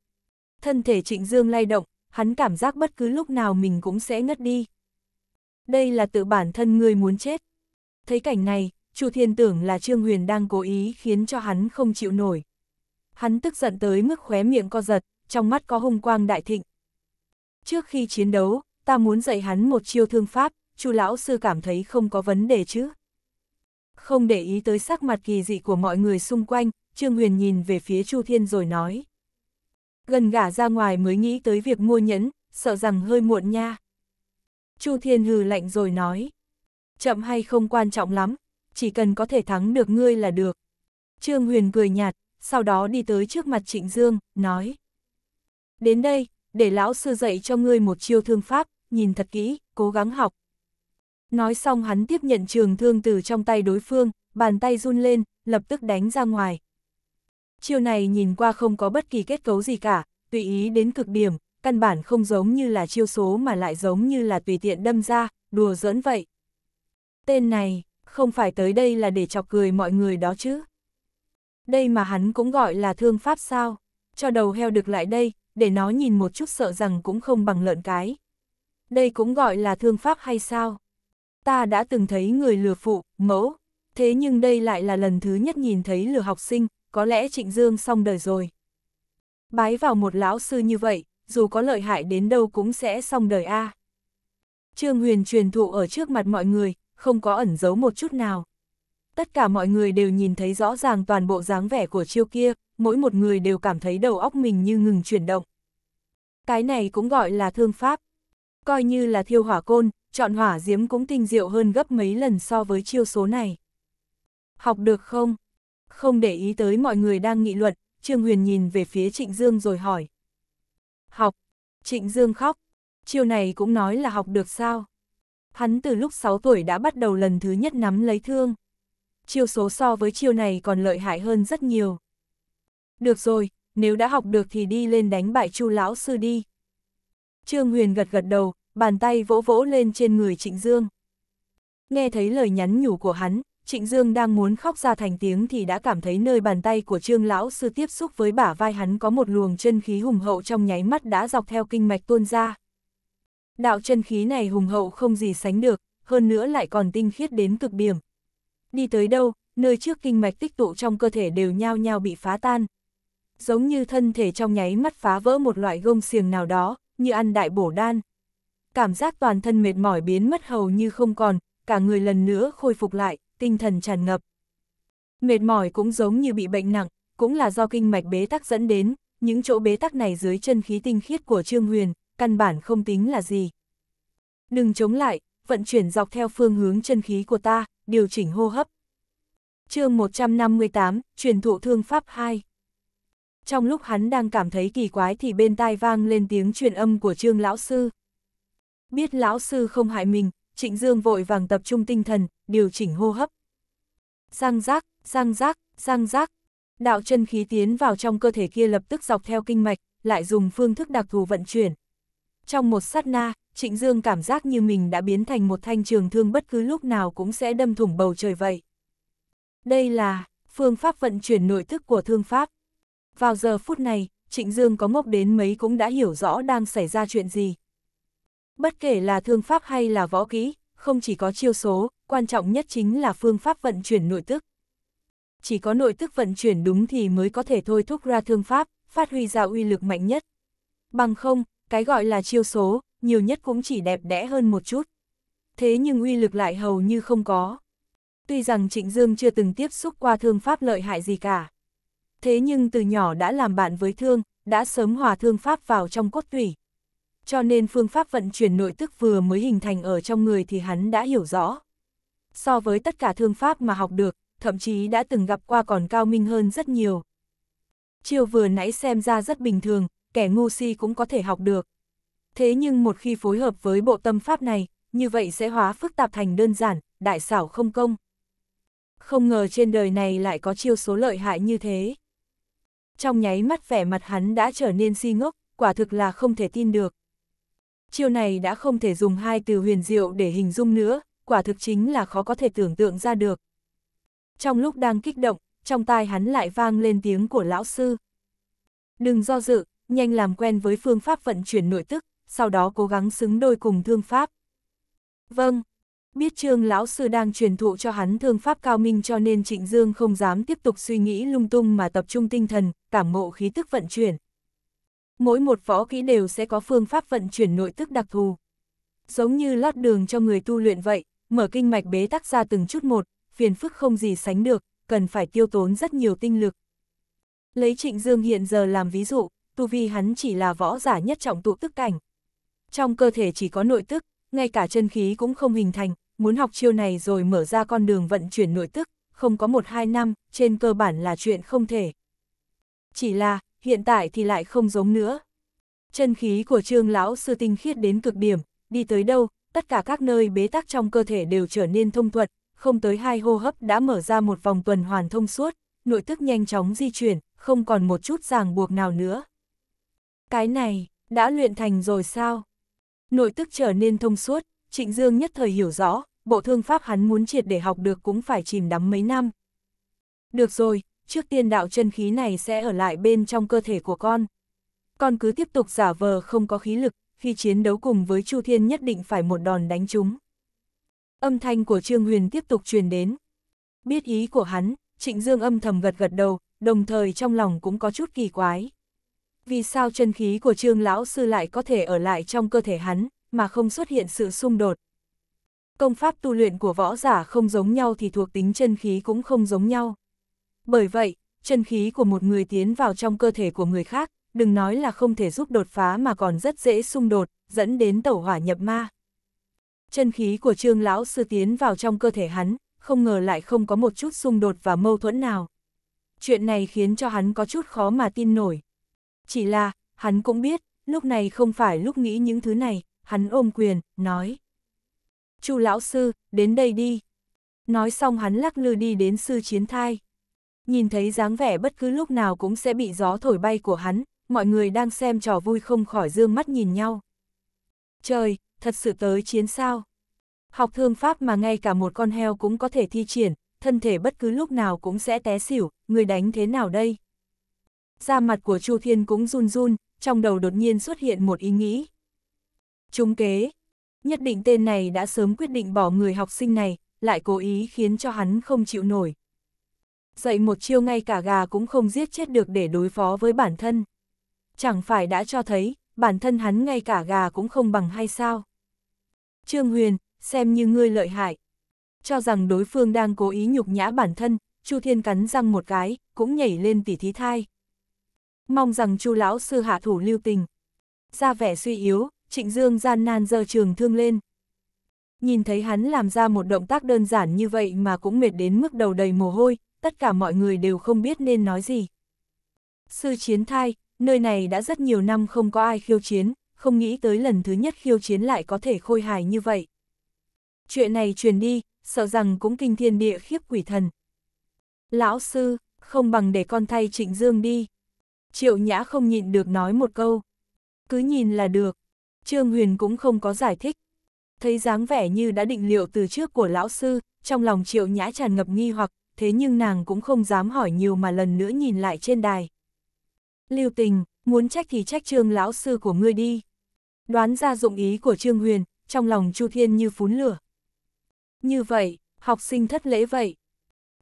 Thân thể trịnh dương lay động, hắn cảm giác bất cứ lúc nào mình cũng sẽ ngất đi. Đây là tự bản thân người muốn chết. Thấy cảnh này, Chu Thiên tưởng là Trương Huyền đang cố ý khiến cho hắn không chịu nổi. Hắn tức giận tới mức khóe miệng co giật, trong mắt có hung quang đại thịnh. Trước khi chiến đấu, ta muốn dạy hắn một chiêu thương pháp, chu lão sư cảm thấy không có vấn đề chứ. Không để ý tới sắc mặt kỳ dị của mọi người xung quanh, Trương Huyền nhìn về phía Chu Thiên rồi nói. Gần gả ra ngoài mới nghĩ tới việc mua nhẫn, sợ rằng hơi muộn nha. Chu Thiên hừ lạnh rồi nói. Chậm hay không quan trọng lắm, chỉ cần có thể thắng được ngươi là được. Trương Huyền cười nhạt, sau đó đi tới trước mặt Trịnh Dương, nói. Đến đây, để lão sư dạy cho ngươi một chiêu thương pháp, nhìn thật kỹ, cố gắng học. Nói xong hắn tiếp nhận trường thương từ trong tay đối phương, bàn tay run lên, lập tức đánh ra ngoài. Chiêu này nhìn qua không có bất kỳ kết cấu gì cả, tùy ý đến cực điểm, căn bản không giống như là chiêu số mà lại giống như là tùy tiện đâm ra, đùa giỡn vậy. Tên này, không phải tới đây là để chọc cười mọi người đó chứ. Đây mà hắn cũng gọi là thương pháp sao, cho đầu heo được lại đây, để nó nhìn một chút sợ rằng cũng không bằng lợn cái đây cũng gọi là thương pháp hay sao? Ta đã từng thấy người lừa phụ, mẫu, thế nhưng đây lại là lần thứ nhất nhìn thấy lừa học sinh, có lẽ Trịnh Dương xong đời rồi. Bái vào một lão sư như vậy, dù có lợi hại đến đâu cũng sẽ xong đời a. À. Trương Huyền truyền thụ ở trước mặt mọi người, không có ẩn giấu một chút nào. Tất cả mọi người đều nhìn thấy rõ ràng toàn bộ dáng vẻ của chiêu kia, mỗi một người đều cảm thấy đầu óc mình như ngừng chuyển động. Cái này cũng gọi là thương pháp coi như là thiêu hỏa côn, chọn hỏa diếm cũng tinh diệu hơn gấp mấy lần so với chiêu số này. Học được không? Không để ý tới mọi người đang nghị luận, Trương Huyền nhìn về phía Trịnh Dương rồi hỏi. Học. Trịnh Dương khóc. Chiêu này cũng nói là học được sao? Hắn từ lúc 6 tuổi đã bắt đầu lần thứ nhất nắm lấy thương. Chiêu số so với chiêu này còn lợi hại hơn rất nhiều. Được rồi, nếu đã học được thì đi lên đánh bại Chu lão sư đi. Trương Huyền gật gật đầu, bàn tay vỗ vỗ lên trên người Trịnh Dương. Nghe thấy lời nhắn nhủ của hắn, Trịnh Dương đang muốn khóc ra thành tiếng thì đã cảm thấy nơi bàn tay của Trương Lão Sư tiếp xúc với bả vai hắn có một luồng chân khí hùng hậu trong nháy mắt đã dọc theo kinh mạch tuôn ra. Đạo chân khí này hùng hậu không gì sánh được, hơn nữa lại còn tinh khiết đến cực điểm. Đi tới đâu, nơi trước kinh mạch tích tụ trong cơ thể đều nhao nhao bị phá tan. Giống như thân thể trong nháy mắt phá vỡ một loại gông xiềng nào đó, như ăn đại bổ đan. Cảm giác toàn thân mệt mỏi biến mất hầu như không còn, cả người lần nữa khôi phục lại, tinh thần tràn ngập. Mệt mỏi cũng giống như bị bệnh nặng, cũng là do kinh mạch bế tắc dẫn đến, những chỗ bế tắc này dưới chân khí tinh khiết của Trương Huyền, căn bản không tính là gì. Đừng chống lại, vận chuyển dọc theo phương hướng chân khí của ta, điều chỉnh hô hấp. chương 158, truyền thụ thương pháp 2 trong lúc hắn đang cảm thấy kỳ quái thì bên tai vang lên tiếng truyền âm của Trương Lão Sư. Biết Lão Sư không hại mình, Trịnh Dương vội vàng tập trung tinh thần, điều chỉnh hô hấp. giang rác, giang rác, giang rác. Đạo chân khí tiến vào trong cơ thể kia lập tức dọc theo kinh mạch, lại dùng phương thức đặc thù vận chuyển. Trong một sát na, Trịnh Dương cảm giác như mình đã biến thành một thanh trường thương bất cứ lúc nào cũng sẽ đâm thủng bầu trời vậy. Đây là phương pháp vận chuyển nội thức của thương pháp. Vào giờ phút này, Trịnh Dương có ngốc đến mấy cũng đã hiểu rõ đang xảy ra chuyện gì. Bất kể là thương pháp hay là võ kỹ, không chỉ có chiêu số, quan trọng nhất chính là phương pháp vận chuyển nội tức. Chỉ có nội tức vận chuyển đúng thì mới có thể thôi thúc ra thương pháp, phát huy ra uy lực mạnh nhất. Bằng không, cái gọi là chiêu số, nhiều nhất cũng chỉ đẹp đẽ hơn một chút. Thế nhưng uy lực lại hầu như không có. Tuy rằng Trịnh Dương chưa từng tiếp xúc qua thương pháp lợi hại gì cả, thế nhưng từ nhỏ đã làm bạn với thương, đã sớm hòa thương pháp vào trong cốt tủy. Cho nên phương pháp vận chuyển nội tức vừa mới hình thành ở trong người thì hắn đã hiểu rõ. So với tất cả thương pháp mà học được, thậm chí đã từng gặp qua còn cao minh hơn rất nhiều. Chiều vừa nãy xem ra rất bình thường, kẻ ngu si cũng có thể học được. Thế nhưng một khi phối hợp với bộ tâm pháp này, như vậy sẽ hóa phức tạp thành đơn giản, đại xảo không công. Không ngờ trên đời này lại có chiêu số lợi hại như thế trong nháy mắt vẻ mặt hắn đã trở nên si ngốc, quả thực là không thể tin được. Chiêu này đã không thể dùng hai từ huyền diệu để hình dung nữa, quả thực chính là khó có thể tưởng tượng ra được. Trong lúc đang kích động, trong tai hắn lại vang lên tiếng của lão sư. Đừng do dự, nhanh làm quen với phương pháp vận chuyển nội tức, sau đó cố gắng xứng đôi cùng thương pháp. Vâng, Biết Trương lão sư đang truyền thụ cho hắn thương pháp cao minh cho nên Trịnh Dương không dám tiếp tục suy nghĩ lung tung mà tập trung tinh thần, cảm ngộ khí tức vận chuyển. Mỗi một võ kỹ đều sẽ có phương pháp vận chuyển nội tức đặc thù. Giống như lót đường cho người tu luyện vậy, mở kinh mạch bế tắc ra từng chút một, phiền phức không gì sánh được, cần phải tiêu tốn rất nhiều tinh lực. Lấy Trịnh Dương hiện giờ làm ví dụ, tu vi hắn chỉ là võ giả nhất trọng tụ tức cảnh. Trong cơ thể chỉ có nội tức, ngay cả chân khí cũng không hình thành, muốn học chiêu này rồi mở ra con đường vận chuyển nội tức, không có một hai năm, trên cơ bản là chuyện không thể. Chỉ là, hiện tại thì lại không giống nữa. Chân khí của trương lão sư tinh khiết đến cực điểm, đi tới đâu, tất cả các nơi bế tắc trong cơ thể đều trở nên thông thuận, không tới hai hô hấp đã mở ra một vòng tuần hoàn thông suốt, nội tức nhanh chóng di chuyển, không còn một chút ràng buộc nào nữa. Cái này, đã luyện thành rồi sao? Nội tức trở nên thông suốt, Trịnh Dương nhất thời hiểu rõ, bộ thương pháp hắn muốn triệt để học được cũng phải chìm đắm mấy năm. Được rồi, trước tiên đạo chân khí này sẽ ở lại bên trong cơ thể của con. Con cứ tiếp tục giả vờ không có khí lực, khi chiến đấu cùng với Chu Thiên nhất định phải một đòn đánh chúng. Âm thanh của Trương Huyền tiếp tục truyền đến. Biết ý của hắn, Trịnh Dương âm thầm gật gật đầu, đồng thời trong lòng cũng có chút kỳ quái. Vì sao chân khí của Trương Lão Sư lại có thể ở lại trong cơ thể hắn? mà không xuất hiện sự xung đột. Công pháp tu luyện của võ giả không giống nhau thì thuộc tính chân khí cũng không giống nhau. Bởi vậy, chân khí của một người tiến vào trong cơ thể của người khác, đừng nói là không thể giúp đột phá mà còn rất dễ xung đột, dẫn đến tẩu hỏa nhập ma. Chân khí của trương lão sư tiến vào trong cơ thể hắn, không ngờ lại không có một chút xung đột và mâu thuẫn nào. Chuyện này khiến cho hắn có chút khó mà tin nổi. Chỉ là, hắn cũng biết, lúc này không phải lúc nghĩ những thứ này hắn ôm quyền, nói. Chu lão sư, đến đây đi. Nói xong hắn lắc lư đi đến sư chiến thai. Nhìn thấy dáng vẻ bất cứ lúc nào cũng sẽ bị gió thổi bay của hắn, mọi người đang xem trò vui không khỏi dương mắt nhìn nhau. Trời, thật sự tới chiến sao. Học thương pháp mà ngay cả một con heo cũng có thể thi triển, thân thể bất cứ lúc nào cũng sẽ té xỉu, người đánh thế nào đây? Da mặt của Chu Thiên cũng run run, trong đầu đột nhiên xuất hiện một ý nghĩ, Trung kế. Nhất định tên này đã sớm quyết định bỏ người học sinh này, lại cố ý khiến cho hắn không chịu nổi. Dạy một chiêu ngay cả gà cũng không giết chết được để đối phó với bản thân. Chẳng phải đã cho thấy, bản thân hắn ngay cả gà cũng không bằng hay sao. Trương Huyền, xem như ngươi lợi hại. Cho rằng đối phương đang cố ý nhục nhã bản thân, Chu Thiên cắn răng một cái, cũng nhảy lên tỉ thí thai. Mong rằng Chu lão sư hạ thủ lưu tình. Ra vẻ suy yếu, Trịnh Dương gian nan giơ trường thương lên. Nhìn thấy hắn làm ra một động tác đơn giản như vậy mà cũng mệt đến mức đầu đầy mồ hôi, tất cả mọi người đều không biết nên nói gì. Sư chiến thai, nơi này đã rất nhiều năm không có ai khiêu chiến, không nghĩ tới lần thứ nhất khiêu chiến lại có thể khôi hài như vậy. Chuyện này truyền đi, sợ rằng cũng kinh thiên địa khiếp quỷ thần. Lão sư, không bằng để con thay trịnh dương đi. Triệu nhã không nhịn được nói một câu. Cứ nhìn là được. Trương Huyền cũng không có giải thích. Thấy dáng vẻ như đã định liệu từ trước của lão sư, trong lòng triệu nhã tràn ngập nghi hoặc, thế nhưng nàng cũng không dám hỏi nhiều mà lần nữa nhìn lại trên đài. Lưu tình, muốn trách thì trách trương lão sư của ngươi đi. Đoán ra dụng ý của Trương Huyền, trong lòng Chu Thiên như phún lửa. Như vậy, học sinh thất lễ vậy.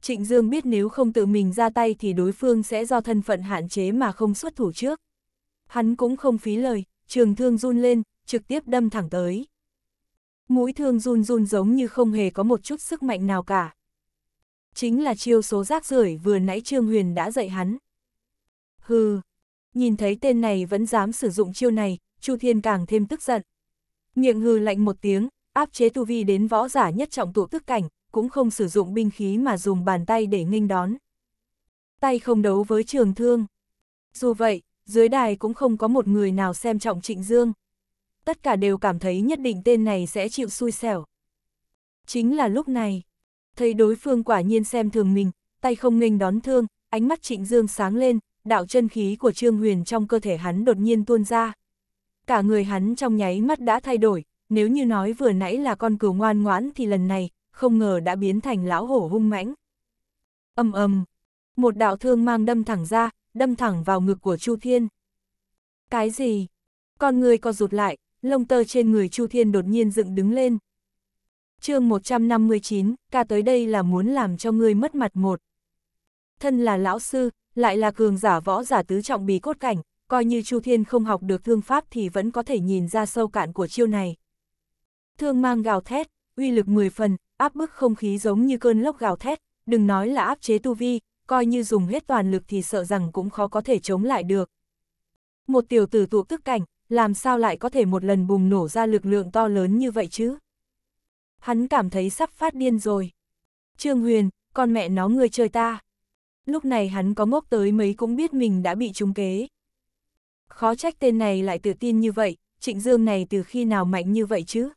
Trịnh Dương biết nếu không tự mình ra tay thì đối phương sẽ do thân phận hạn chế mà không xuất thủ trước. Hắn cũng không phí lời, trường thương run lên, trực tiếp đâm thẳng tới. Mũi thương run run giống như không hề có một chút sức mạnh nào cả. Chính là chiêu số rác rưởi vừa nãy Trương Huyền đã dạy hắn. Hừ, nhìn thấy tên này vẫn dám sử dụng chiêu này, Chu Thiên càng thêm tức giận. Miệng hừ lạnh một tiếng, áp chế tu vi đến võ giả nhất trọng tụ tức cảnh, cũng không sử dụng binh khí mà dùng bàn tay để nghênh đón. Tay không đấu với trường thương. Dù vậy, dưới đài cũng không có một người nào xem trọng Trịnh Dương tất cả đều cảm thấy nhất định tên này sẽ chịu xui xẻo. Chính là lúc này, thấy đối phương quả nhiên xem thường mình, tay không nghênh đón thương, ánh mắt trịnh dương sáng lên, đạo chân khí của Trương Huyền trong cơ thể hắn đột nhiên tuôn ra. Cả người hắn trong nháy mắt đã thay đổi, nếu như nói vừa nãy là con cừu ngoan ngoãn thì lần này, không ngờ đã biến thành lão hổ hung mãnh. ầm ầm một đạo thương mang đâm thẳng ra, đâm thẳng vào ngực của Chu Thiên. Cái gì? Con người co rụt lại, lông tơ trên người Chu Thiên đột nhiên dựng đứng lên. chương 159, ca tới đây là muốn làm cho ngươi mất mặt một. Thân là lão sư, lại là cường giả võ giả tứ trọng bí cốt cảnh, coi như Chu Thiên không học được thương pháp thì vẫn có thể nhìn ra sâu cạn của chiêu này. Thương mang gào thét, uy lực 10 phần, áp bức không khí giống như cơn lốc gào thét, đừng nói là áp chế tu vi, coi như dùng hết toàn lực thì sợ rằng cũng khó có thể chống lại được. Một tiểu tử tụ tức cảnh, làm sao lại có thể một lần bùng nổ ra lực lượng to lớn như vậy chứ? Hắn cảm thấy sắp phát điên rồi. Trương Huyền, con mẹ nó người chơi ta. Lúc này hắn có ngốc tới mấy cũng biết mình đã bị trúng kế. Khó trách tên này lại tự tin như vậy, trịnh dương này từ khi nào mạnh như vậy chứ?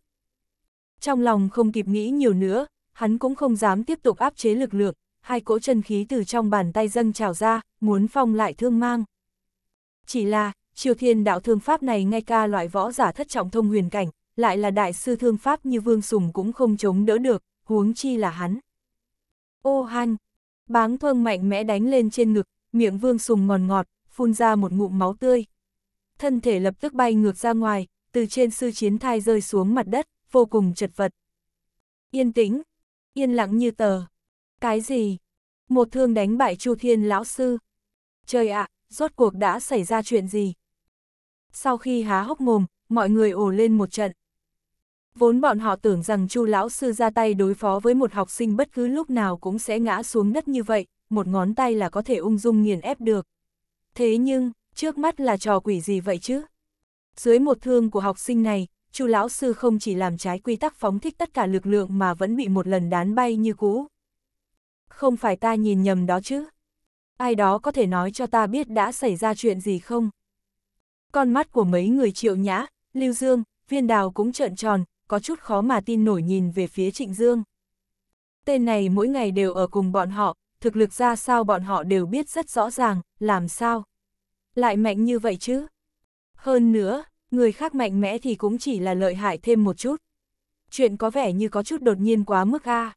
Trong lòng không kịp nghĩ nhiều nữa, hắn cũng không dám tiếp tục áp chế lực lượng, hai cỗ chân khí từ trong bàn tay dâng trào ra, muốn phong lại thương mang. Chỉ là, Triều Thiên đạo thương pháp này ngay ca loại võ giả thất trọng thông huyền cảnh, lại là đại sư thương pháp như Vương Sùng cũng không chống đỡ được, huống chi là hắn. Ô han, báng thương mạnh mẽ đánh lên trên ngực, miệng Vương Sùng ngòn ngọt, phun ra một ngụm máu tươi. Thân thể lập tức bay ngược ra ngoài, từ trên sư chiến thai rơi xuống mặt đất, vô cùng chật vật. Yên tĩnh, yên lặng như tờ. Cái gì? Một thương đánh bại Chu Thiên lão sư. Trời ạ, rốt cuộc đã xảy ra chuyện gì? Sau khi há hốc mồm, mọi người ồ lên một trận. Vốn bọn họ tưởng rằng Chu lão sư ra tay đối phó với một học sinh bất cứ lúc nào cũng sẽ ngã xuống đất như vậy, một ngón tay là có thể ung dung nghiền ép được. Thế nhưng, trước mắt là trò quỷ gì vậy chứ? Dưới một thương của học sinh này, Chu lão sư không chỉ làm trái quy tắc phóng thích tất cả lực lượng mà vẫn bị một lần đán bay như cũ. Không phải ta nhìn nhầm đó chứ? Ai đó có thể nói cho ta biết đã xảy ra chuyện gì không? Con mắt của mấy người triệu nhã, Lưu Dương, viên đào cũng trợn tròn, có chút khó mà tin nổi nhìn về phía Trịnh Dương. Tên này mỗi ngày đều ở cùng bọn họ, thực lực ra sao bọn họ đều biết rất rõ ràng, làm sao. Lại mạnh như vậy chứ. Hơn nữa, người khác mạnh mẽ thì cũng chỉ là lợi hại thêm một chút. Chuyện có vẻ như có chút đột nhiên quá mức a.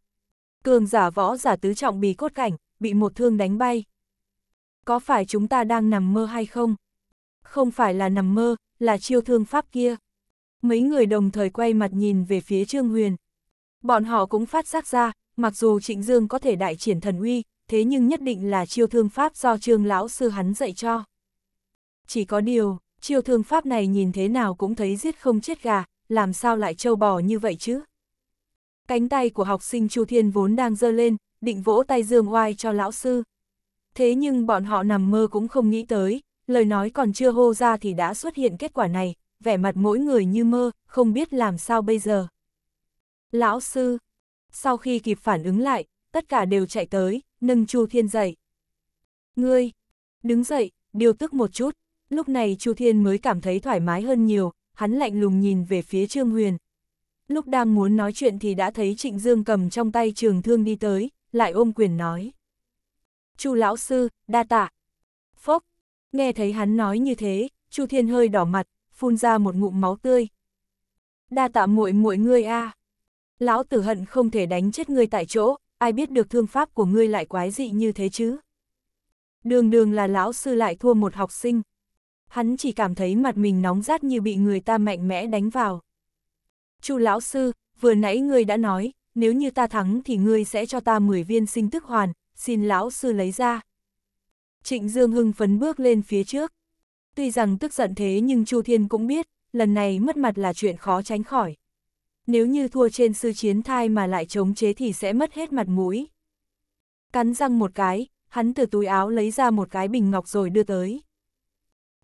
Cường giả võ giả tứ trọng bì cốt cảnh, bị một thương đánh bay. Có phải chúng ta đang nằm mơ hay không? Không phải là nằm mơ, là chiêu thương pháp kia. Mấy người đồng thời quay mặt nhìn về phía Trương Huyền. Bọn họ cũng phát giác ra, mặc dù Trịnh Dương có thể đại triển thần uy, thế nhưng nhất định là chiêu thương pháp do Trương Lão Sư hắn dạy cho. Chỉ có điều, chiêu thương pháp này nhìn thế nào cũng thấy giết không chết gà, làm sao lại trâu bò như vậy chứ? Cánh tay của học sinh Chu Thiên vốn đang giơ lên, định vỗ tay Dương Oai cho lão sư. Thế nhưng bọn họ nằm mơ cũng không nghĩ tới, lời nói còn chưa hô ra thì đã xuất hiện kết quả này, vẻ mặt mỗi người như mơ, không biết làm sao bây giờ. Lão sư, sau khi kịp phản ứng lại, tất cả đều chạy tới, nâng Chu Thiên dậy. Ngươi, đứng dậy, điều tức một chút, lúc này Chu Thiên mới cảm thấy thoải mái hơn nhiều, hắn lạnh lùng nhìn về phía Trương Huyền. Lúc đang muốn nói chuyện thì đã thấy Trịnh Dương cầm trong tay trường thương đi tới, lại ôm quyền nói. Chu lão sư, đa tạ. Phốc, Nghe thấy hắn nói như thế, Chu Thiên hơi đỏ mặt, phun ra một ngụm máu tươi. Đa tạ muội muội ngươi a. Lão tử hận không thể đánh chết ngươi tại chỗ, ai biết được thương pháp của ngươi lại quái dị như thế chứ. Đường đường là lão sư lại thua một học sinh. Hắn chỉ cảm thấy mặt mình nóng rát như bị người ta mạnh mẽ đánh vào. Chu lão sư, vừa nãy ngươi đã nói, nếu như ta thắng thì ngươi sẽ cho ta 10 viên sinh tức hoàn, xin lão sư lấy ra, Trịnh Dương hưng phấn bước lên phía trước. Tuy rằng tức giận thế nhưng Chu Thiên cũng biết, lần này mất mặt là chuyện khó tránh khỏi. Nếu như thua trên sư chiến thai mà lại chống chế thì sẽ mất hết mặt mũi. Cắn răng một cái, hắn từ túi áo lấy ra một cái bình ngọc rồi đưa tới.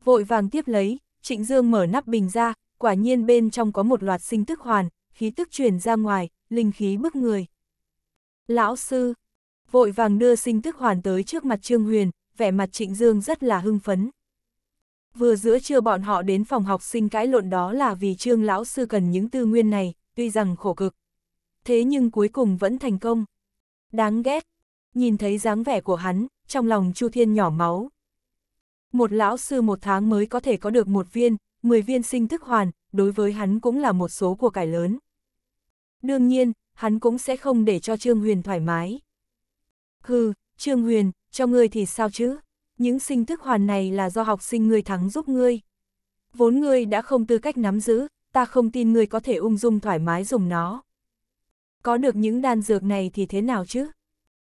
Vội vàng tiếp lấy, Trịnh Dương mở nắp bình ra, quả nhiên bên trong có một loạt sinh tức hoàn, khí tức truyền ra ngoài, linh khí bức người. Lão sư, vội vàng đưa sinh tức hoàn tới trước mặt Trương Huyền, vẻ mặt Trịnh Dương rất là hưng phấn. Vừa giữa trưa bọn họ đến phòng học sinh cãi lộn đó là vì Trương Lão Sư cần những tư nguyên này, tuy rằng khổ cực. Thế nhưng cuối cùng vẫn thành công. Đáng ghét. Nhìn thấy dáng vẻ của hắn, trong lòng Chu Thiên nhỏ máu. Một lão sư một tháng mới có thể có được một viên, 10 viên sinh thức hoàn, đối với hắn cũng là một số của cải lớn. Đương nhiên, hắn cũng sẽ không để cho Trương Huyền thoải mái. Hừ, Trương Huyền, cho ngươi thì sao chứ? Những sinh thức hoàn này là do học sinh ngươi thắng giúp ngươi. Vốn ngươi đã không tư cách nắm giữ, ta không tin ngươi có thể ung dung thoải mái dùng nó. Có được những đan dược này thì thế nào chứ?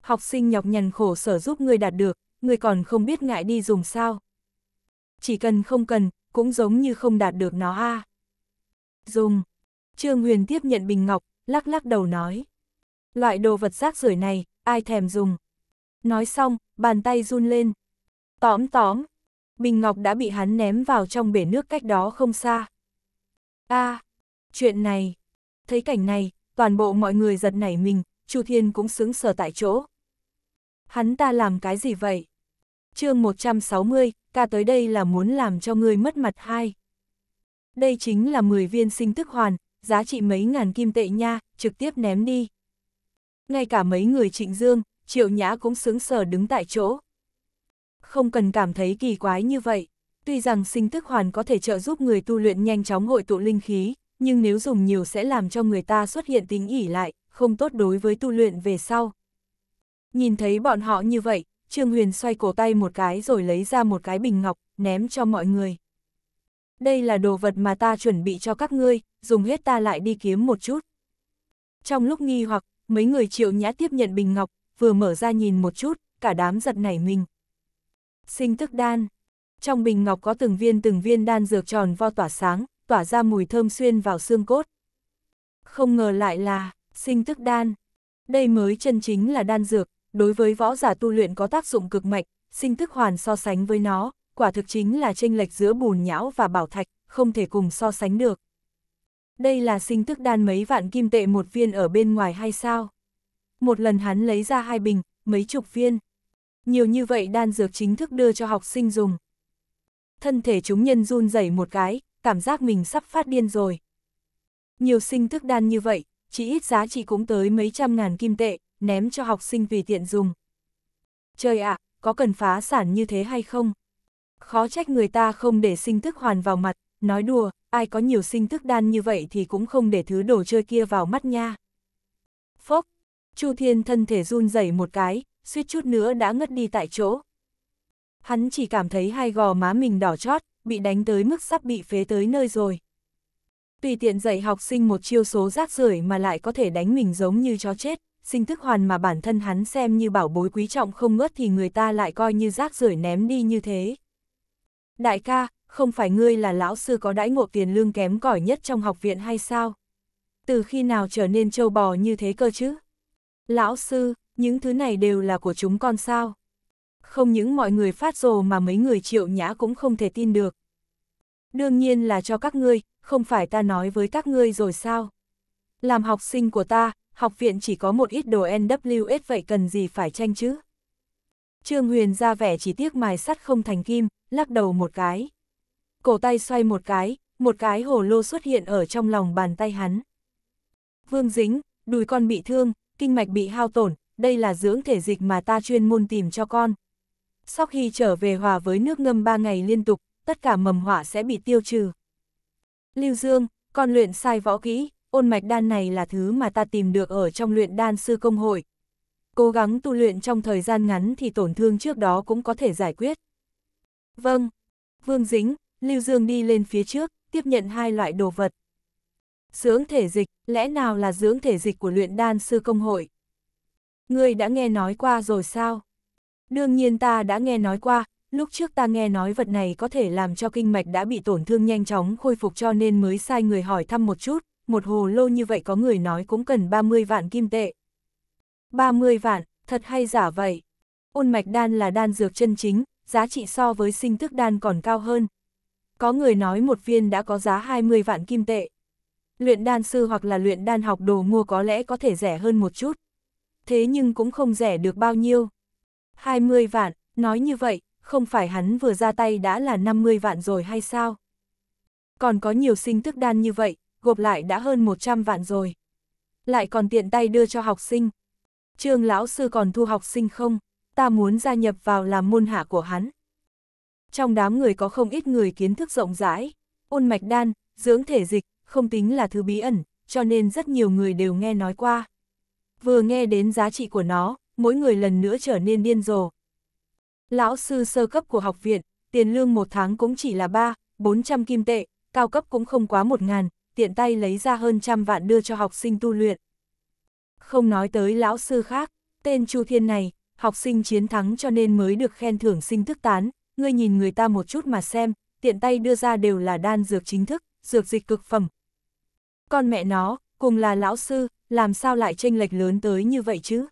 Học sinh nhọc nhằn khổ sở giúp ngươi đạt được, ngươi còn không biết ngại đi dùng sao? Chỉ cần không cần, cũng giống như không đạt được nó a. Dùng. Trương Huyền tiếp nhận bình ngọc, lắc lắc đầu nói. Loại đồ vật rác rưởi này, ai thèm dùng. Nói xong, bàn tay run lên. Tóm tóm, Bình Ngọc đã bị hắn ném vào trong bể nước cách đó không xa. a à, chuyện này. Thấy cảnh này, toàn bộ mọi người giật nảy mình, Chu Thiên cũng sững sở tại chỗ. Hắn ta làm cái gì vậy? chương 160, ca tới đây là muốn làm cho người mất mặt hai. Đây chính là 10 viên sinh tức hoàn, giá trị mấy ngàn kim tệ nha, trực tiếp ném đi. Ngay cả mấy người trịnh dương, Triệu Nhã cũng sướng sờ đứng tại chỗ. Không cần cảm thấy kỳ quái như vậy, tuy rằng sinh tức hoàn có thể trợ giúp người tu luyện nhanh chóng hội tụ linh khí, nhưng nếu dùng nhiều sẽ làm cho người ta xuất hiện tính ỉ lại, không tốt đối với tu luyện về sau. Nhìn thấy bọn họ như vậy, Trương Huyền xoay cổ tay một cái rồi lấy ra một cái bình ngọc, ném cho mọi người. Đây là đồ vật mà ta chuẩn bị cho các ngươi, dùng hết ta lại đi kiếm một chút. Trong lúc nghi hoặc, mấy người triệu nhã tiếp nhận bình ngọc, vừa mở ra nhìn một chút, cả đám giật nảy mình. Sinh tức đan. Trong bình ngọc có từng viên từng viên đan dược tròn vo tỏa sáng, tỏa ra mùi thơm xuyên vào xương cốt. Không ngờ lại là, sinh tức đan. Đây mới chân chính là đan dược, đối với võ giả tu luyện có tác dụng cực mạnh, sinh tức hoàn so sánh với nó, quả thực chính là chênh lệch giữa bùn nhão và bảo thạch, không thể cùng so sánh được. Đây là sinh tức đan mấy vạn kim tệ một viên ở bên ngoài hay sao? một lần hắn lấy ra hai bình, mấy chục viên. Nhiều như vậy đan dược chính thức đưa cho học sinh dùng. Thân thể chúng nhân run rẩy một cái, cảm giác mình sắp phát điên rồi. Nhiều sinh thức đan như vậy, chỉ ít giá trị cũng tới mấy trăm ngàn kim tệ, ném cho học sinh vì tiện dùng. Trời ạ, à, có cần phá sản như thế hay không? Khó trách người ta không để sinh thức hoàn vào mặt, nói đùa, ai có nhiều sinh thức đan như vậy thì cũng không để thứ đồ chơi kia vào mắt nha. Phốc, Chu Thiên thân thể run rẩy một cái, suýt chút nữa đã ngất đi tại chỗ. Hắn chỉ cảm thấy hai gò má mình đỏ chót, bị đánh tới mức sắp bị phế tới nơi rồi. Tùy tiện dạy học sinh một chiêu số rác rưởi mà lại có thể đánh mình giống như chó chết, sinh thức hoàn mà bản thân hắn xem như bảo bối quý trọng không ngớt thì người ta lại coi như rác rưởi ném đi như thế. Đại ca, không phải ngươi là lão sư có đãi ngộ tiền lương kém cỏi nhất trong học viện hay sao? Từ khi nào trở nên trâu bò như thế cơ chứ? Lão sư, những thứ này đều là của chúng con sao? Không những mọi người phát rồ mà mấy người triệu nhã cũng không thể tin được. Đương nhiên là cho các ngươi, không phải ta nói với các ngươi rồi sao? Làm học sinh của ta, học viện chỉ có một ít đồ NWS vậy cần gì phải tranh chứ? Trương Huyền ra vẻ chỉ tiếc mài sắt không thành kim, lắc đầu một cái. Cổ tay xoay một cái, một cái hồ lô xuất hiện ở trong lòng bàn tay hắn. Vương Dính, đùi con bị thương, kinh mạch bị hao tổn, đây là dưỡng thể dịch mà ta chuyên môn tìm cho con. Sau khi trở về hòa với nước ngâm 3 ngày liên tục, tất cả mầm hỏa sẽ bị tiêu trừ. Lưu Dương, con luyện sai võ kỹ, ôn mạch đan này là thứ mà ta tìm được ở trong luyện đan sư công hội. Cố gắng tu luyện trong thời gian ngắn thì tổn thương trước đó cũng có thể giải quyết. Vâng. Vương Dính, Lưu Dương đi lên phía trước, tiếp nhận hai loại đồ vật. Dưỡng thể dịch, lẽ nào là dưỡng thể dịch của luyện đan sư công hội? Ngươi đã nghe nói qua rồi sao? Đương nhiên ta đã nghe nói qua, lúc trước ta nghe nói vật này có thể làm cho kinh mạch đã bị tổn thương nhanh chóng khôi phục cho nên mới sai người hỏi thăm một chút, một hồ lô như vậy có người nói cũng cần 30 vạn kim tệ. 30 vạn, thật hay giả vậy? Ôn mạch đan là đan dược chân chính, giá trị so với sinh thức đan còn cao hơn. Có người nói một viên đã có giá 20 vạn kim tệ luyện đan sư hoặc là luyện đan học đồ mua có lẽ có thể rẻ hơn một chút. Thế nhưng cũng không rẻ được bao nhiêu. 20 vạn, nói như vậy, không phải hắn vừa ra tay đã là 50 vạn rồi hay sao? Còn có nhiều sinh thức đan như vậy, gộp lại đã hơn 100 vạn rồi. Lại còn tiện tay đưa cho học sinh. Trương lão sư còn thu học sinh không? Ta muốn gia nhập vào làm môn hạ của hắn. Trong đám người có không ít người kiến thức rộng rãi, ôn mạch đan, dưỡng thể dịch, không tính là thứ bí ẩn, cho nên rất nhiều người đều nghe nói qua. Vừa nghe đến giá trị của nó, mỗi người lần nữa trở nên điên rồ. Lão sư sơ cấp của học viện, tiền lương một tháng cũng chỉ là 3, 400 kim tệ, cao cấp cũng không quá 1 ngàn, tiện tay lấy ra hơn trăm vạn đưa cho học sinh tu luyện. Không nói tới lão sư khác, tên Chu Thiên này, học sinh chiến thắng cho nên mới được khen thưởng sinh thức tán, ngươi nhìn người ta một chút mà xem, tiện tay đưa ra đều là đan dược chính thức, dược dịch cực phẩm, con mẹ nó, cùng là lão sư, làm sao lại tranh lệch lớn tới như vậy chứ?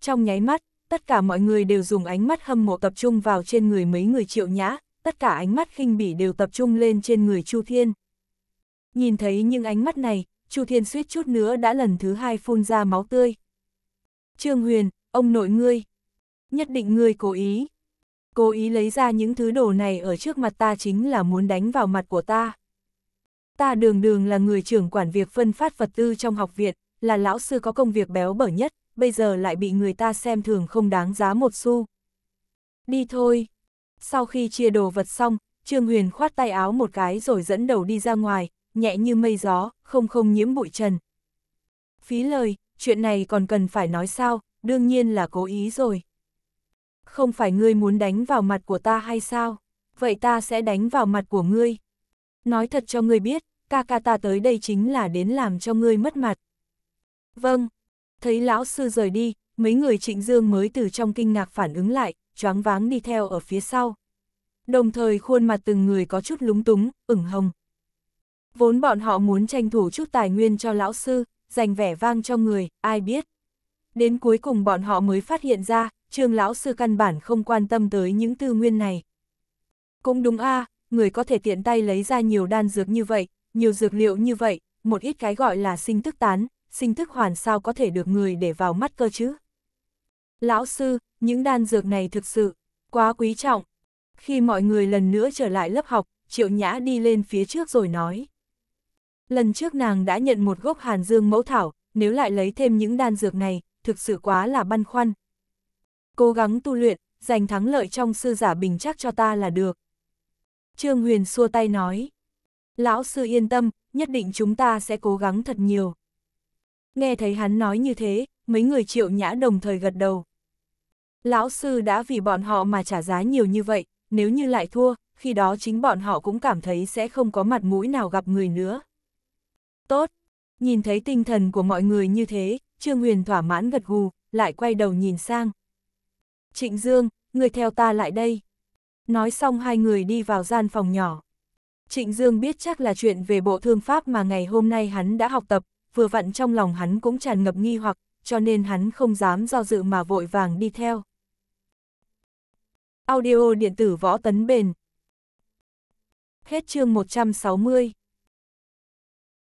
Trong nháy mắt, tất cả mọi người đều dùng ánh mắt hâm mộ tập trung vào trên người mấy người triệu nhã, tất cả ánh mắt khinh bỉ đều tập trung lên trên người Chu Thiên. Nhìn thấy những ánh mắt này, Chu Thiên suýt chút nữa đã lần thứ hai phun ra máu tươi. Trương Huyền, ông nội ngươi, nhất định ngươi cố ý. Cố ý lấy ra những thứ đồ này ở trước mặt ta chính là muốn đánh vào mặt của ta ta đường đường là người trưởng quản việc phân phát vật tư trong học viện, là lão sư có công việc béo bở nhất, bây giờ lại bị người ta xem thường không đáng giá một xu. Đi thôi. Sau khi chia đồ vật xong, Trương Huyền khoát tay áo một cái rồi dẫn đầu đi ra ngoài, nhẹ như mây gió, không không nhiễm bụi trần. Phí lời, chuyện này còn cần phải nói sao, đương nhiên là cố ý rồi. Không phải ngươi muốn đánh vào mặt của ta hay sao? Vậy ta sẽ đánh vào mặt của ngươi. Nói thật cho ngươi biết, ca ca ta tới đây chính là đến làm cho ngươi mất mặt. Vâng, thấy lão sư rời đi, mấy người trịnh dương mới từ trong kinh ngạc phản ứng lại, choáng váng đi theo ở phía sau. Đồng thời khuôn mặt từng người có chút lúng túng, ửng hồng. Vốn bọn họ muốn tranh thủ chút tài nguyên cho lão sư, dành vẻ vang cho người, ai biết. Đến cuối cùng bọn họ mới phát hiện ra, trương lão sư căn bản không quan tâm tới những tư nguyên này. Cũng đúng a người có thể tiện tay lấy ra nhiều đan dược như vậy, nhiều dược liệu như vậy, một ít cái gọi là sinh tức tán, sinh tức hoàn sao có thể được người để vào mắt cơ chứ? Lão sư, những đan dược này thực sự, quá quý trọng. Khi mọi người lần nữa trở lại lớp học, Triệu Nhã đi lên phía trước rồi nói. Lần trước nàng đã nhận một gốc hàn dương mẫu thảo, nếu lại lấy thêm những đan dược này, thực sự quá là băn khoăn. Cố gắng tu luyện, giành thắng lợi trong sư giả bình chắc cho ta là được. Trương Huyền xua tay nói lão sư yên tâm, nhất định chúng ta sẽ cố gắng thật nhiều. Nghe thấy hắn nói như thế, mấy người triệu nhã đồng thời gật đầu. Lão sư đã vì bọn họ mà trả giá nhiều như vậy, nếu như lại thua, khi đó chính bọn họ cũng cảm thấy sẽ không có mặt mũi nào gặp người nữa. Tốt, nhìn thấy tinh thần của mọi người như thế, Trương Huyền thỏa mãn gật gù, lại quay đầu nhìn sang. Trịnh Dương, người theo ta lại đây. Nói xong hai người đi vào gian phòng nhỏ. Trịnh Dương biết chắc là chuyện về bộ thương pháp mà ngày hôm nay hắn đã học tập, vừa vặn trong lòng hắn cũng tràn ngập nghi hoặc, cho nên hắn không dám do dự mà vội vàng đi theo. Audio điện tử võ tấn bền Hết chương 160